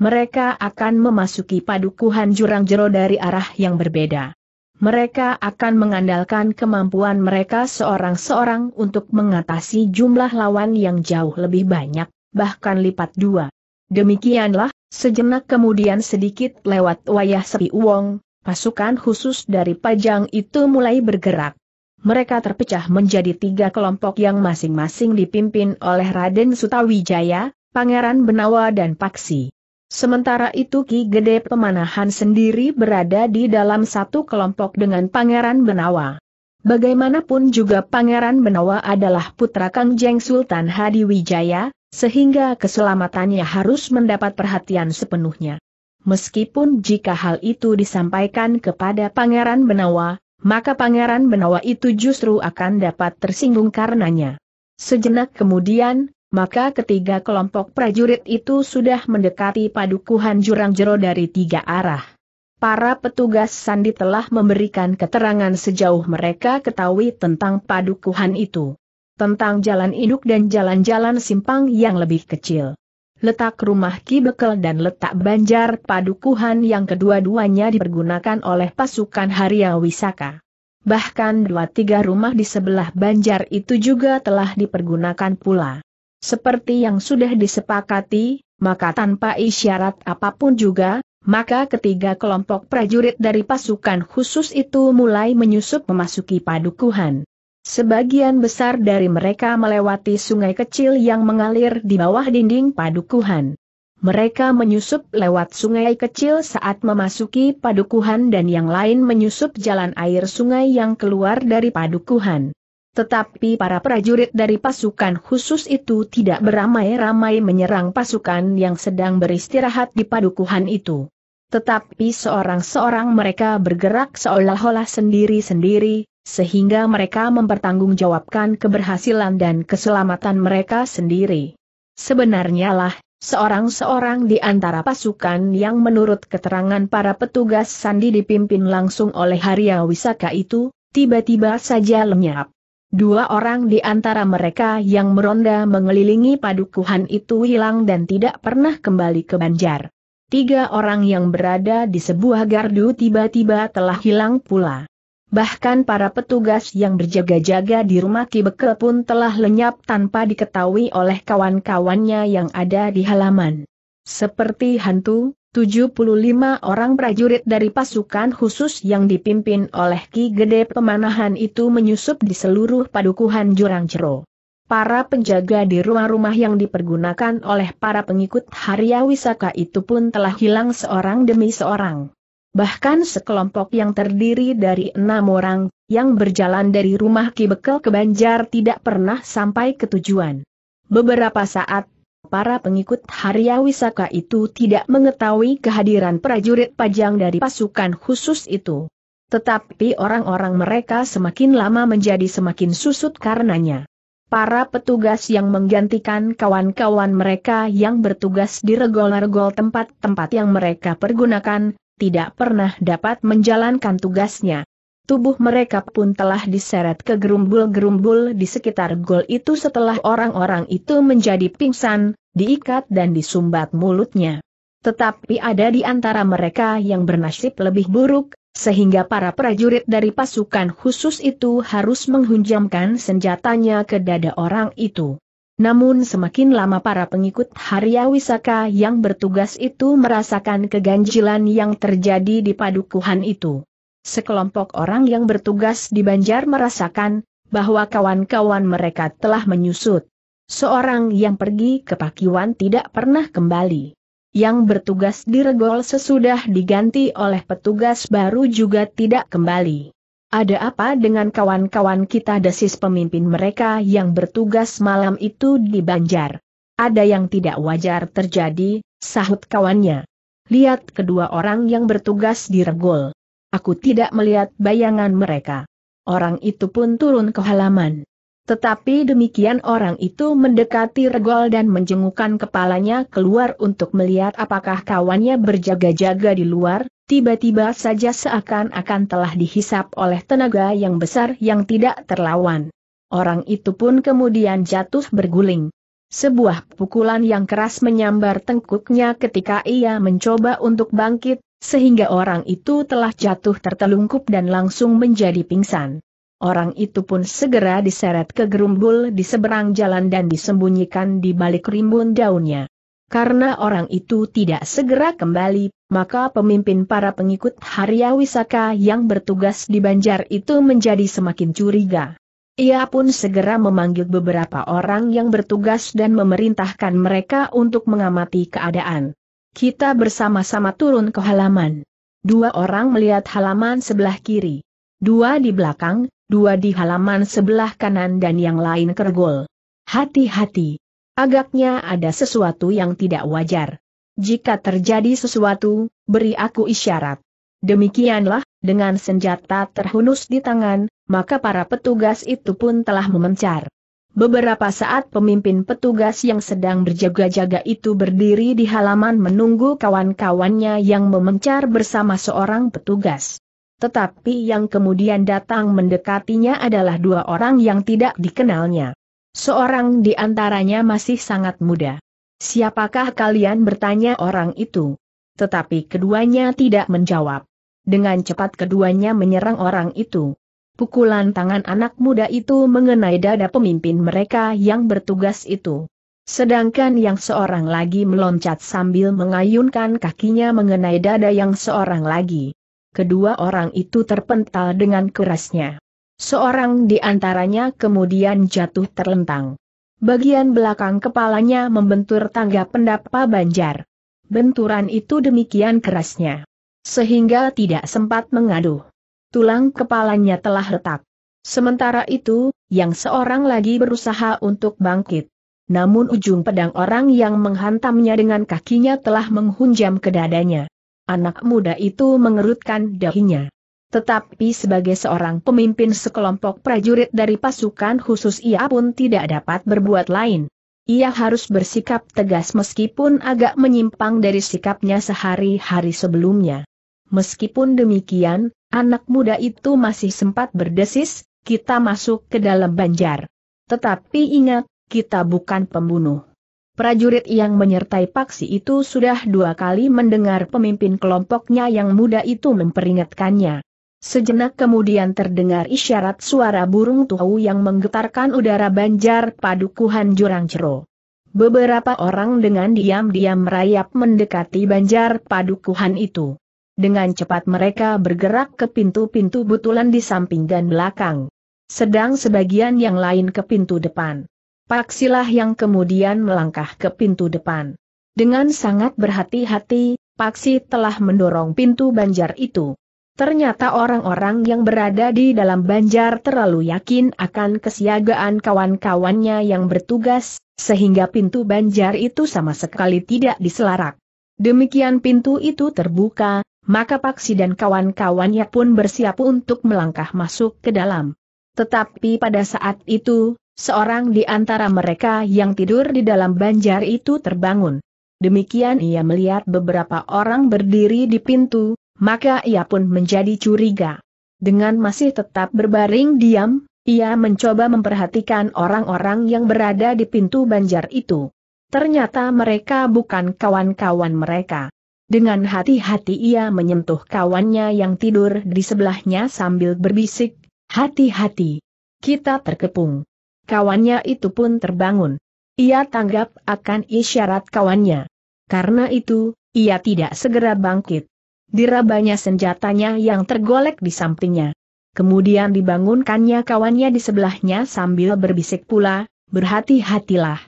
Mereka akan memasuki padukuhan jurang jero dari arah yang berbeda. Mereka akan mengandalkan kemampuan mereka seorang-seorang untuk mengatasi jumlah lawan yang jauh lebih banyak, bahkan lipat dua. Demikianlah Sejenak kemudian sedikit lewat wayah sepi uong, pasukan khusus dari Pajang itu mulai bergerak. Mereka terpecah menjadi tiga kelompok yang masing-masing dipimpin oleh Raden Sutawijaya, Pangeran Benawa dan Paksi. Sementara itu Ki Gede Pemanahan sendiri berada di dalam satu kelompok dengan Pangeran Benawa. Bagaimanapun juga Pangeran Benawa adalah putra Kangjeng Sultan Hadiwijaya. Sehingga keselamatannya harus mendapat perhatian sepenuhnya. Meskipun jika hal itu disampaikan kepada Pangeran Benawa, maka Pangeran Benawa itu justru akan dapat tersinggung karenanya. Sejenak kemudian, maka ketiga kelompok prajurit itu sudah mendekati padukuhan jurang jero dari tiga arah. Para petugas sandi telah memberikan keterangan sejauh mereka ketahui tentang padukuhan itu tentang jalan induk dan jalan-jalan simpang yang lebih kecil. Letak rumah Ki Bekel dan letak banjar padukuhan yang kedua-duanya dipergunakan oleh pasukan Harya Wisaka. Bahkan dua-tiga rumah di sebelah banjar itu juga telah dipergunakan pula. Seperti yang sudah disepakati, maka tanpa isyarat apapun juga, maka ketiga kelompok prajurit dari pasukan khusus itu mulai menyusup memasuki padukuhan. Sebagian besar dari mereka melewati sungai kecil yang mengalir di bawah dinding padukuhan. Mereka menyusup lewat sungai kecil saat memasuki padukuhan dan yang lain menyusup jalan air sungai yang keluar dari padukuhan. Tetapi para prajurit dari pasukan khusus itu tidak beramai-ramai menyerang pasukan yang sedang beristirahat di padukuhan itu. Tetapi seorang-seorang mereka bergerak seolah-olah sendiri-sendiri, sehingga mereka mempertanggungjawabkan keberhasilan dan keselamatan mereka sendiri. Sebenarnya lah, seorang-seorang di antara pasukan yang menurut keterangan para petugas Sandi dipimpin langsung oleh Haria Wisaka itu, tiba-tiba saja lenyap. Dua orang di antara mereka yang meronda mengelilingi padukuhan itu hilang dan tidak pernah kembali ke Banjar. Tiga orang yang berada di sebuah gardu tiba-tiba telah hilang pula. Bahkan para petugas yang berjaga-jaga di rumah Ki Bekel pun telah lenyap tanpa diketahui oleh kawan-kawannya yang ada di halaman. Seperti hantu, 75 orang prajurit dari pasukan khusus yang dipimpin oleh Ki Gede Pemanahan itu menyusup di seluruh padukuhan Jurang Jero. Para penjaga di rumah-rumah yang dipergunakan oleh para pengikut Harya itu pun telah hilang seorang demi seorang bahkan sekelompok yang terdiri dari enam orang, yang berjalan dari rumah Ki Bekel ke Banjar tidak pernah sampai ke tujuan. Beberapa saat, para pengikut Harya Wisaka itu tidak mengetahui kehadiran prajurit pajang dari pasukan khusus itu. Tetapi orang-orang mereka semakin lama menjadi semakin susut karenanya. Para petugas yang menggantikan kawan-kawan mereka yang bertugas di regol-regol tempat-tempat yang mereka pergunakan, tidak pernah dapat menjalankan tugasnya. Tubuh mereka pun telah diseret ke gerumbul-gerumbul di sekitar gol itu setelah orang-orang itu menjadi pingsan, diikat dan disumbat mulutnya. Tetapi ada di antara mereka yang bernasib lebih buruk, sehingga para prajurit dari pasukan khusus itu harus menghunjamkan senjatanya ke dada orang itu. Namun semakin lama para pengikut Harya Wisaka yang bertugas itu merasakan keganjilan yang terjadi di padukuhan itu. Sekelompok orang yang bertugas di Banjar merasakan bahwa kawan-kawan mereka telah menyusut. Seorang yang pergi ke Pakiwan tidak pernah kembali. Yang bertugas di Regol sesudah diganti oleh petugas baru juga tidak kembali. Ada apa dengan kawan-kawan kita desis pemimpin mereka yang bertugas malam itu di Banjar? Ada yang tidak wajar terjadi, sahut kawannya. Lihat kedua orang yang bertugas di regol. Aku tidak melihat bayangan mereka. Orang itu pun turun ke halaman. Tetapi demikian orang itu mendekati regol dan menjengukkan kepalanya keluar untuk melihat apakah kawannya berjaga-jaga di luar, tiba-tiba saja seakan-akan telah dihisap oleh tenaga yang besar yang tidak terlawan. Orang itu pun kemudian jatuh berguling. Sebuah pukulan yang keras menyambar tengkuknya ketika ia mencoba untuk bangkit, sehingga orang itu telah jatuh tertelungkup dan langsung menjadi pingsan. Orang itu pun segera diseret ke gerumbul di seberang jalan dan disembunyikan di balik rimbun daunnya. Karena orang itu tidak segera kembali, maka pemimpin para pengikut Harya Wisaka yang bertugas di Banjar itu menjadi semakin curiga. Ia pun segera memanggil beberapa orang yang bertugas dan memerintahkan mereka untuk mengamati keadaan. Kita bersama-sama turun ke halaman. Dua orang melihat halaman sebelah kiri dua di belakang, dua di halaman sebelah kanan dan yang lain kergol. Hati-hati. Agaknya ada sesuatu yang tidak wajar. Jika terjadi sesuatu, beri aku isyarat. Demikianlah, dengan senjata terhunus di tangan, maka para petugas itu pun telah memencar. Beberapa saat pemimpin petugas yang sedang berjaga-jaga itu berdiri di halaman menunggu kawan-kawannya yang memencar bersama seorang petugas tetapi yang kemudian datang mendekatinya adalah dua orang yang tidak dikenalnya. Seorang di antaranya masih sangat muda. Siapakah kalian bertanya orang itu? Tetapi keduanya tidak menjawab. Dengan cepat keduanya menyerang orang itu. Pukulan tangan anak muda itu mengenai dada pemimpin mereka yang bertugas itu. Sedangkan yang seorang lagi meloncat sambil mengayunkan kakinya mengenai dada yang seorang lagi kedua orang itu terpental dengan kerasnya. Seorang di antaranya kemudian jatuh terlentang. Bagian belakang kepalanya membentur tangga pendapa banjar. Benturan itu demikian kerasnya. Sehingga tidak sempat mengaduh. Tulang kepalanya telah retak. Sementara itu, yang seorang lagi berusaha untuk bangkit. Namun ujung pedang orang yang menghantamnya dengan kakinya telah menghunjam ke dadanya. Anak muda itu mengerutkan dahinya. Tetapi sebagai seorang pemimpin sekelompok prajurit dari pasukan khusus ia pun tidak dapat berbuat lain. Ia harus bersikap tegas meskipun agak menyimpang dari sikapnya sehari-hari sebelumnya. Meskipun demikian, anak muda itu masih sempat berdesis, kita masuk ke dalam banjar. Tetapi ingat, kita bukan pembunuh. Prajurit yang menyertai Paksi itu sudah dua kali mendengar pemimpin kelompoknya yang muda itu memperingatkannya. Sejenak kemudian terdengar isyarat suara burung tuau yang menggetarkan udara banjar padukuhan jurang cero. Beberapa orang dengan diam-diam merayap mendekati banjar padukuhan itu. Dengan cepat mereka bergerak ke pintu-pintu butulan di samping dan belakang. Sedang sebagian yang lain ke pintu depan. Paksilah yang kemudian melangkah ke pintu depan. Dengan sangat berhati-hati, Paksi telah mendorong pintu banjar itu. Ternyata orang-orang yang berada di dalam banjar terlalu yakin akan kesiagaan kawan-kawannya yang bertugas, sehingga pintu banjar itu sama sekali tidak diselarak. Demikian pintu itu terbuka, maka Paksi dan kawan-kawannya pun bersiap untuk melangkah masuk ke dalam. Tetapi pada saat itu, Seorang di antara mereka yang tidur di dalam banjar itu terbangun. Demikian ia melihat beberapa orang berdiri di pintu, maka ia pun menjadi curiga. Dengan masih tetap berbaring diam, ia mencoba memperhatikan orang-orang yang berada di pintu banjar itu. Ternyata mereka bukan kawan-kawan mereka. Dengan hati-hati ia menyentuh kawannya yang tidur di sebelahnya sambil berbisik, hati-hati. Kita terkepung kawannya itu pun terbangun. Ia tanggap akan isyarat kawannya. Karena itu, ia tidak segera bangkit. Dirabanya senjatanya yang tergolek di sampingnya. Kemudian dibangunkannya kawannya di sebelahnya sambil berbisik pula, berhati-hatilah.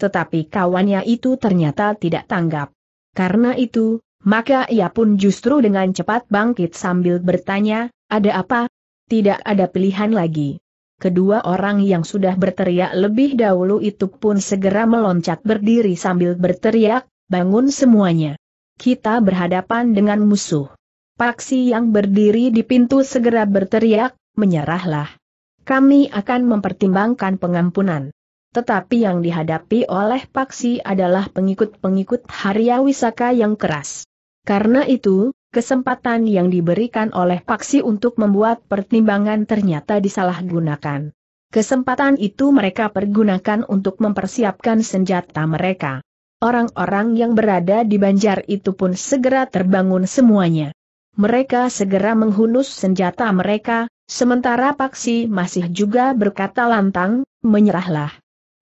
Tetapi kawannya itu ternyata tidak tanggap. Karena itu, maka ia pun justru dengan cepat bangkit sambil bertanya, ada apa? Tidak ada pilihan lagi. Kedua orang yang sudah berteriak lebih dahulu itu pun segera meloncat berdiri sambil berteriak, bangun semuanya. Kita berhadapan dengan musuh. Paksi yang berdiri di pintu segera berteriak, menyerahlah. Kami akan mempertimbangkan pengampunan. Tetapi yang dihadapi oleh Paksi adalah pengikut-pengikut Haryawisaka yang keras. Karena itu, kesempatan yang diberikan oleh Paksi untuk membuat pertimbangan ternyata disalahgunakan. Kesempatan itu mereka pergunakan untuk mempersiapkan senjata mereka. Orang-orang yang berada di banjar itu pun segera terbangun semuanya. Mereka segera menghunus senjata mereka, sementara Paksi masih juga berkata lantang, menyerahlah.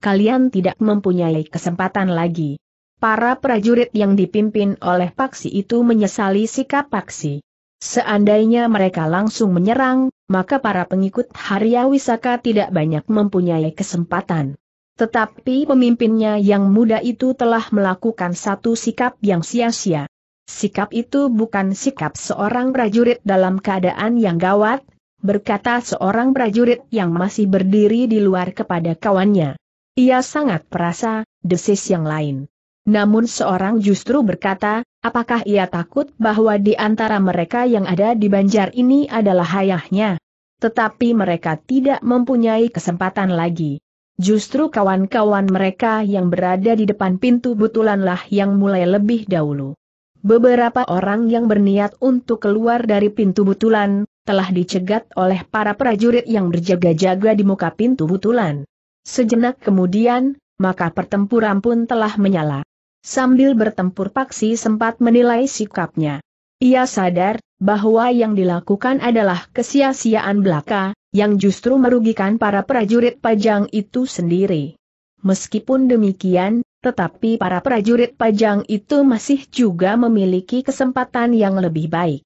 Kalian tidak mempunyai kesempatan lagi para prajurit yang dipimpin oleh Paksi itu menyesali sikap Paksi. Seandainya mereka langsung menyerang, maka para pengikut Harya Wisaka tidak banyak mempunyai kesempatan. Tetapi pemimpinnya yang muda itu telah melakukan satu sikap yang sia-sia. Sikap itu bukan sikap seorang prajurit dalam keadaan yang gawat, berkata seorang prajurit yang masih berdiri di luar kepada kawannya. Ia sangat perasa, desis yang lain. Namun seorang justru berkata, apakah ia takut bahwa di antara mereka yang ada di banjar ini adalah hayahnya? Tetapi mereka tidak mempunyai kesempatan lagi. Justru kawan-kawan mereka yang berada di depan pintu butulanlah yang mulai lebih dahulu. Beberapa orang yang berniat untuk keluar dari pintu butulan, telah dicegat oleh para prajurit yang berjaga-jaga di muka pintu butulan. Sejenak kemudian, maka pertempuran pun telah menyala. Sambil bertempur paksi sempat menilai sikapnya. Ia sadar, bahwa yang dilakukan adalah kesia-siaan belaka, yang justru merugikan para prajurit pajang itu sendiri. Meskipun demikian, tetapi para prajurit pajang itu masih juga memiliki kesempatan yang lebih baik.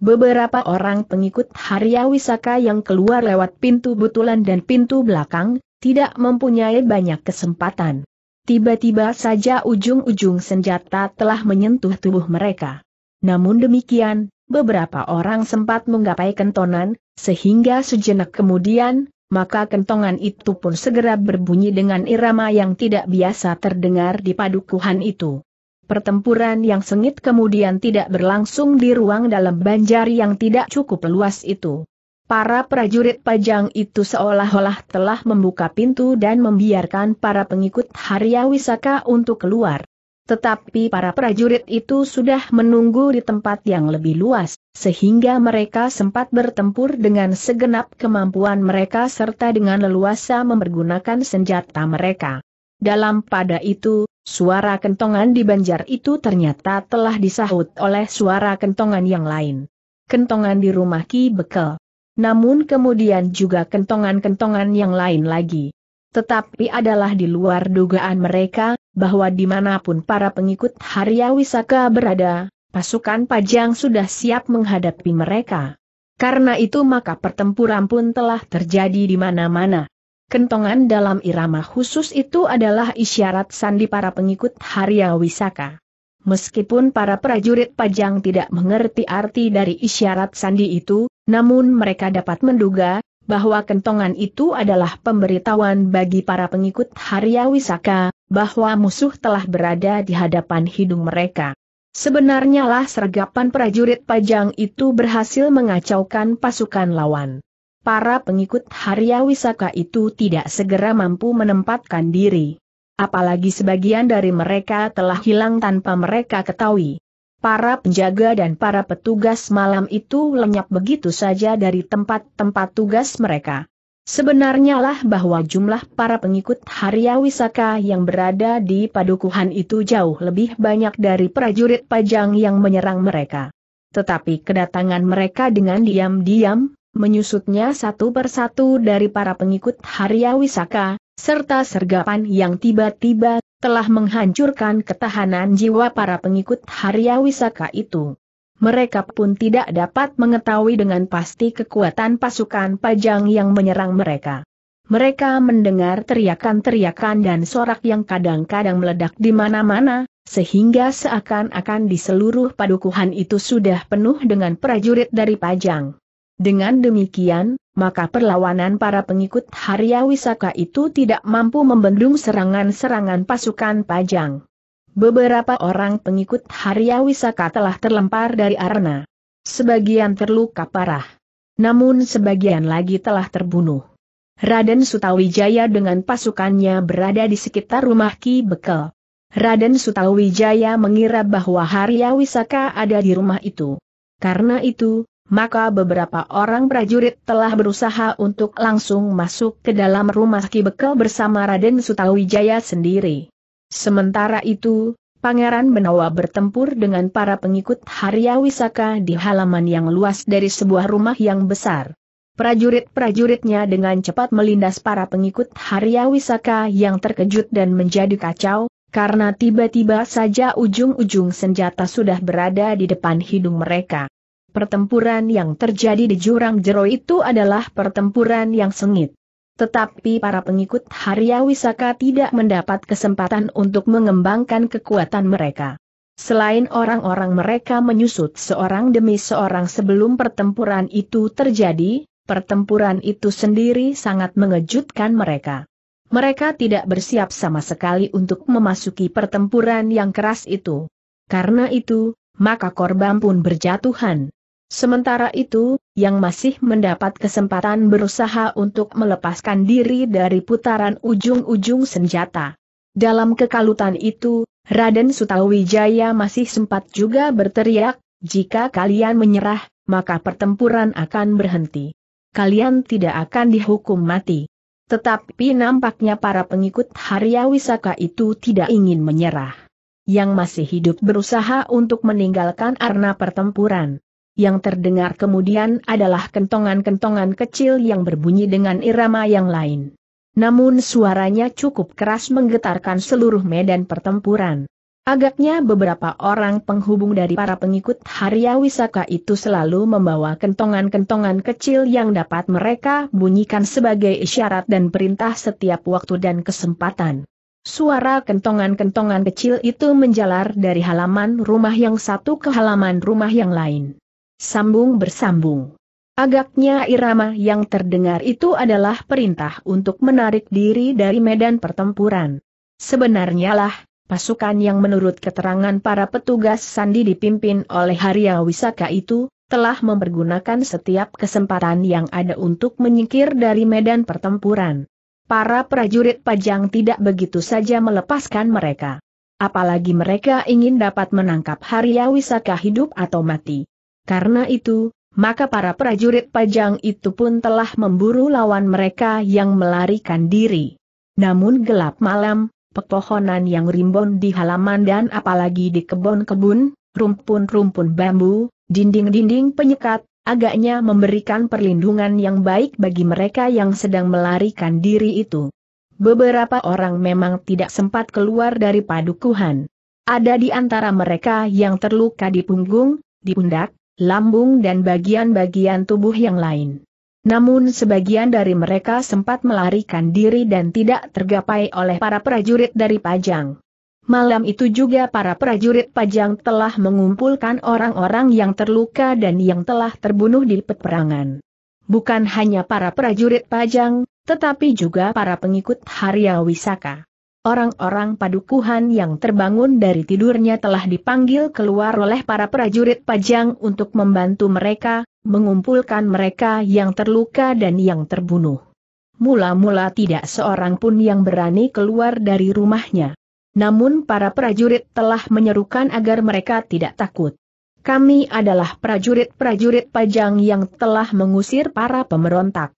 Beberapa orang pengikut Harya Wisaka yang keluar lewat pintu butulan dan pintu belakang, tidak mempunyai banyak kesempatan. Tiba-tiba saja ujung-ujung senjata telah menyentuh tubuh mereka. Namun demikian, beberapa orang sempat menggapai kentongan, sehingga sejenak kemudian, maka kentongan itu pun segera berbunyi dengan irama yang tidak biasa terdengar di padukuhan itu. Pertempuran yang sengit kemudian tidak berlangsung di ruang dalam banjar yang tidak cukup luas itu. Para prajurit pajang itu seolah-olah telah membuka pintu dan membiarkan para pengikut Harya Wisaka untuk keluar. Tetapi para prajurit itu sudah menunggu di tempat yang lebih luas, sehingga mereka sempat bertempur dengan segenap kemampuan mereka serta dengan leluasa mempergunakan senjata mereka. Dalam pada itu, suara kentongan di banjar itu ternyata telah disahut oleh suara kentongan yang lain. Kentongan di rumah Ki Bekel namun kemudian juga kentongan-kentongan yang lain lagi. Tetapi adalah di luar dugaan mereka, bahwa dimanapun para pengikut Harya Wisaka berada, pasukan Pajang sudah siap menghadapi mereka. Karena itu maka pertempuran pun telah terjadi di mana-mana. Kentongan dalam irama khusus itu adalah isyarat sandi para pengikut Harya Wisaka. Meskipun para prajurit Pajang tidak mengerti arti dari isyarat sandi itu, namun mereka dapat menduga, bahwa kentongan itu adalah pemberitahuan bagi para pengikut Harya bahwa musuh telah berada di hadapan hidung mereka. Sebenarnya lah sergapan prajurit pajang itu berhasil mengacaukan pasukan lawan. Para pengikut Harya itu tidak segera mampu menempatkan diri. Apalagi sebagian dari mereka telah hilang tanpa mereka ketahui. Para penjaga dan para petugas malam itu lenyap begitu saja dari tempat-tempat tugas mereka. Sebenarnya lah bahwa jumlah para pengikut Harya Wisaka yang berada di padukuhan itu jauh lebih banyak dari prajurit pajang yang menyerang mereka. Tetapi kedatangan mereka dengan diam-diam, menyusutnya satu persatu dari para pengikut Harya Wisaka, serta sergapan yang tiba-tiba telah menghancurkan ketahanan jiwa para pengikut Harya Wisaka itu. Mereka pun tidak dapat mengetahui dengan pasti kekuatan pasukan pajang yang menyerang mereka. Mereka mendengar teriakan-teriakan dan sorak yang kadang-kadang meledak di mana-mana, sehingga seakan-akan di seluruh padukuhan itu sudah penuh dengan prajurit dari pajang. Dengan demikian, maka perlawanan para pengikut Harya Wisaka itu tidak mampu membendung serangan-serangan pasukan Pajang. Beberapa orang pengikut Harya Wisaka telah terlempar dari arena. Sebagian terluka parah. Namun sebagian lagi telah terbunuh. Raden Sutawijaya dengan pasukannya berada di sekitar rumah Ki Bekel. Raden Sutawijaya mengira bahwa Harya Wisaka ada di rumah itu. Karena itu, maka beberapa orang prajurit telah berusaha untuk langsung masuk ke dalam rumah Ki Bekel bersama Raden Sutawijaya sendiri. Sementara itu, Pangeran Benawa bertempur dengan para pengikut Harya Wisaka di halaman yang luas dari sebuah rumah yang besar. Prajurit-prajuritnya dengan cepat melindas para pengikut Harya Wisaka yang terkejut dan menjadi kacau, karena tiba-tiba saja ujung-ujung senjata sudah berada di depan hidung mereka pertempuran yang terjadi di jurang jero itu adalah pertempuran yang sengit. Tetapi para pengikut Harya Wisaka tidak mendapat kesempatan untuk mengembangkan kekuatan mereka. Selain orang-orang mereka menyusut seorang demi seorang sebelum pertempuran itu terjadi, pertempuran itu sendiri sangat mengejutkan mereka. Mereka tidak bersiap sama sekali untuk memasuki pertempuran yang keras itu. Karena itu, maka korban pun berjatuhan. Sementara itu, yang masih mendapat kesempatan berusaha untuk melepaskan diri dari putaran ujung-ujung senjata. Dalam kekalutan itu, Raden Sutawijaya masih sempat juga berteriak, jika kalian menyerah, maka pertempuran akan berhenti. Kalian tidak akan dihukum mati. Tetapi nampaknya para pengikut Harya Wisaka itu tidak ingin menyerah. Yang masih hidup berusaha untuk meninggalkan arena pertempuran. Yang terdengar kemudian adalah kentongan-kentongan kecil yang berbunyi dengan irama yang lain. Namun suaranya cukup keras menggetarkan seluruh medan pertempuran. Agaknya beberapa orang penghubung dari para pengikut Harya Wisaka itu selalu membawa kentongan-kentongan kecil yang dapat mereka bunyikan sebagai isyarat dan perintah setiap waktu dan kesempatan. Suara kentongan-kentongan kecil itu menjalar dari halaman rumah yang satu ke halaman rumah yang lain. Sambung bersambung. Agaknya irama yang terdengar itu adalah perintah untuk menarik diri dari medan pertempuran. Sebenarnya lah, pasukan yang menurut keterangan para petugas Sandi dipimpin oleh Harya Wisaka itu, telah mempergunakan setiap kesempatan yang ada untuk menyingkir dari medan pertempuran. Para prajurit pajang tidak begitu saja melepaskan mereka. Apalagi mereka ingin dapat menangkap Harya Wisaka hidup atau mati. Karena itu, maka para prajurit pajang itu pun telah memburu lawan mereka yang melarikan diri. Namun gelap malam, pepohonan yang rimbun di halaman dan apalagi di kebun-kebun, rumpun-rumpun bambu, dinding-dinding penyekat, agaknya memberikan perlindungan yang baik bagi mereka yang sedang melarikan diri itu. Beberapa orang memang tidak sempat keluar dari padukuhan. Ada di antara mereka yang terluka di punggung, di pundak, lambung dan bagian-bagian tubuh yang lain. Namun sebagian dari mereka sempat melarikan diri dan tidak tergapai oleh para prajurit dari Pajang. Malam itu juga para prajurit Pajang telah mengumpulkan orang-orang yang terluka dan yang telah terbunuh di peperangan. Bukan hanya para prajurit Pajang, tetapi juga para pengikut Harya Orang-orang padukuhan yang terbangun dari tidurnya telah dipanggil keluar oleh para prajurit pajang untuk membantu mereka, mengumpulkan mereka yang terluka dan yang terbunuh. Mula-mula tidak seorang pun yang berani keluar dari rumahnya. Namun para prajurit telah menyerukan agar mereka tidak takut. Kami adalah prajurit-prajurit pajang yang telah mengusir para pemberontak.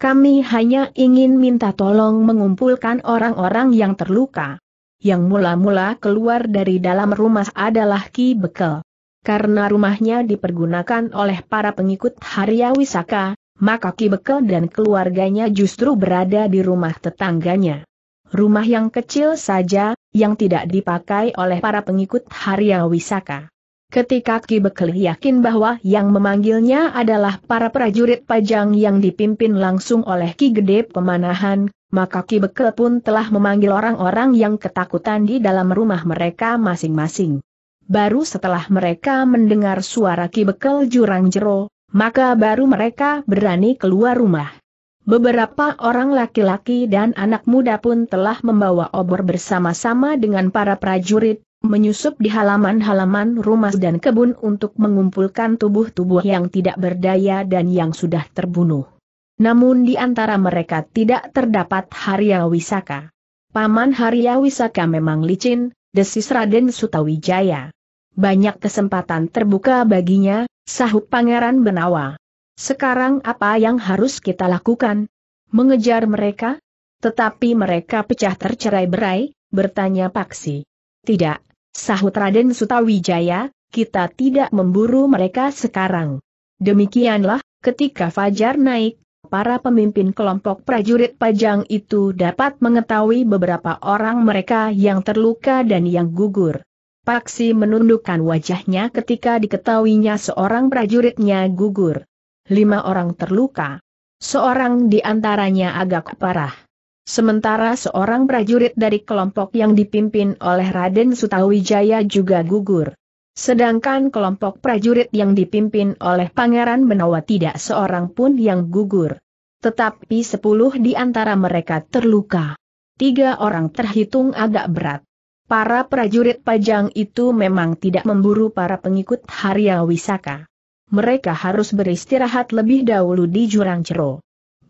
Kami hanya ingin minta tolong mengumpulkan orang-orang yang terluka. Yang mula-mula keluar dari dalam rumah adalah Ki Bekel. Karena rumahnya dipergunakan oleh para pengikut Harya Wisaka, maka Ki Bekel dan keluarganya justru berada di rumah tetangganya. Rumah yang kecil saja, yang tidak dipakai oleh para pengikut Harya Wisaka. Ketika Ki Bekel yakin bahwa yang memanggilnya adalah para prajurit pajang yang dipimpin langsung oleh Ki Gede Pemanahan, maka Ki Bekel pun telah memanggil orang-orang yang ketakutan di dalam rumah mereka masing-masing. Baru setelah mereka mendengar suara Ki Bekel jurang jero, maka baru mereka berani keluar rumah. Beberapa orang laki-laki dan anak muda pun telah membawa obor bersama-sama dengan para prajurit, menyusup di halaman-halaman rumah dan kebun untuk mengumpulkan tubuh-tubuh yang tidak berdaya dan yang sudah terbunuh. Namun di antara mereka tidak terdapat Harya Wisaka. Paman Harya Wisaka memang licin, desis Raden Sutawijaya. Banyak kesempatan terbuka baginya, sahut Pangeran Benawa. Sekarang apa yang harus kita lakukan? Mengejar mereka? Tetapi mereka pecah tercerai-berai, bertanya Paksi. Tidak, Sahut Raden Sutawijaya, kita tidak memburu mereka sekarang. Demikianlah, ketika Fajar naik, para pemimpin kelompok prajurit pajang itu dapat mengetahui beberapa orang mereka yang terluka dan yang gugur. Paksi menundukkan wajahnya ketika diketahuinya seorang prajuritnya gugur. Lima orang terluka. Seorang di antaranya agak parah. Sementara seorang prajurit dari kelompok yang dipimpin oleh Raden Sutawijaya juga gugur. Sedangkan kelompok prajurit yang dipimpin oleh Pangeran Benawa tidak seorang pun yang gugur. Tetapi sepuluh di antara mereka terluka. Tiga orang terhitung agak berat. Para prajurit pajang itu memang tidak memburu para pengikut Harya Wisaka. Mereka harus beristirahat lebih dahulu di jurang cero.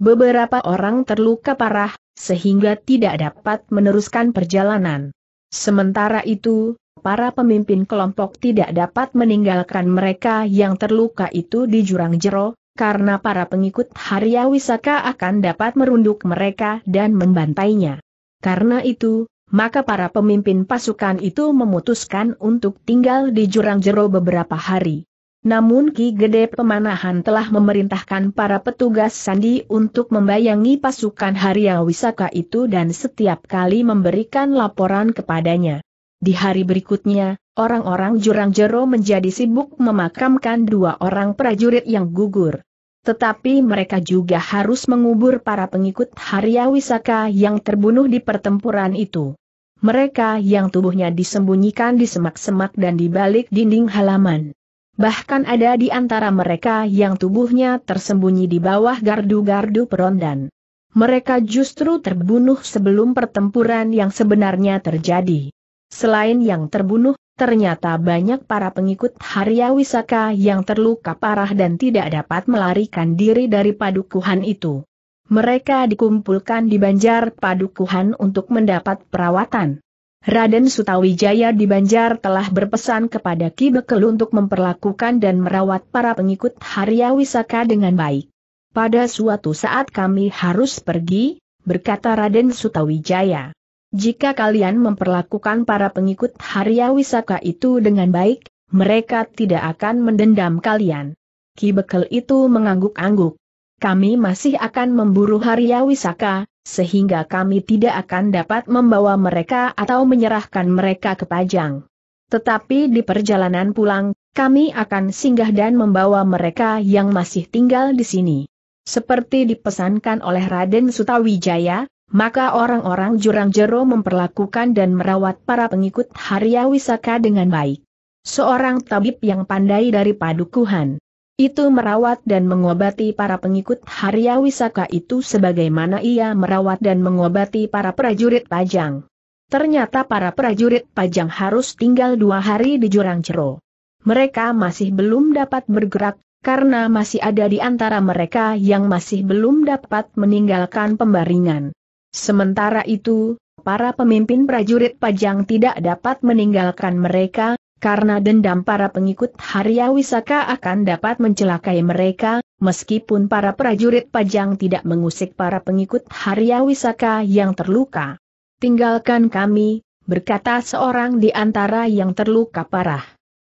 Beberapa orang terluka parah, sehingga tidak dapat meneruskan perjalanan. Sementara itu, para pemimpin kelompok tidak dapat meninggalkan mereka yang terluka itu di jurang jero, karena para pengikut Harya Wisaka akan dapat merunduk mereka dan membantainya. Karena itu, maka para pemimpin pasukan itu memutuskan untuk tinggal di jurang jero beberapa hari. Namun Ki Gede Pemanahan telah memerintahkan para petugas sandi untuk membayangi pasukan Harya Wisaka itu dan setiap kali memberikan laporan kepadanya. Di hari berikutnya, orang-orang Jurang Jero menjadi sibuk memakamkan dua orang prajurit yang gugur. Tetapi mereka juga harus mengubur para pengikut Harya Wisaka yang terbunuh di pertempuran itu. Mereka yang tubuhnya disembunyikan di semak-semak dan di balik dinding halaman bahkan ada di antara mereka yang tubuhnya tersembunyi di bawah gardu-gardu perondan. Mereka justru terbunuh sebelum pertempuran yang sebenarnya terjadi. Selain yang terbunuh, ternyata banyak para pengikut Harya Wisaka yang terluka parah dan tidak dapat melarikan diri dari padukuhan itu. Mereka dikumpulkan di banjar padukuhan untuk mendapat perawatan. Raden Sutawijaya di Banjar telah berpesan kepada Ki Bekel untuk memperlakukan dan merawat para pengikut Harya Wisaka dengan baik. Pada suatu saat kami harus pergi, berkata Raden Sutawijaya. Jika kalian memperlakukan para pengikut Harya Wisaka itu dengan baik, mereka tidak akan mendendam kalian. Ki Bekel itu mengangguk-angguk. Kami masih akan memburu Harya Wisaka, sehingga kami tidak akan dapat membawa mereka atau menyerahkan mereka ke Pajang. Tetapi di perjalanan pulang, kami akan singgah dan membawa mereka yang masih tinggal di sini. Seperti dipesankan oleh Raden Sutawijaya, maka orang-orang Jurang Jero memperlakukan dan merawat para pengikut Harya dengan baik. Seorang tabib yang pandai dari padukuhan itu merawat dan mengobati para pengikut Harya Wisaka itu sebagaimana ia merawat dan mengobati para prajurit pajang. Ternyata para prajurit pajang harus tinggal dua hari di jurang cero. Mereka masih belum dapat bergerak, karena masih ada di antara mereka yang masih belum dapat meninggalkan pembaringan. Sementara itu, para pemimpin prajurit pajang tidak dapat meninggalkan mereka, karena dendam para pengikut Harya Wisaka akan dapat mencelakai mereka, meskipun para prajurit pajang tidak mengusik para pengikut Harya Wisaka yang terluka. Tinggalkan kami, berkata seorang di antara yang terluka parah.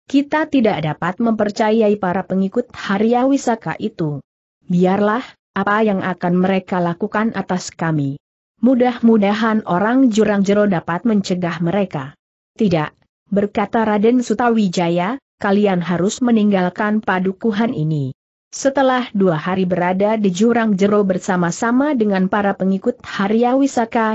Kita tidak dapat mempercayai para pengikut Harya Wisaka itu. Biarlah, apa yang akan mereka lakukan atas kami. Mudah-mudahan orang jurang jero dapat mencegah mereka. Tidak, berkata Raden Sutawijaya, kalian harus meninggalkan padukuhan ini. Setelah dua hari berada di jurang jero bersama-sama dengan para pengikut Harya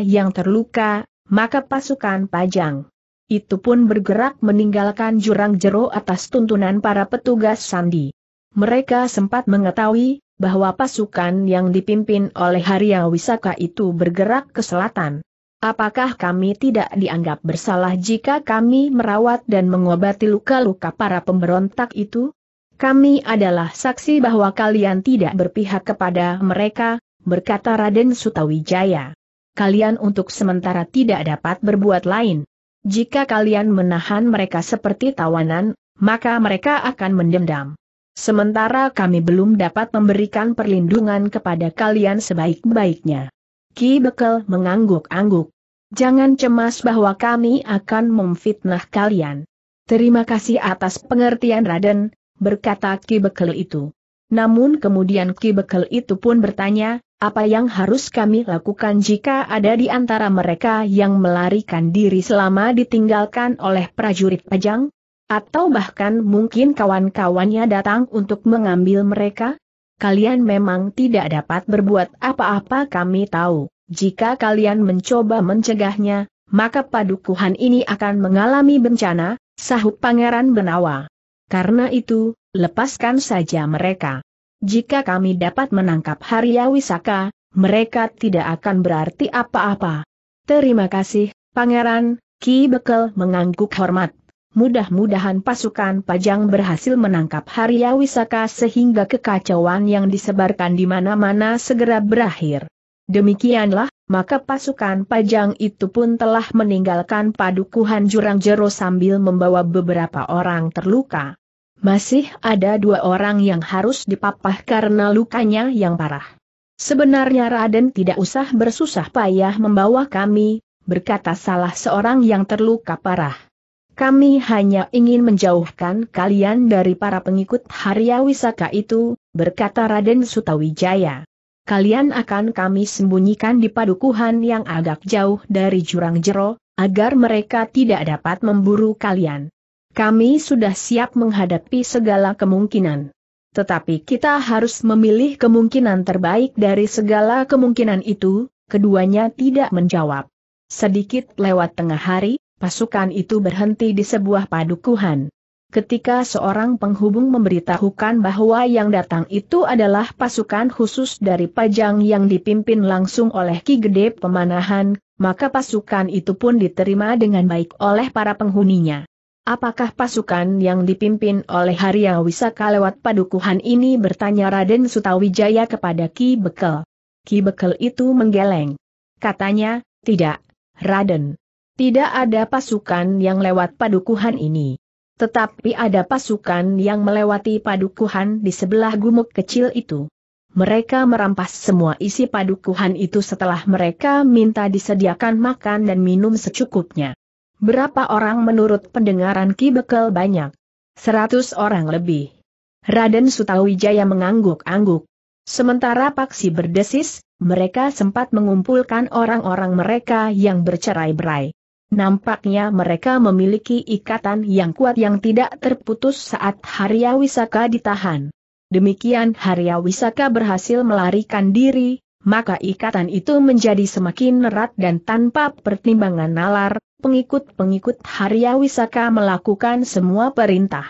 yang terluka, maka pasukan Pajang. Itu pun bergerak meninggalkan jurang jero atas tuntunan para petugas Sandi. Mereka sempat mengetahui bahwa pasukan yang dipimpin oleh Harya itu bergerak ke selatan. Apakah kami tidak dianggap bersalah jika kami merawat dan mengobati luka-luka para pemberontak itu? Kami adalah saksi bahwa kalian tidak berpihak kepada mereka, berkata Raden Sutawijaya. Kalian untuk sementara tidak dapat berbuat lain. Jika kalian menahan mereka seperti tawanan, maka mereka akan mendendam. Sementara kami belum dapat memberikan perlindungan kepada kalian sebaik-baiknya. Ki Bekel mengangguk-angguk. Jangan cemas bahwa kami akan memfitnah kalian. Terima kasih atas pengertian Raden, berkata Ki Bekel itu. Namun kemudian Ki Bekel itu pun bertanya, apa yang harus kami lakukan jika ada di antara mereka yang melarikan diri selama ditinggalkan oleh prajurit pajang? Atau bahkan mungkin kawan-kawannya datang untuk mengambil mereka? kalian memang tidak dapat berbuat apa-apa kami tahu. Jika kalian mencoba mencegahnya, maka padukuhan ini akan mengalami bencana, sahut Pangeran Benawa. Karena itu, lepaskan saja mereka. Jika kami dapat menangkap Harya Wisaka, mereka tidak akan berarti apa-apa. Terima kasih, Pangeran, Ki Bekel mengangguk hormat. Mudah-mudahan pasukan Pajang berhasil menangkap Harya Wisaka sehingga kekacauan yang disebarkan di mana-mana segera berakhir. Demikianlah, maka pasukan Pajang itu pun telah meninggalkan padukuhan Jurang Jero sambil membawa beberapa orang terluka. Masih ada dua orang yang harus dipapah karena lukanya yang parah. Sebenarnya Raden tidak usah bersusah payah membawa kami, berkata salah seorang yang terluka parah. Kami hanya ingin menjauhkan kalian dari para pengikut Harya Wisaka itu, berkata Raden Sutawijaya. Kalian akan kami sembunyikan di padukuhan yang agak jauh dari jurang jero, agar mereka tidak dapat memburu kalian. Kami sudah siap menghadapi segala kemungkinan. Tetapi kita harus memilih kemungkinan terbaik dari segala kemungkinan itu, keduanya tidak menjawab. Sedikit lewat tengah hari, pasukan itu berhenti di sebuah padukuhan. Ketika seorang penghubung memberitahukan bahwa yang datang itu adalah pasukan khusus dari Pajang yang dipimpin langsung oleh Ki Gede Pemanahan, maka pasukan itu pun diterima dengan baik oleh para penghuninya. Apakah pasukan yang dipimpin oleh Harya Wisaka lewat padukuhan ini bertanya Raden Sutawijaya kepada Ki Bekel. Ki Bekel itu menggeleng. Katanya, tidak, Raden. Tidak ada pasukan yang lewat padukuhan ini. Tetapi ada pasukan yang melewati padukuhan di sebelah gumuk kecil itu. Mereka merampas semua isi padukuhan itu setelah mereka minta disediakan makan dan minum secukupnya. Berapa orang menurut pendengaran Ki Bekel banyak? Seratus orang lebih. Raden Sutawijaya mengangguk-angguk. Sementara Paksi berdesis, mereka sempat mengumpulkan orang-orang mereka yang bercerai-berai. Nampaknya mereka memiliki ikatan yang kuat yang tidak terputus saat Harya Wisaka ditahan. Demikian Harya Wisaka berhasil melarikan diri, maka ikatan itu menjadi semakin erat dan tanpa pertimbangan nalar, pengikut-pengikut Harya Wisaka melakukan semua perintah.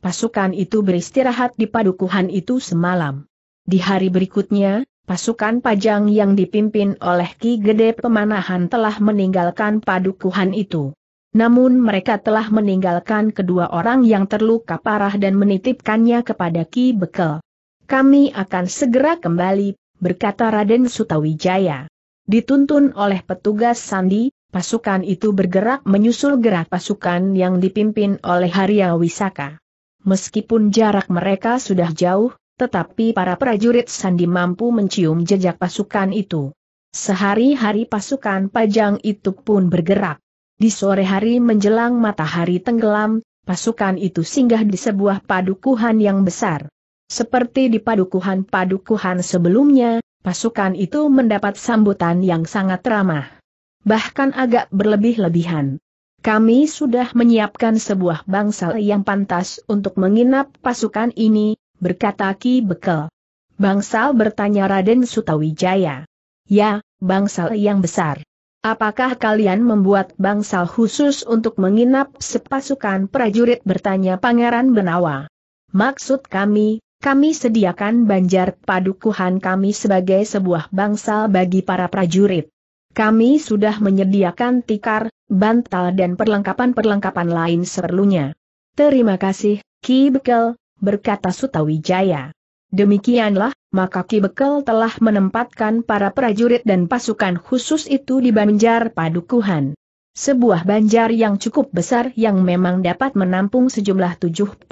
Pasukan itu beristirahat di padukuhan itu semalam. Di hari berikutnya, Pasukan Pajang yang dipimpin oleh Ki Gede Pemanahan telah meninggalkan padukuhan itu. Namun mereka telah meninggalkan kedua orang yang terluka parah dan menitipkannya kepada Ki Bekel. Kami akan segera kembali, berkata Raden Sutawijaya. Dituntun oleh petugas Sandi, pasukan itu bergerak menyusul gerak pasukan yang dipimpin oleh Haria Wisaka. Meskipun jarak mereka sudah jauh, tetapi para prajurit Sandi mampu mencium jejak pasukan itu. Sehari-hari pasukan Pajang itu pun bergerak. Di sore hari menjelang matahari tenggelam, pasukan itu singgah di sebuah padukuhan yang besar. Seperti di padukuhan-padukuhan sebelumnya, pasukan itu mendapat sambutan yang sangat ramah. Bahkan agak berlebih-lebihan. Kami sudah menyiapkan sebuah bangsal yang pantas untuk menginap pasukan ini, berkata Ki Bekel. Bangsal bertanya Raden Sutawijaya. Ya, bangsal yang besar. Apakah kalian membuat bangsal khusus untuk menginap sepasukan prajurit bertanya Pangeran Benawa. Maksud kami, kami sediakan banjar padukuhan kami sebagai sebuah bangsal bagi para prajurit. Kami sudah menyediakan tikar, bantal dan perlengkapan-perlengkapan lain seperlunya. Terima kasih, Ki Bekel, berkata Sutawijaya. Demikianlah, maka Ki Bekel telah menempatkan para prajurit dan pasukan khusus itu di Banjar Padukuhan. Sebuah banjar yang cukup besar yang memang dapat menampung sejumlah 75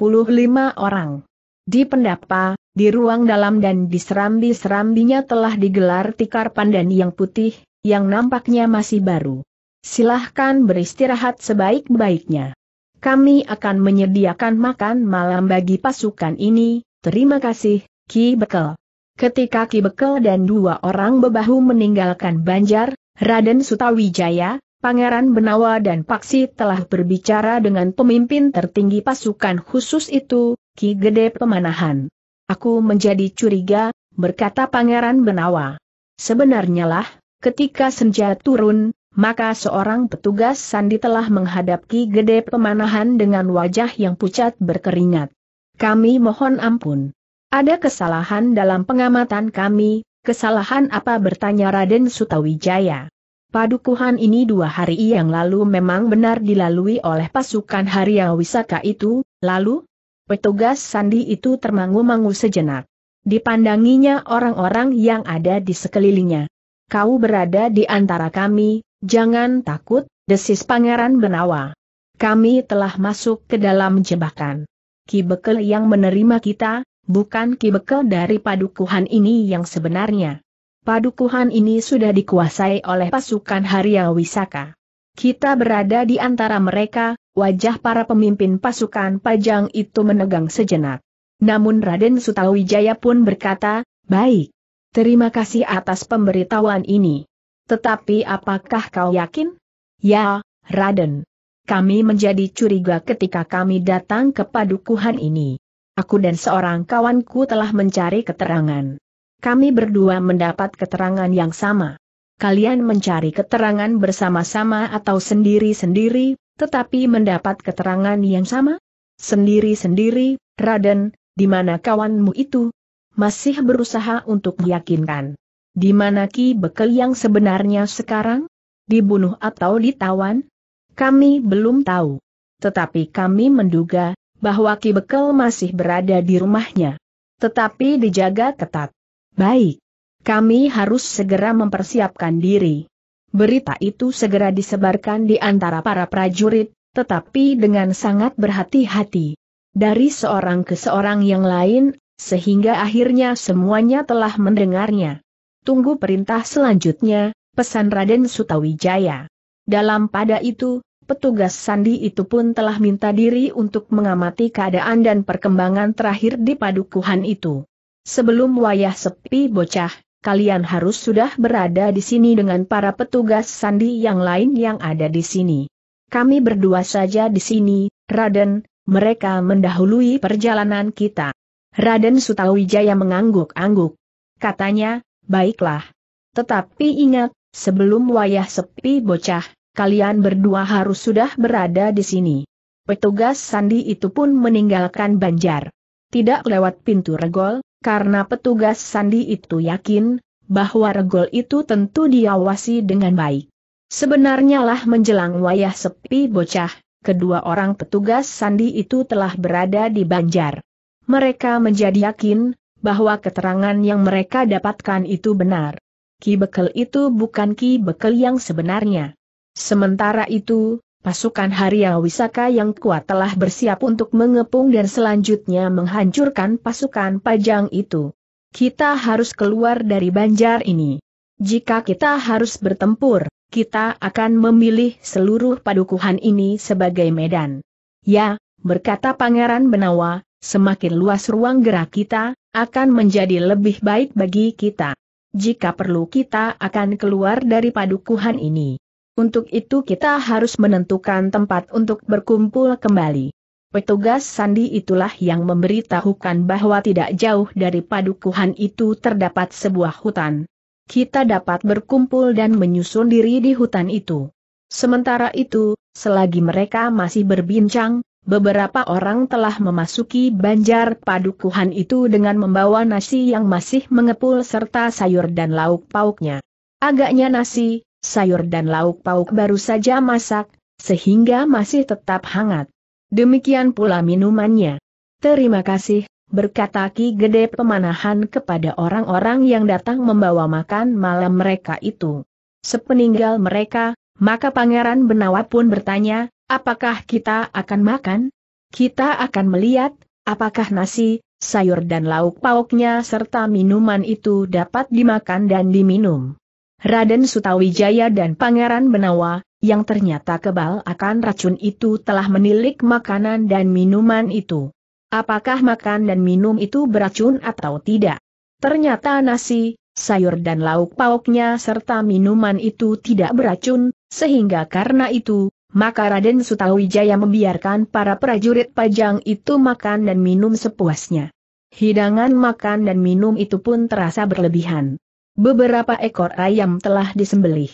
orang. Di pendapa, di ruang dalam dan di serambi-serambinya telah digelar tikar pandan yang putih, yang nampaknya masih baru. Silahkan beristirahat sebaik-baiknya. Kami akan menyediakan makan malam bagi pasukan ini, terima kasih, Ki Bekel. Ketika Ki Bekel dan dua orang bebahu meninggalkan Banjar, Raden Sutawijaya, Pangeran Benawa dan Paksi telah berbicara dengan pemimpin tertinggi pasukan khusus itu, Ki Gede Pemanahan. Aku menjadi curiga, berkata Pangeran Benawa. Sebenarnya lah, ketika senja turun, maka seorang petugas sandi telah menghadapi Gede Pemanahan dengan wajah yang pucat berkeringat. Kami mohon ampun. Ada kesalahan dalam pengamatan kami, kesalahan apa bertanya Raden Sutawijaya. Padukuhan ini dua hari yang lalu memang benar dilalui oleh pasukan Harya Wisaka itu, lalu? Petugas sandi itu termangu-mangu sejenak. Dipandanginya orang-orang yang ada di sekelilingnya. Kau berada di antara kami, Jangan takut, desis Pangeran Benawa. Kami telah masuk ke dalam jebakan. Ki Bekel yang menerima kita, bukan Ki Bekel dari padukuhan ini yang sebenarnya. Padukuhan ini sudah dikuasai oleh pasukan Harya Wisaka. Kita berada di antara mereka, wajah para pemimpin pasukan pajang itu menegang sejenak. Namun Raden Sutawijaya pun berkata, baik. Terima kasih atas pemberitahuan ini. Tetapi apakah kau yakin? Ya, Raden. Kami menjadi curiga ketika kami datang ke padukuhan ini. Aku dan seorang kawanku telah mencari keterangan. Kami berdua mendapat keterangan yang sama. Kalian mencari keterangan bersama-sama atau sendiri-sendiri, tetapi mendapat keterangan yang sama? Sendiri-sendiri, Raden, di mana kawanmu itu? Masih berusaha untuk meyakinkan. Di mana Ki Bekel yang sebenarnya sekarang? Dibunuh atau ditawan? Kami belum tahu. Tetapi kami menduga, bahwa Ki Bekel masih berada di rumahnya. Tetapi dijaga ketat. Baik. Kami harus segera mempersiapkan diri. Berita itu segera disebarkan di antara para prajurit, tetapi dengan sangat berhati-hati. Dari seorang ke seorang yang lain, sehingga akhirnya semuanya telah mendengarnya. Tunggu perintah selanjutnya, pesan Raden Sutawijaya. Dalam pada itu, petugas sandi itu pun telah minta diri untuk mengamati keadaan dan perkembangan terakhir di padukuhan itu. Sebelum wayah sepi bocah, kalian harus sudah berada di sini dengan para petugas sandi yang lain yang ada di sini. Kami berdua saja di sini, Raden, mereka mendahului perjalanan kita. Raden Sutawijaya mengangguk-angguk. Katanya, baiklah. Tetapi ingat, sebelum wayah sepi bocah, kalian berdua harus sudah berada di sini. Petugas sandi itu pun meninggalkan Banjar. Tidak lewat pintu regol, karena petugas sandi itu yakin, bahwa regol itu tentu diawasi dengan baik. Sebenarnya lah menjelang wayah sepi bocah, kedua orang petugas sandi itu telah berada di Banjar. Mereka menjadi yakin, bahwa keterangan yang mereka dapatkan itu benar. Ki Bekel itu bukan Ki Bekel yang sebenarnya. Sementara itu, pasukan Haria Wisaka yang kuat telah bersiap untuk mengepung dan selanjutnya menghancurkan pasukan Pajang itu. Kita harus keluar dari banjar ini. Jika kita harus bertempur, kita akan memilih seluruh padukuhan ini sebagai medan. Ya, berkata Pangeran Benawa, Semakin luas ruang gerak kita, akan menjadi lebih baik bagi kita. Jika perlu kita akan keluar dari padukuhan ini. Untuk itu kita harus menentukan tempat untuk berkumpul kembali. Petugas sandi itulah yang memberitahukan bahwa tidak jauh dari padukuhan itu terdapat sebuah hutan. Kita dapat berkumpul dan menyusun diri di hutan itu. Sementara itu, selagi mereka masih berbincang, Beberapa orang telah memasuki banjar padukuhan itu dengan membawa nasi yang masih mengepul serta sayur dan lauk pauknya. Agaknya nasi, sayur dan lauk pauk baru saja masak, sehingga masih tetap hangat. Demikian pula minumannya. Terima kasih, berkata Ki Gede pemanahan kepada orang-orang yang datang membawa makan malam mereka itu. Sepeninggal mereka, maka Pangeran Benawa pun bertanya, Apakah kita akan makan? Kita akan melihat, apakah nasi, sayur dan lauk pauknya serta minuman itu dapat dimakan dan diminum. Raden Sutawijaya dan Pangeran Benawa, yang ternyata kebal akan racun itu telah menilik makanan dan minuman itu. Apakah makan dan minum itu beracun atau tidak? Ternyata nasi, sayur dan lauk pauknya serta minuman itu tidak beracun, sehingga karena itu, maka Raden Sutawijaya membiarkan para prajurit pajang itu makan dan minum sepuasnya. Hidangan makan dan minum itu pun terasa berlebihan. Beberapa ekor ayam telah disembelih.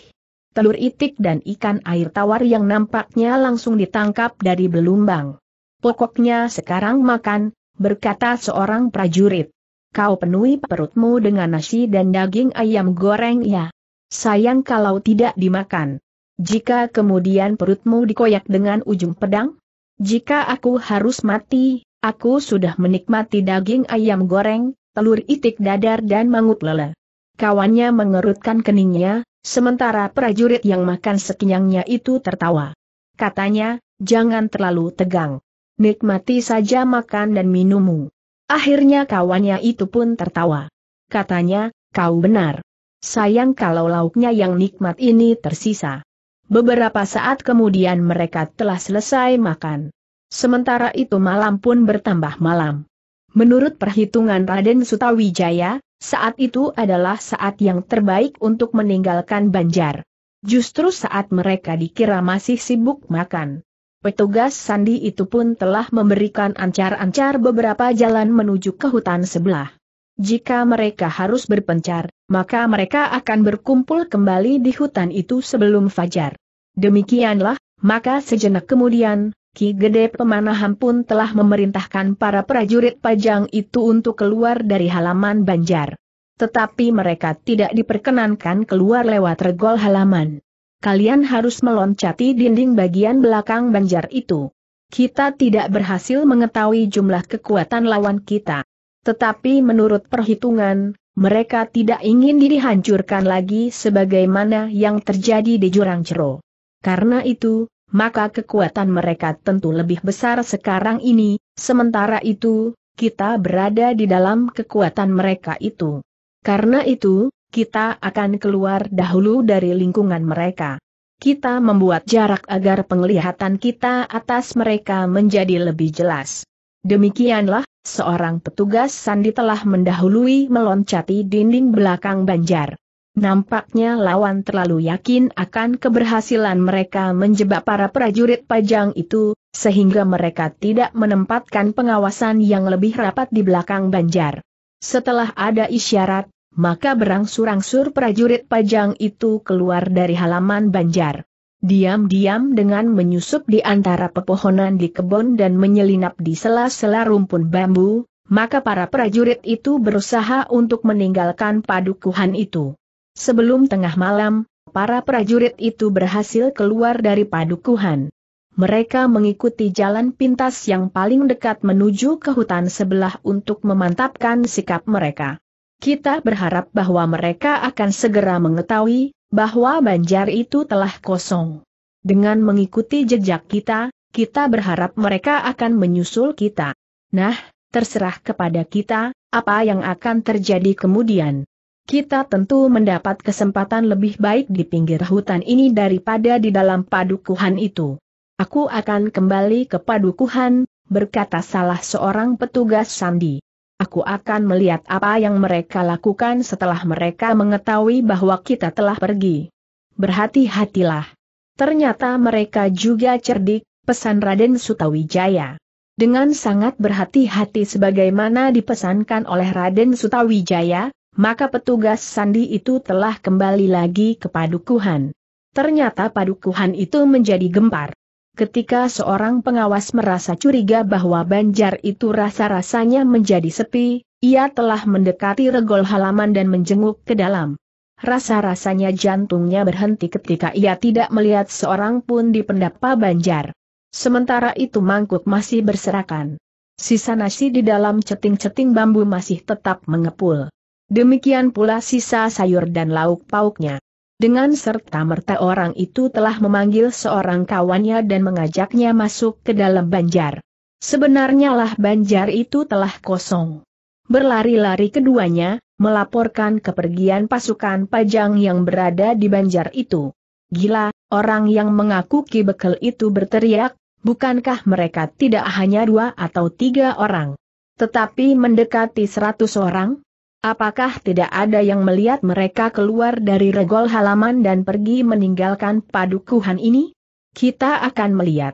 Telur itik dan ikan air tawar yang nampaknya langsung ditangkap dari belumbang. Pokoknya sekarang makan, berkata seorang prajurit. Kau penuhi perutmu dengan nasi dan daging ayam goreng ya. Sayang kalau tidak dimakan. Jika kemudian perutmu dikoyak dengan ujung pedang? Jika aku harus mati, aku sudah menikmati daging ayam goreng, telur itik dadar dan mangut lele. Kawannya mengerutkan keningnya, sementara prajurit yang makan sekenyangnya itu tertawa. Katanya, jangan terlalu tegang. Nikmati saja makan dan minummu. Akhirnya kawannya itu pun tertawa. Katanya, kau benar. Sayang kalau lauknya yang nikmat ini tersisa. Beberapa saat kemudian mereka telah selesai makan. Sementara itu malam pun bertambah malam. Menurut perhitungan Raden Sutawijaya, saat itu adalah saat yang terbaik untuk meninggalkan Banjar. Justru saat mereka dikira masih sibuk makan. Petugas sandi itu pun telah memberikan ancar-ancar beberapa jalan menuju ke hutan sebelah. Jika mereka harus berpencar, maka mereka akan berkumpul kembali di hutan itu sebelum fajar. Demikianlah, maka sejenak kemudian, Ki Gede Pemanahan pun telah memerintahkan para prajurit pajang itu untuk keluar dari halaman Banjar. Tetapi mereka tidak diperkenankan keluar lewat regol halaman. Kalian harus meloncati dinding bagian belakang Banjar itu. Kita tidak berhasil mengetahui jumlah kekuatan lawan kita. Tetapi menurut perhitungan, mereka tidak ingin diri hancurkan lagi sebagaimana yang terjadi di jurang cero. Karena itu, maka kekuatan mereka tentu lebih besar sekarang ini, sementara itu, kita berada di dalam kekuatan mereka itu. Karena itu, kita akan keluar dahulu dari lingkungan mereka. Kita membuat jarak agar penglihatan kita atas mereka menjadi lebih jelas. Demikianlah seorang petugas sandi telah mendahului meloncati dinding belakang banjar. Nampaknya lawan terlalu yakin akan keberhasilan mereka menjebak para prajurit pajang itu, sehingga mereka tidak menempatkan pengawasan yang lebih rapat di belakang banjar. Setelah ada isyarat, maka berangsur-angsur prajurit pajang itu keluar dari halaman banjar diam-diam dengan menyusup di antara pepohonan di kebun dan menyelinap di sela-sela rumpun bambu, maka para prajurit itu berusaha untuk meninggalkan padukuhan itu. Sebelum tengah malam, para prajurit itu berhasil keluar dari padukuhan. Mereka mengikuti jalan pintas yang paling dekat menuju ke hutan sebelah untuk memantapkan sikap mereka. Kita berharap bahwa mereka akan segera mengetahui bahwa banjar itu telah kosong. Dengan mengikuti jejak kita, kita berharap mereka akan menyusul kita. Nah, terserah kepada kita, apa yang akan terjadi kemudian. Kita tentu mendapat kesempatan lebih baik di pinggir hutan ini daripada di dalam padukuhan itu. Aku akan kembali ke padukuhan, berkata salah seorang petugas sandi. Aku akan melihat apa yang mereka lakukan setelah mereka mengetahui bahwa kita telah pergi. Berhati-hatilah. Ternyata mereka juga cerdik, pesan Raden Sutawijaya. Dengan sangat berhati-hati sebagaimana dipesankan oleh Raden Sutawijaya, maka petugas sandi itu telah kembali lagi ke padukuhan. Ternyata padukuhan itu menjadi gempar. Ketika seorang pengawas merasa curiga bahwa banjar itu rasa-rasanya menjadi sepi, ia telah mendekati regol halaman dan menjenguk ke dalam. Rasa-rasanya jantungnya berhenti ketika ia tidak melihat seorang pun di pendapa banjar. Sementara itu mangkuk masih berserakan. Sisa nasi di dalam ceting-ceting bambu masih tetap mengepul. Demikian pula sisa sayur dan lauk pauknya. Dengan serta-merta orang itu telah memanggil seorang kawannya dan mengajaknya masuk ke dalam banjar. Sebenarnya lah banjar itu telah kosong. Berlari-lari keduanya, melaporkan kepergian pasukan pajang yang berada di banjar itu. Gila, orang yang mengaku Ki Bekel itu berteriak, bukankah mereka tidak hanya dua atau tiga orang? Tetapi mendekati seratus orang? Apakah tidak ada yang melihat mereka keluar dari regol halaman dan pergi meninggalkan padukuhan ini? Kita akan melihat.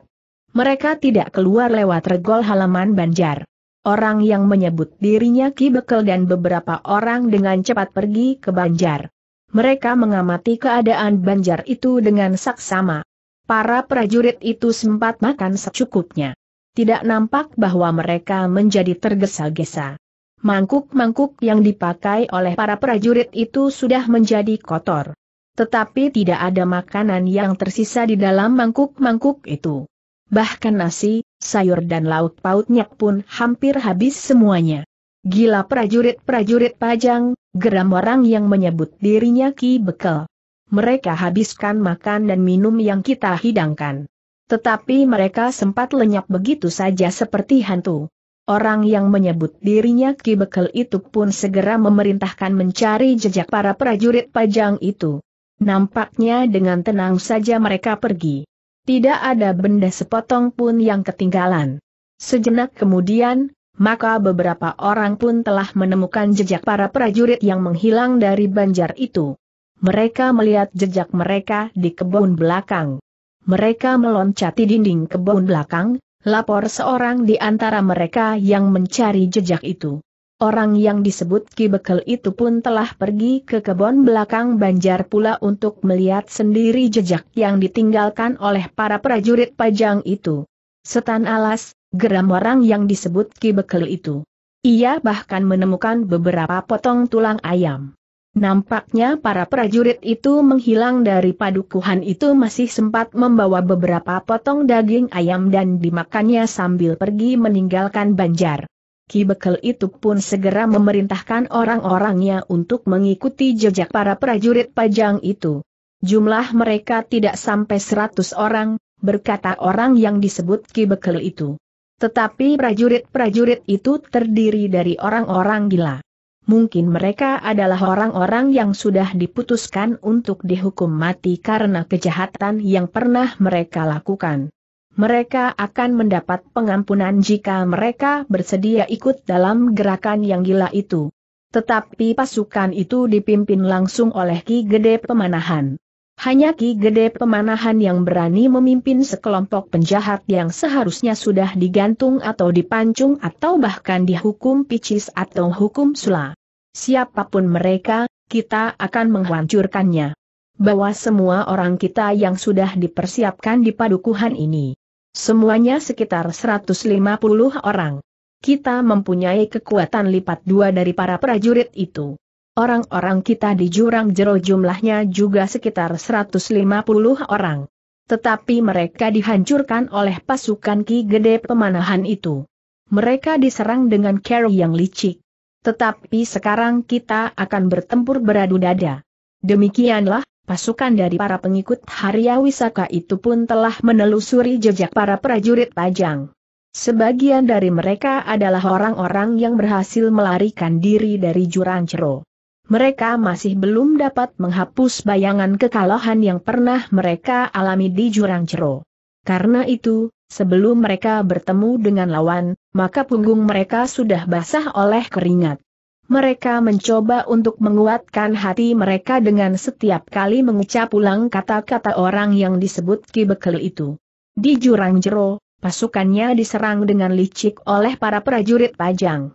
Mereka tidak keluar lewat regol halaman Banjar. Orang yang menyebut dirinya Ki Bekel dan beberapa orang dengan cepat pergi ke Banjar. Mereka mengamati keadaan Banjar itu dengan saksama. Para prajurit itu sempat makan secukupnya. Tidak nampak bahwa mereka menjadi tergesa-gesa mangkuk-mangkuk yang dipakai oleh para prajurit itu sudah menjadi kotor. Tetapi tidak ada makanan yang tersisa di dalam mangkuk-mangkuk itu. Bahkan nasi, sayur dan lauk pautnya pun hampir habis semuanya. Gila prajurit-prajurit pajang, geram orang yang menyebut dirinya Ki Bekel. Mereka habiskan makan dan minum yang kita hidangkan. Tetapi mereka sempat lenyap begitu saja seperti hantu. Orang yang menyebut dirinya Ki Bekel itu pun segera memerintahkan mencari jejak para prajurit pajang itu. Nampaknya dengan tenang saja mereka pergi. Tidak ada benda sepotong pun yang ketinggalan. Sejenak kemudian, maka beberapa orang pun telah menemukan jejak para prajurit yang menghilang dari banjar itu. Mereka melihat jejak mereka di kebun belakang. Mereka meloncati dinding kebun belakang, Lapor seorang di antara mereka yang mencari jejak itu. Orang yang disebut Ki Bekel itu pun telah pergi ke kebun belakang Banjar pula untuk melihat sendiri jejak yang ditinggalkan oleh para prajurit pajang itu. Setan alas, geram orang yang disebut Ki Bekel itu. Ia bahkan menemukan beberapa potong tulang ayam. Nampaknya para prajurit itu menghilang dari padukuhan itu masih sempat membawa beberapa potong daging ayam dan dimakannya sambil pergi meninggalkan banjar. Ki Bekel itu pun segera memerintahkan orang-orangnya untuk mengikuti jejak para prajurit pajang itu. Jumlah mereka tidak sampai seratus orang, berkata orang yang disebut Ki Bekel itu. Tetapi prajurit-prajurit itu terdiri dari orang-orang gila mungkin mereka adalah orang-orang yang sudah diputuskan untuk dihukum mati karena kejahatan yang pernah mereka lakukan. Mereka akan mendapat pengampunan jika mereka bersedia ikut dalam gerakan yang gila itu. Tetapi pasukan itu dipimpin langsung oleh Ki Gede Pemanahan. Hanya Ki Gede Pemanahan yang berani memimpin sekelompok penjahat yang seharusnya sudah digantung atau dipancung atau bahkan dihukum picis atau hukum sula. Siapapun mereka, kita akan menghancurkannya. Bahwa semua orang kita yang sudah dipersiapkan di padukuhan ini. Semuanya sekitar 150 orang. Kita mempunyai kekuatan lipat dua dari para prajurit itu. Orang-orang kita di jurang jero jumlahnya juga sekitar 150 orang. Tetapi mereka dihancurkan oleh pasukan Ki Gede Pemanahan itu. Mereka diserang dengan cara yang licik. Tetapi sekarang kita akan bertempur beradu dada. Demikianlah, pasukan dari para pengikut Harya Wisaka itu pun telah menelusuri jejak para prajurit Pajang. Sebagian dari mereka adalah orang-orang yang berhasil melarikan diri dari jurang jero mereka masih belum dapat menghapus bayangan kekalahan yang pernah mereka alami di jurang cero. Karena itu, sebelum mereka bertemu dengan lawan, maka punggung mereka sudah basah oleh keringat. Mereka mencoba untuk menguatkan hati mereka dengan setiap kali mengucap ulang kata-kata orang yang disebut Kibekel itu. Di jurang jero, pasukannya diserang dengan licik oleh para prajurit pajang.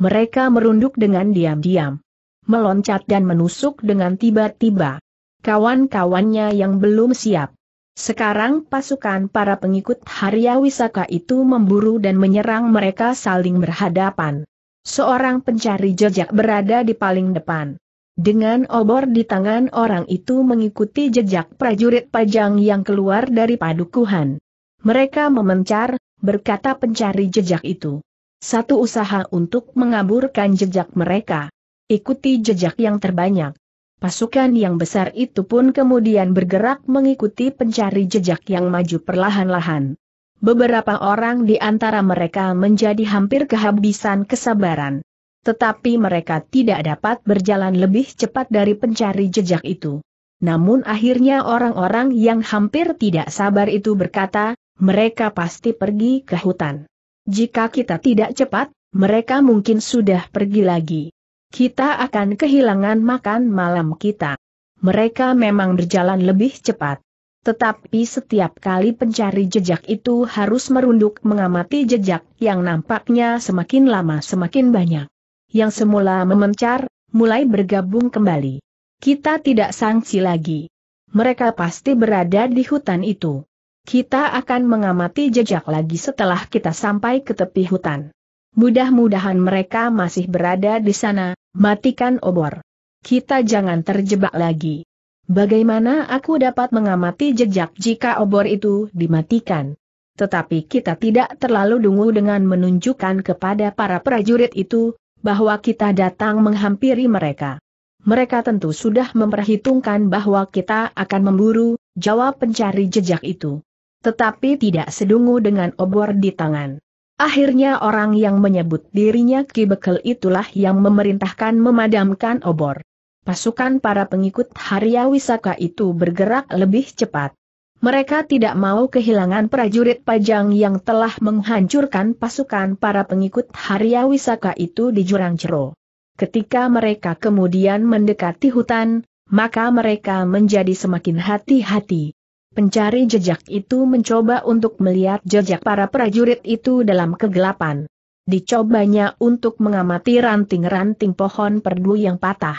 Mereka merunduk dengan diam-diam meloncat dan menusuk dengan tiba-tiba. Kawan-kawannya yang belum siap. Sekarang pasukan para pengikut Harya Wisaka itu memburu dan menyerang mereka saling berhadapan. Seorang pencari jejak berada di paling depan. Dengan obor di tangan orang itu mengikuti jejak prajurit pajang yang keluar dari padukuhan. Mereka memencar, berkata pencari jejak itu. Satu usaha untuk mengaburkan jejak mereka. Ikuti jejak yang terbanyak. Pasukan yang besar itu pun kemudian bergerak mengikuti pencari jejak yang maju perlahan-lahan. Beberapa orang di antara mereka menjadi hampir kehabisan kesabaran. Tetapi mereka tidak dapat berjalan lebih cepat dari pencari jejak itu. Namun akhirnya orang-orang yang hampir tidak sabar itu berkata, mereka pasti pergi ke hutan. Jika kita tidak cepat, mereka mungkin sudah pergi lagi kita akan kehilangan makan malam kita. Mereka memang berjalan lebih cepat. Tetapi setiap kali pencari jejak itu harus merunduk mengamati jejak yang nampaknya semakin lama semakin banyak. Yang semula memencar, mulai bergabung kembali. Kita tidak sangsi lagi. Mereka pasti berada di hutan itu. Kita akan mengamati jejak lagi setelah kita sampai ke tepi hutan. Mudah-mudahan mereka masih berada di sana, matikan obor. Kita jangan terjebak lagi. Bagaimana aku dapat mengamati jejak jika obor itu dimatikan? Tetapi kita tidak terlalu dungu dengan menunjukkan kepada para prajurit itu, bahwa kita datang menghampiri mereka. Mereka tentu sudah memperhitungkan bahwa kita akan memburu, jawab pencari jejak itu. Tetapi tidak sedungu dengan obor di tangan. Akhirnya orang yang menyebut dirinya Ki Bekel itulah yang memerintahkan memadamkan obor. Pasukan para pengikut Harya Wisaka itu bergerak lebih cepat. Mereka tidak mau kehilangan prajurit pajang yang telah menghancurkan pasukan para pengikut Harya Wisaka itu di jurang Jero. Ketika mereka kemudian mendekati hutan, maka mereka menjadi semakin hati-hati. Pencari jejak itu mencoba untuk melihat jejak para prajurit itu dalam kegelapan. Dicobanya untuk mengamati ranting-ranting pohon perdu yang patah.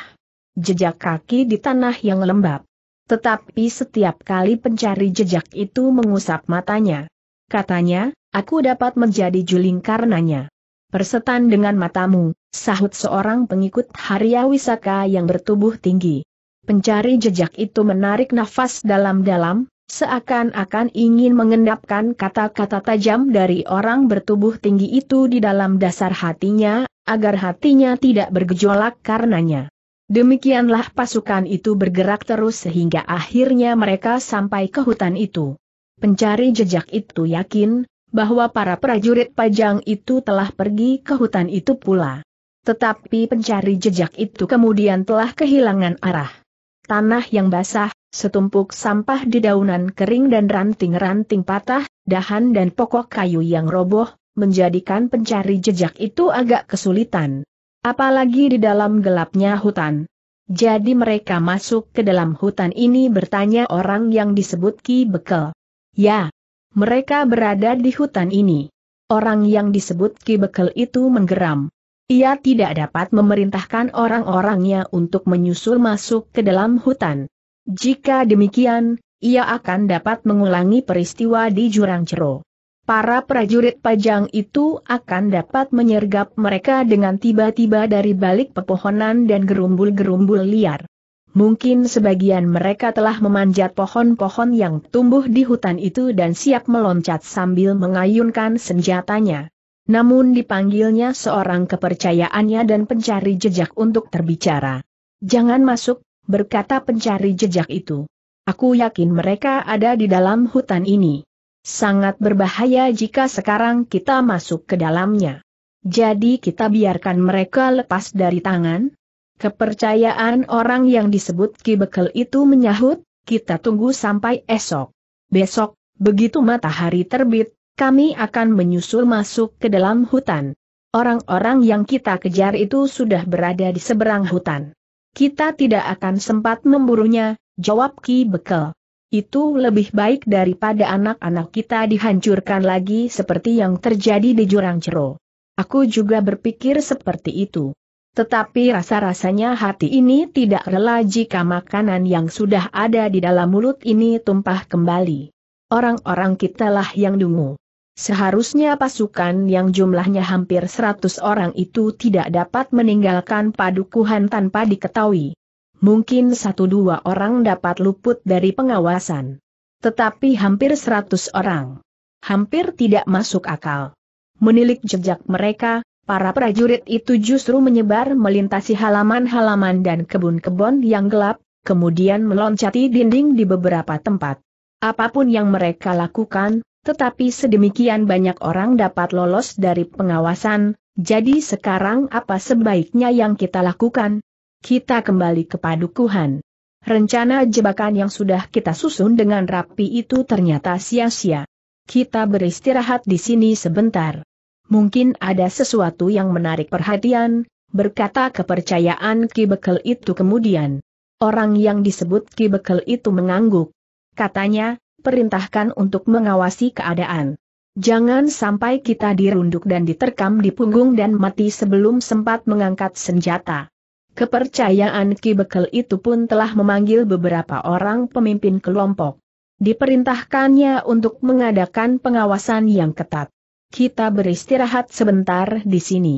Jejak kaki di tanah yang lembab. Tetapi setiap kali pencari jejak itu mengusap matanya. Katanya, aku dapat menjadi juling karenanya. Persetan dengan matamu, sahut seorang pengikut Harya Wisaka yang bertubuh tinggi. Pencari jejak itu menarik nafas dalam-dalam, seakan-akan ingin mengendapkan kata-kata tajam dari orang bertubuh tinggi itu di dalam dasar hatinya, agar hatinya tidak bergejolak karenanya. Demikianlah pasukan itu bergerak terus sehingga akhirnya mereka sampai ke hutan itu. Pencari jejak itu yakin, bahwa para prajurit pajang itu telah pergi ke hutan itu pula. Tetapi pencari jejak itu kemudian telah kehilangan arah. Tanah yang basah, Setumpuk sampah di daunan kering dan ranting-ranting patah, dahan dan pokok kayu yang roboh, menjadikan pencari jejak itu agak kesulitan. Apalagi di dalam gelapnya hutan. Jadi mereka masuk ke dalam hutan ini bertanya orang yang disebut Ki Bekel. Ya, mereka berada di hutan ini. Orang yang disebut Ki Bekel itu menggeram. Ia tidak dapat memerintahkan orang-orangnya untuk menyusul masuk ke dalam hutan. Jika demikian, ia akan dapat mengulangi peristiwa di Jurang Cero. Para prajurit pajang itu akan dapat menyergap mereka dengan tiba-tiba dari balik pepohonan dan gerumbul-gerumbul liar. Mungkin sebagian mereka telah memanjat pohon-pohon yang tumbuh di hutan itu dan siap meloncat sambil mengayunkan senjatanya. Namun dipanggilnya seorang kepercayaannya dan pencari jejak untuk terbicara. Jangan masuk, berkata pencari jejak itu. Aku yakin mereka ada di dalam hutan ini. Sangat berbahaya jika sekarang kita masuk ke dalamnya. Jadi kita biarkan mereka lepas dari tangan? Kepercayaan orang yang disebut kibekel itu menyahut, kita tunggu sampai esok. Besok, begitu matahari terbit, kami akan menyusul masuk ke dalam hutan. Orang-orang yang kita kejar itu sudah berada di seberang hutan. Kita tidak akan sempat memburunya, jawab Ki Bekel. Itu lebih baik daripada anak-anak kita dihancurkan lagi seperti yang terjadi di jurang cero. Aku juga berpikir seperti itu. Tetapi rasa-rasanya hati ini tidak rela jika makanan yang sudah ada di dalam mulut ini tumpah kembali. Orang-orang kitalah yang dungu. Seharusnya pasukan yang jumlahnya hampir 100 orang itu tidak dapat meninggalkan padukuhan tanpa diketahui. Mungkin satu dua orang dapat luput dari pengawasan. Tetapi hampir 100 orang. Hampir tidak masuk akal. Menilik jejak mereka, para prajurit itu justru menyebar melintasi halaman-halaman dan kebun-kebun yang gelap, kemudian meloncati dinding di beberapa tempat. Apapun yang mereka lakukan, tetapi sedemikian banyak orang dapat lolos dari pengawasan, jadi sekarang apa sebaiknya yang kita lakukan? Kita kembali ke padukuhan. Rencana jebakan yang sudah kita susun dengan rapi itu ternyata sia-sia. Kita beristirahat di sini sebentar. Mungkin ada sesuatu yang menarik perhatian, berkata kepercayaan Ki itu kemudian. Orang yang disebut Ki itu mengangguk. Katanya, perintahkan untuk mengawasi keadaan. Jangan sampai kita dirunduk dan diterkam di punggung dan mati sebelum sempat mengangkat senjata. Kepercayaan Ki Bekel itu pun telah memanggil beberapa orang pemimpin kelompok. Diperintahkannya untuk mengadakan pengawasan yang ketat. Kita beristirahat sebentar di sini.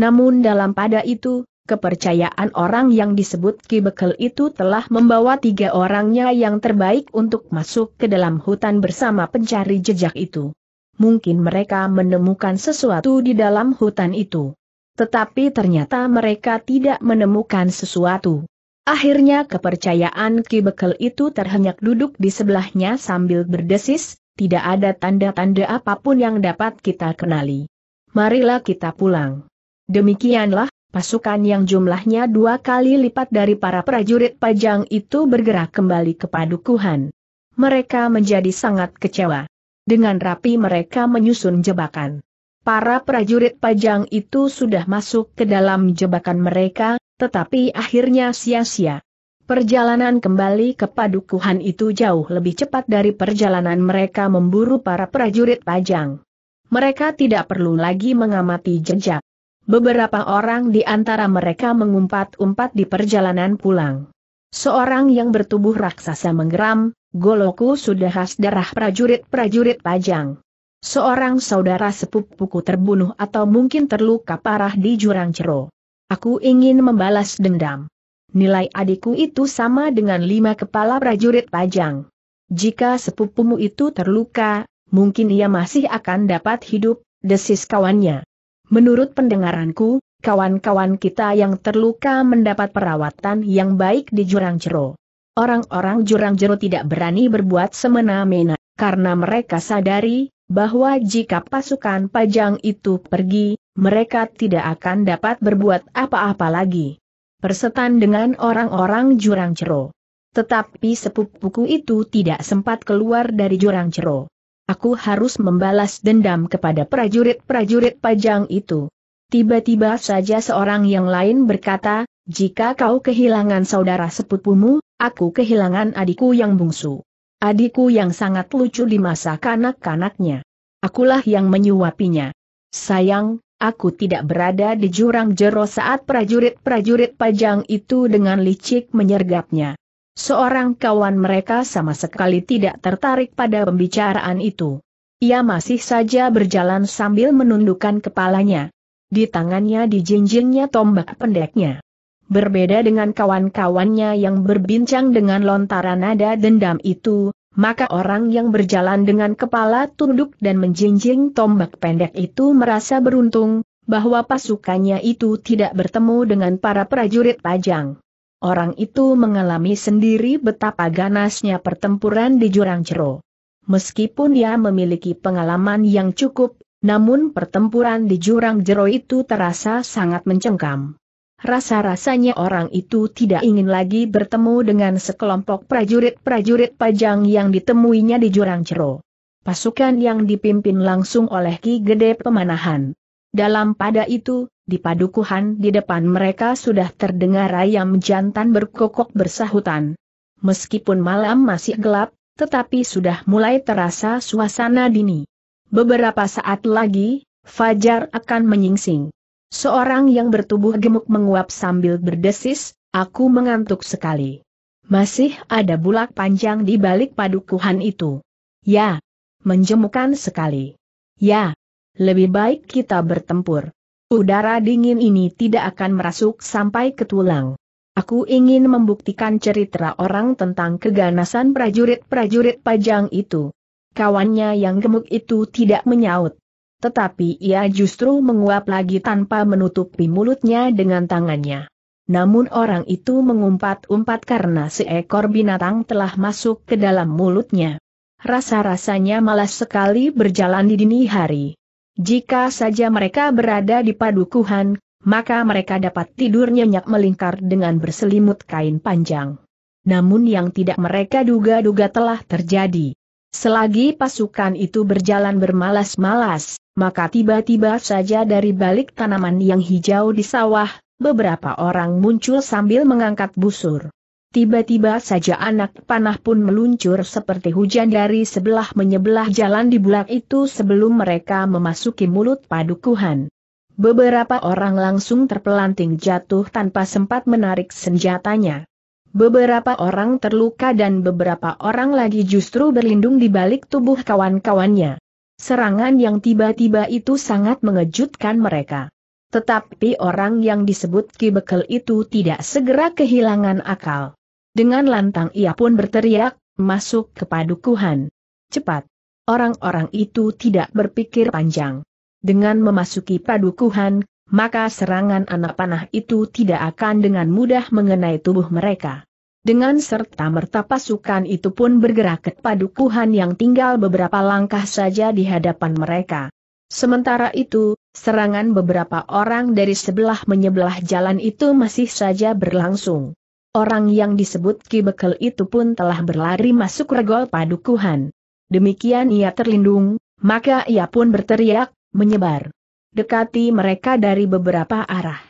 Namun dalam pada itu, Kepercayaan orang yang disebut Ki Bekel itu telah membawa tiga orangnya yang terbaik untuk masuk ke dalam hutan bersama pencari jejak itu. Mungkin mereka menemukan sesuatu di dalam hutan itu. Tetapi ternyata mereka tidak menemukan sesuatu. Akhirnya kepercayaan Ki Bekel itu terhenyak duduk di sebelahnya sambil berdesis, tidak ada tanda-tanda apapun yang dapat kita kenali. Marilah kita pulang. Demikianlah pasukan yang jumlahnya dua kali lipat dari para prajurit pajang itu bergerak kembali ke padukuhan. Mereka menjadi sangat kecewa. Dengan rapi mereka menyusun jebakan. Para prajurit pajang itu sudah masuk ke dalam jebakan mereka, tetapi akhirnya sia-sia. Perjalanan kembali ke padukuhan itu jauh lebih cepat dari perjalanan mereka memburu para prajurit pajang. Mereka tidak perlu lagi mengamati jejak. Beberapa orang di antara mereka mengumpat-umpat di perjalanan pulang. Seorang yang bertubuh raksasa menggeram, Goloku sudah khas darah prajurit-prajurit pajang. Seorang saudara sepupuku terbunuh atau mungkin terluka parah di jurang cero. Aku ingin membalas dendam. Nilai adikku itu sama dengan lima kepala prajurit pajang. Jika sepupumu itu terluka, mungkin ia masih akan dapat hidup, desis kawannya. Menurut pendengaranku, kawan-kawan kita yang terluka mendapat perawatan yang baik di jurang jero. Orang-orang jurang jero tidak berani berbuat semena-mena, karena mereka sadari, bahwa jika pasukan pajang itu pergi, mereka tidak akan dapat berbuat apa-apa lagi. Persetan dengan orang-orang jurang jero. Tetapi sepupuku itu tidak sempat keluar dari jurang jero aku harus membalas dendam kepada prajurit-prajurit pajang itu. Tiba-tiba saja seorang yang lain berkata, jika kau kehilangan saudara sepupumu, aku kehilangan adikku yang bungsu. Adikku yang sangat lucu di masa kanak-kanaknya. Akulah yang menyuapinya. Sayang, aku tidak berada di jurang jero saat prajurit-prajurit pajang itu dengan licik menyergapnya. Seorang kawan mereka sama sekali tidak tertarik pada pembicaraan itu. Ia masih saja berjalan sambil menundukkan kepalanya. Di tangannya dijinjingnya tombak pendeknya. Berbeda dengan kawan-kawannya yang berbincang dengan lontaran nada dendam itu, maka orang yang berjalan dengan kepala tunduk dan menjinjing tombak pendek itu merasa beruntung, bahwa pasukannya itu tidak bertemu dengan para prajurit pajang. Orang itu mengalami sendiri betapa ganasnya pertempuran di jurang cero. Meskipun dia memiliki pengalaman yang cukup, namun pertempuran di jurang jero itu terasa sangat mencengkam. Rasa-rasanya orang itu tidak ingin lagi bertemu dengan sekelompok prajurit-prajurit pajang yang ditemuinya di jurang cero. Pasukan yang dipimpin langsung oleh Ki Gede Pemanahan. Dalam pada itu, di padukuhan di depan mereka sudah terdengar ayam jantan berkokok bersahutan. Meskipun malam masih gelap, tetapi sudah mulai terasa suasana dini. Beberapa saat lagi, Fajar akan menyingsing. Seorang yang bertubuh gemuk menguap sambil berdesis, aku mengantuk sekali. Masih ada bulak panjang di balik padukuhan itu. Ya, menjemukan sekali. Ya, lebih baik kita bertempur. Udara dingin ini tidak akan merasuk sampai ke tulang. Aku ingin membuktikan cerita orang tentang keganasan prajurit-prajurit pajang itu. Kawannya yang gemuk itu tidak menyaut. Tetapi ia justru menguap lagi tanpa menutupi mulutnya dengan tangannya. Namun orang itu mengumpat-umpat karena seekor binatang telah masuk ke dalam mulutnya. Rasa-rasanya malas sekali berjalan di dini hari. Jika saja mereka berada di padukuhan, maka mereka dapat tidur nyenyak melingkar dengan berselimut kain panjang. Namun yang tidak mereka duga-duga telah terjadi. Selagi pasukan itu berjalan bermalas-malas, maka tiba-tiba saja dari balik tanaman yang hijau di sawah, beberapa orang muncul sambil mengangkat busur. Tiba-tiba saja anak panah pun meluncur seperti hujan dari sebelah menyebelah jalan di bulak itu sebelum mereka memasuki mulut padukuhan. Beberapa orang langsung terpelanting jatuh tanpa sempat menarik senjatanya. Beberapa orang terluka dan beberapa orang lagi justru berlindung di balik tubuh kawan-kawannya. Serangan yang tiba-tiba itu sangat mengejutkan mereka. Tetapi orang yang disebut Ki Bekel itu tidak segera kehilangan akal. Dengan lantang ia pun berteriak, masuk ke padukuhan. Cepat! Orang-orang itu tidak berpikir panjang. Dengan memasuki padukuhan, maka serangan anak panah itu tidak akan dengan mudah mengenai tubuh mereka. Dengan serta merta pasukan itu pun bergerak ke padukuhan yang tinggal beberapa langkah saja di hadapan mereka. Sementara itu, serangan beberapa orang dari sebelah menyebelah jalan itu masih saja berlangsung. Orang yang disebut Ki Bekel itu pun telah berlari masuk regol padukuhan. Demikian ia terlindung, maka ia pun berteriak, menyebar. Dekati mereka dari beberapa arah.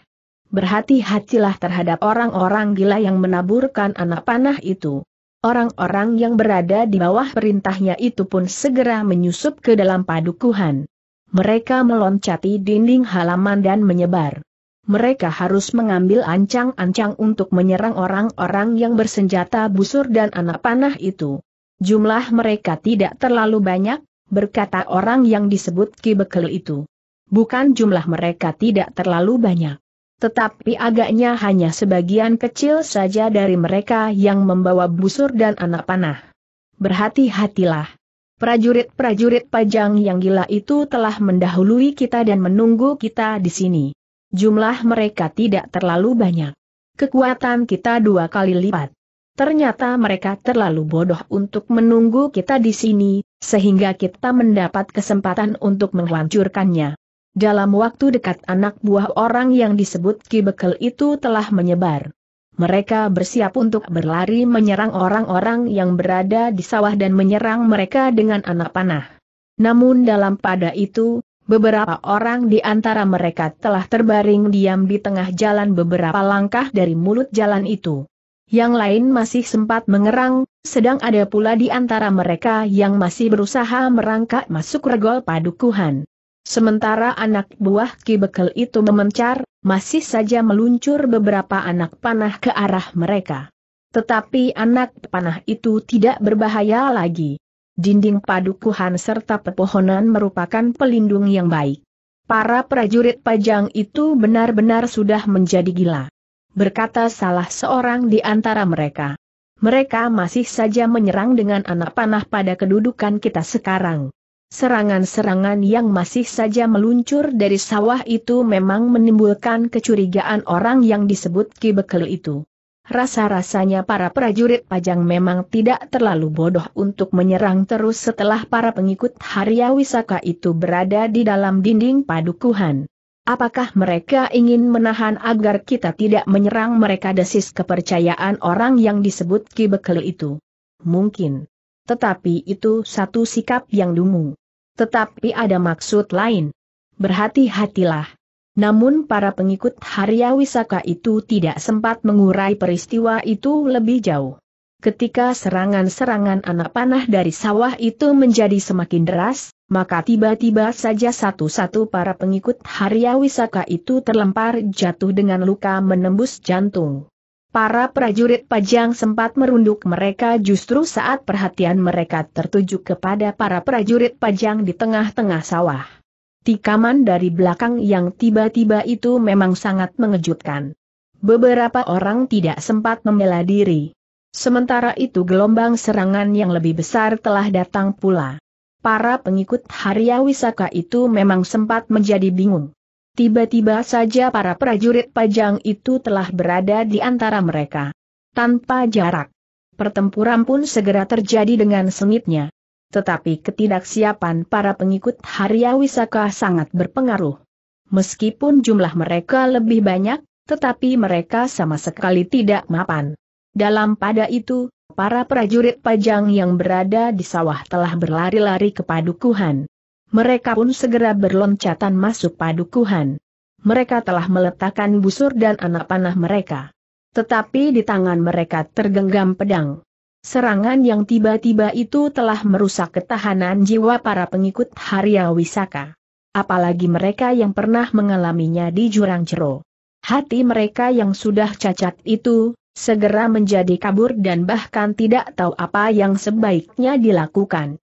Berhati-hatilah terhadap orang-orang gila yang menaburkan anak panah itu. Orang-orang yang berada di bawah perintahnya itu pun segera menyusup ke dalam padukuhan. Mereka meloncati dinding halaman dan menyebar mereka harus mengambil ancang-ancang untuk menyerang orang-orang yang bersenjata busur dan anak panah itu. Jumlah mereka tidak terlalu banyak, berkata orang yang disebut Kibekel itu. Bukan jumlah mereka tidak terlalu banyak. Tetapi agaknya hanya sebagian kecil saja dari mereka yang membawa busur dan anak panah. Berhati-hatilah. Prajurit-prajurit pajang yang gila itu telah mendahului kita dan menunggu kita di sini. Jumlah mereka tidak terlalu banyak. Kekuatan kita dua kali lipat. Ternyata mereka terlalu bodoh untuk menunggu kita di sini, sehingga kita mendapat kesempatan untuk menghancurkannya. Dalam waktu dekat anak buah orang yang disebut Kibekel itu telah menyebar. Mereka bersiap untuk berlari menyerang orang-orang yang berada di sawah dan menyerang mereka dengan anak panah. Namun dalam pada itu, Beberapa orang di antara mereka telah terbaring diam di tengah jalan beberapa langkah dari mulut jalan itu. Yang lain masih sempat mengerang, sedang ada pula di antara mereka yang masih berusaha merangkak masuk regol padukuhan. Sementara anak buah Ki Bekel itu memencar, masih saja meluncur beberapa anak panah ke arah mereka. Tetapi anak panah itu tidak berbahaya lagi dinding padukuhan serta pepohonan merupakan pelindung yang baik. Para prajurit pajang itu benar-benar sudah menjadi gila. Berkata salah seorang di antara mereka. Mereka masih saja menyerang dengan anak panah pada kedudukan kita sekarang. Serangan-serangan yang masih saja meluncur dari sawah itu memang menimbulkan kecurigaan orang yang disebut Ki Bekel itu. Rasa-rasanya para prajurit Pajang memang tidak terlalu bodoh untuk menyerang terus setelah para pengikut Harya Wisaka itu berada di dalam dinding padukuhan. Apakah mereka ingin menahan agar kita tidak menyerang mereka desis kepercayaan orang yang disebut Ki Bekel itu? Mungkin. Tetapi itu satu sikap yang dungu. Tetapi ada maksud lain. Berhati-hatilah. Namun para pengikut Harya Wisaka itu tidak sempat mengurai peristiwa itu lebih jauh. Ketika serangan-serangan anak panah dari sawah itu menjadi semakin deras, maka tiba-tiba saja satu-satu para pengikut Harya Wisaka itu terlempar jatuh dengan luka menembus jantung. Para prajurit pajang sempat merunduk mereka justru saat perhatian mereka tertuju kepada para prajurit pajang di tengah-tengah sawah. Tikaman dari belakang yang tiba-tiba itu memang sangat mengejutkan. Beberapa orang tidak sempat membela diri. Sementara itu gelombang serangan yang lebih besar telah datang pula. Para pengikut Harya Wisaka itu memang sempat menjadi bingung. Tiba-tiba saja para prajurit pajang itu telah berada di antara mereka. Tanpa jarak. Pertempuran pun segera terjadi dengan sengitnya tetapi ketidaksiapan para pengikut Harya Wisaka sangat berpengaruh. Meskipun jumlah mereka lebih banyak, tetapi mereka sama sekali tidak mapan. Dalam pada itu, para prajurit pajang yang berada di sawah telah berlari-lari ke padukuhan. Mereka pun segera berloncatan masuk padukuhan. Mereka telah meletakkan busur dan anak panah mereka. Tetapi di tangan mereka tergenggam pedang. Serangan yang tiba-tiba itu telah merusak ketahanan jiwa para pengikut Harya Wisaka. Apalagi mereka yang pernah mengalaminya di jurang cero. Hati mereka yang sudah cacat itu, segera menjadi kabur dan bahkan tidak tahu apa yang sebaiknya dilakukan.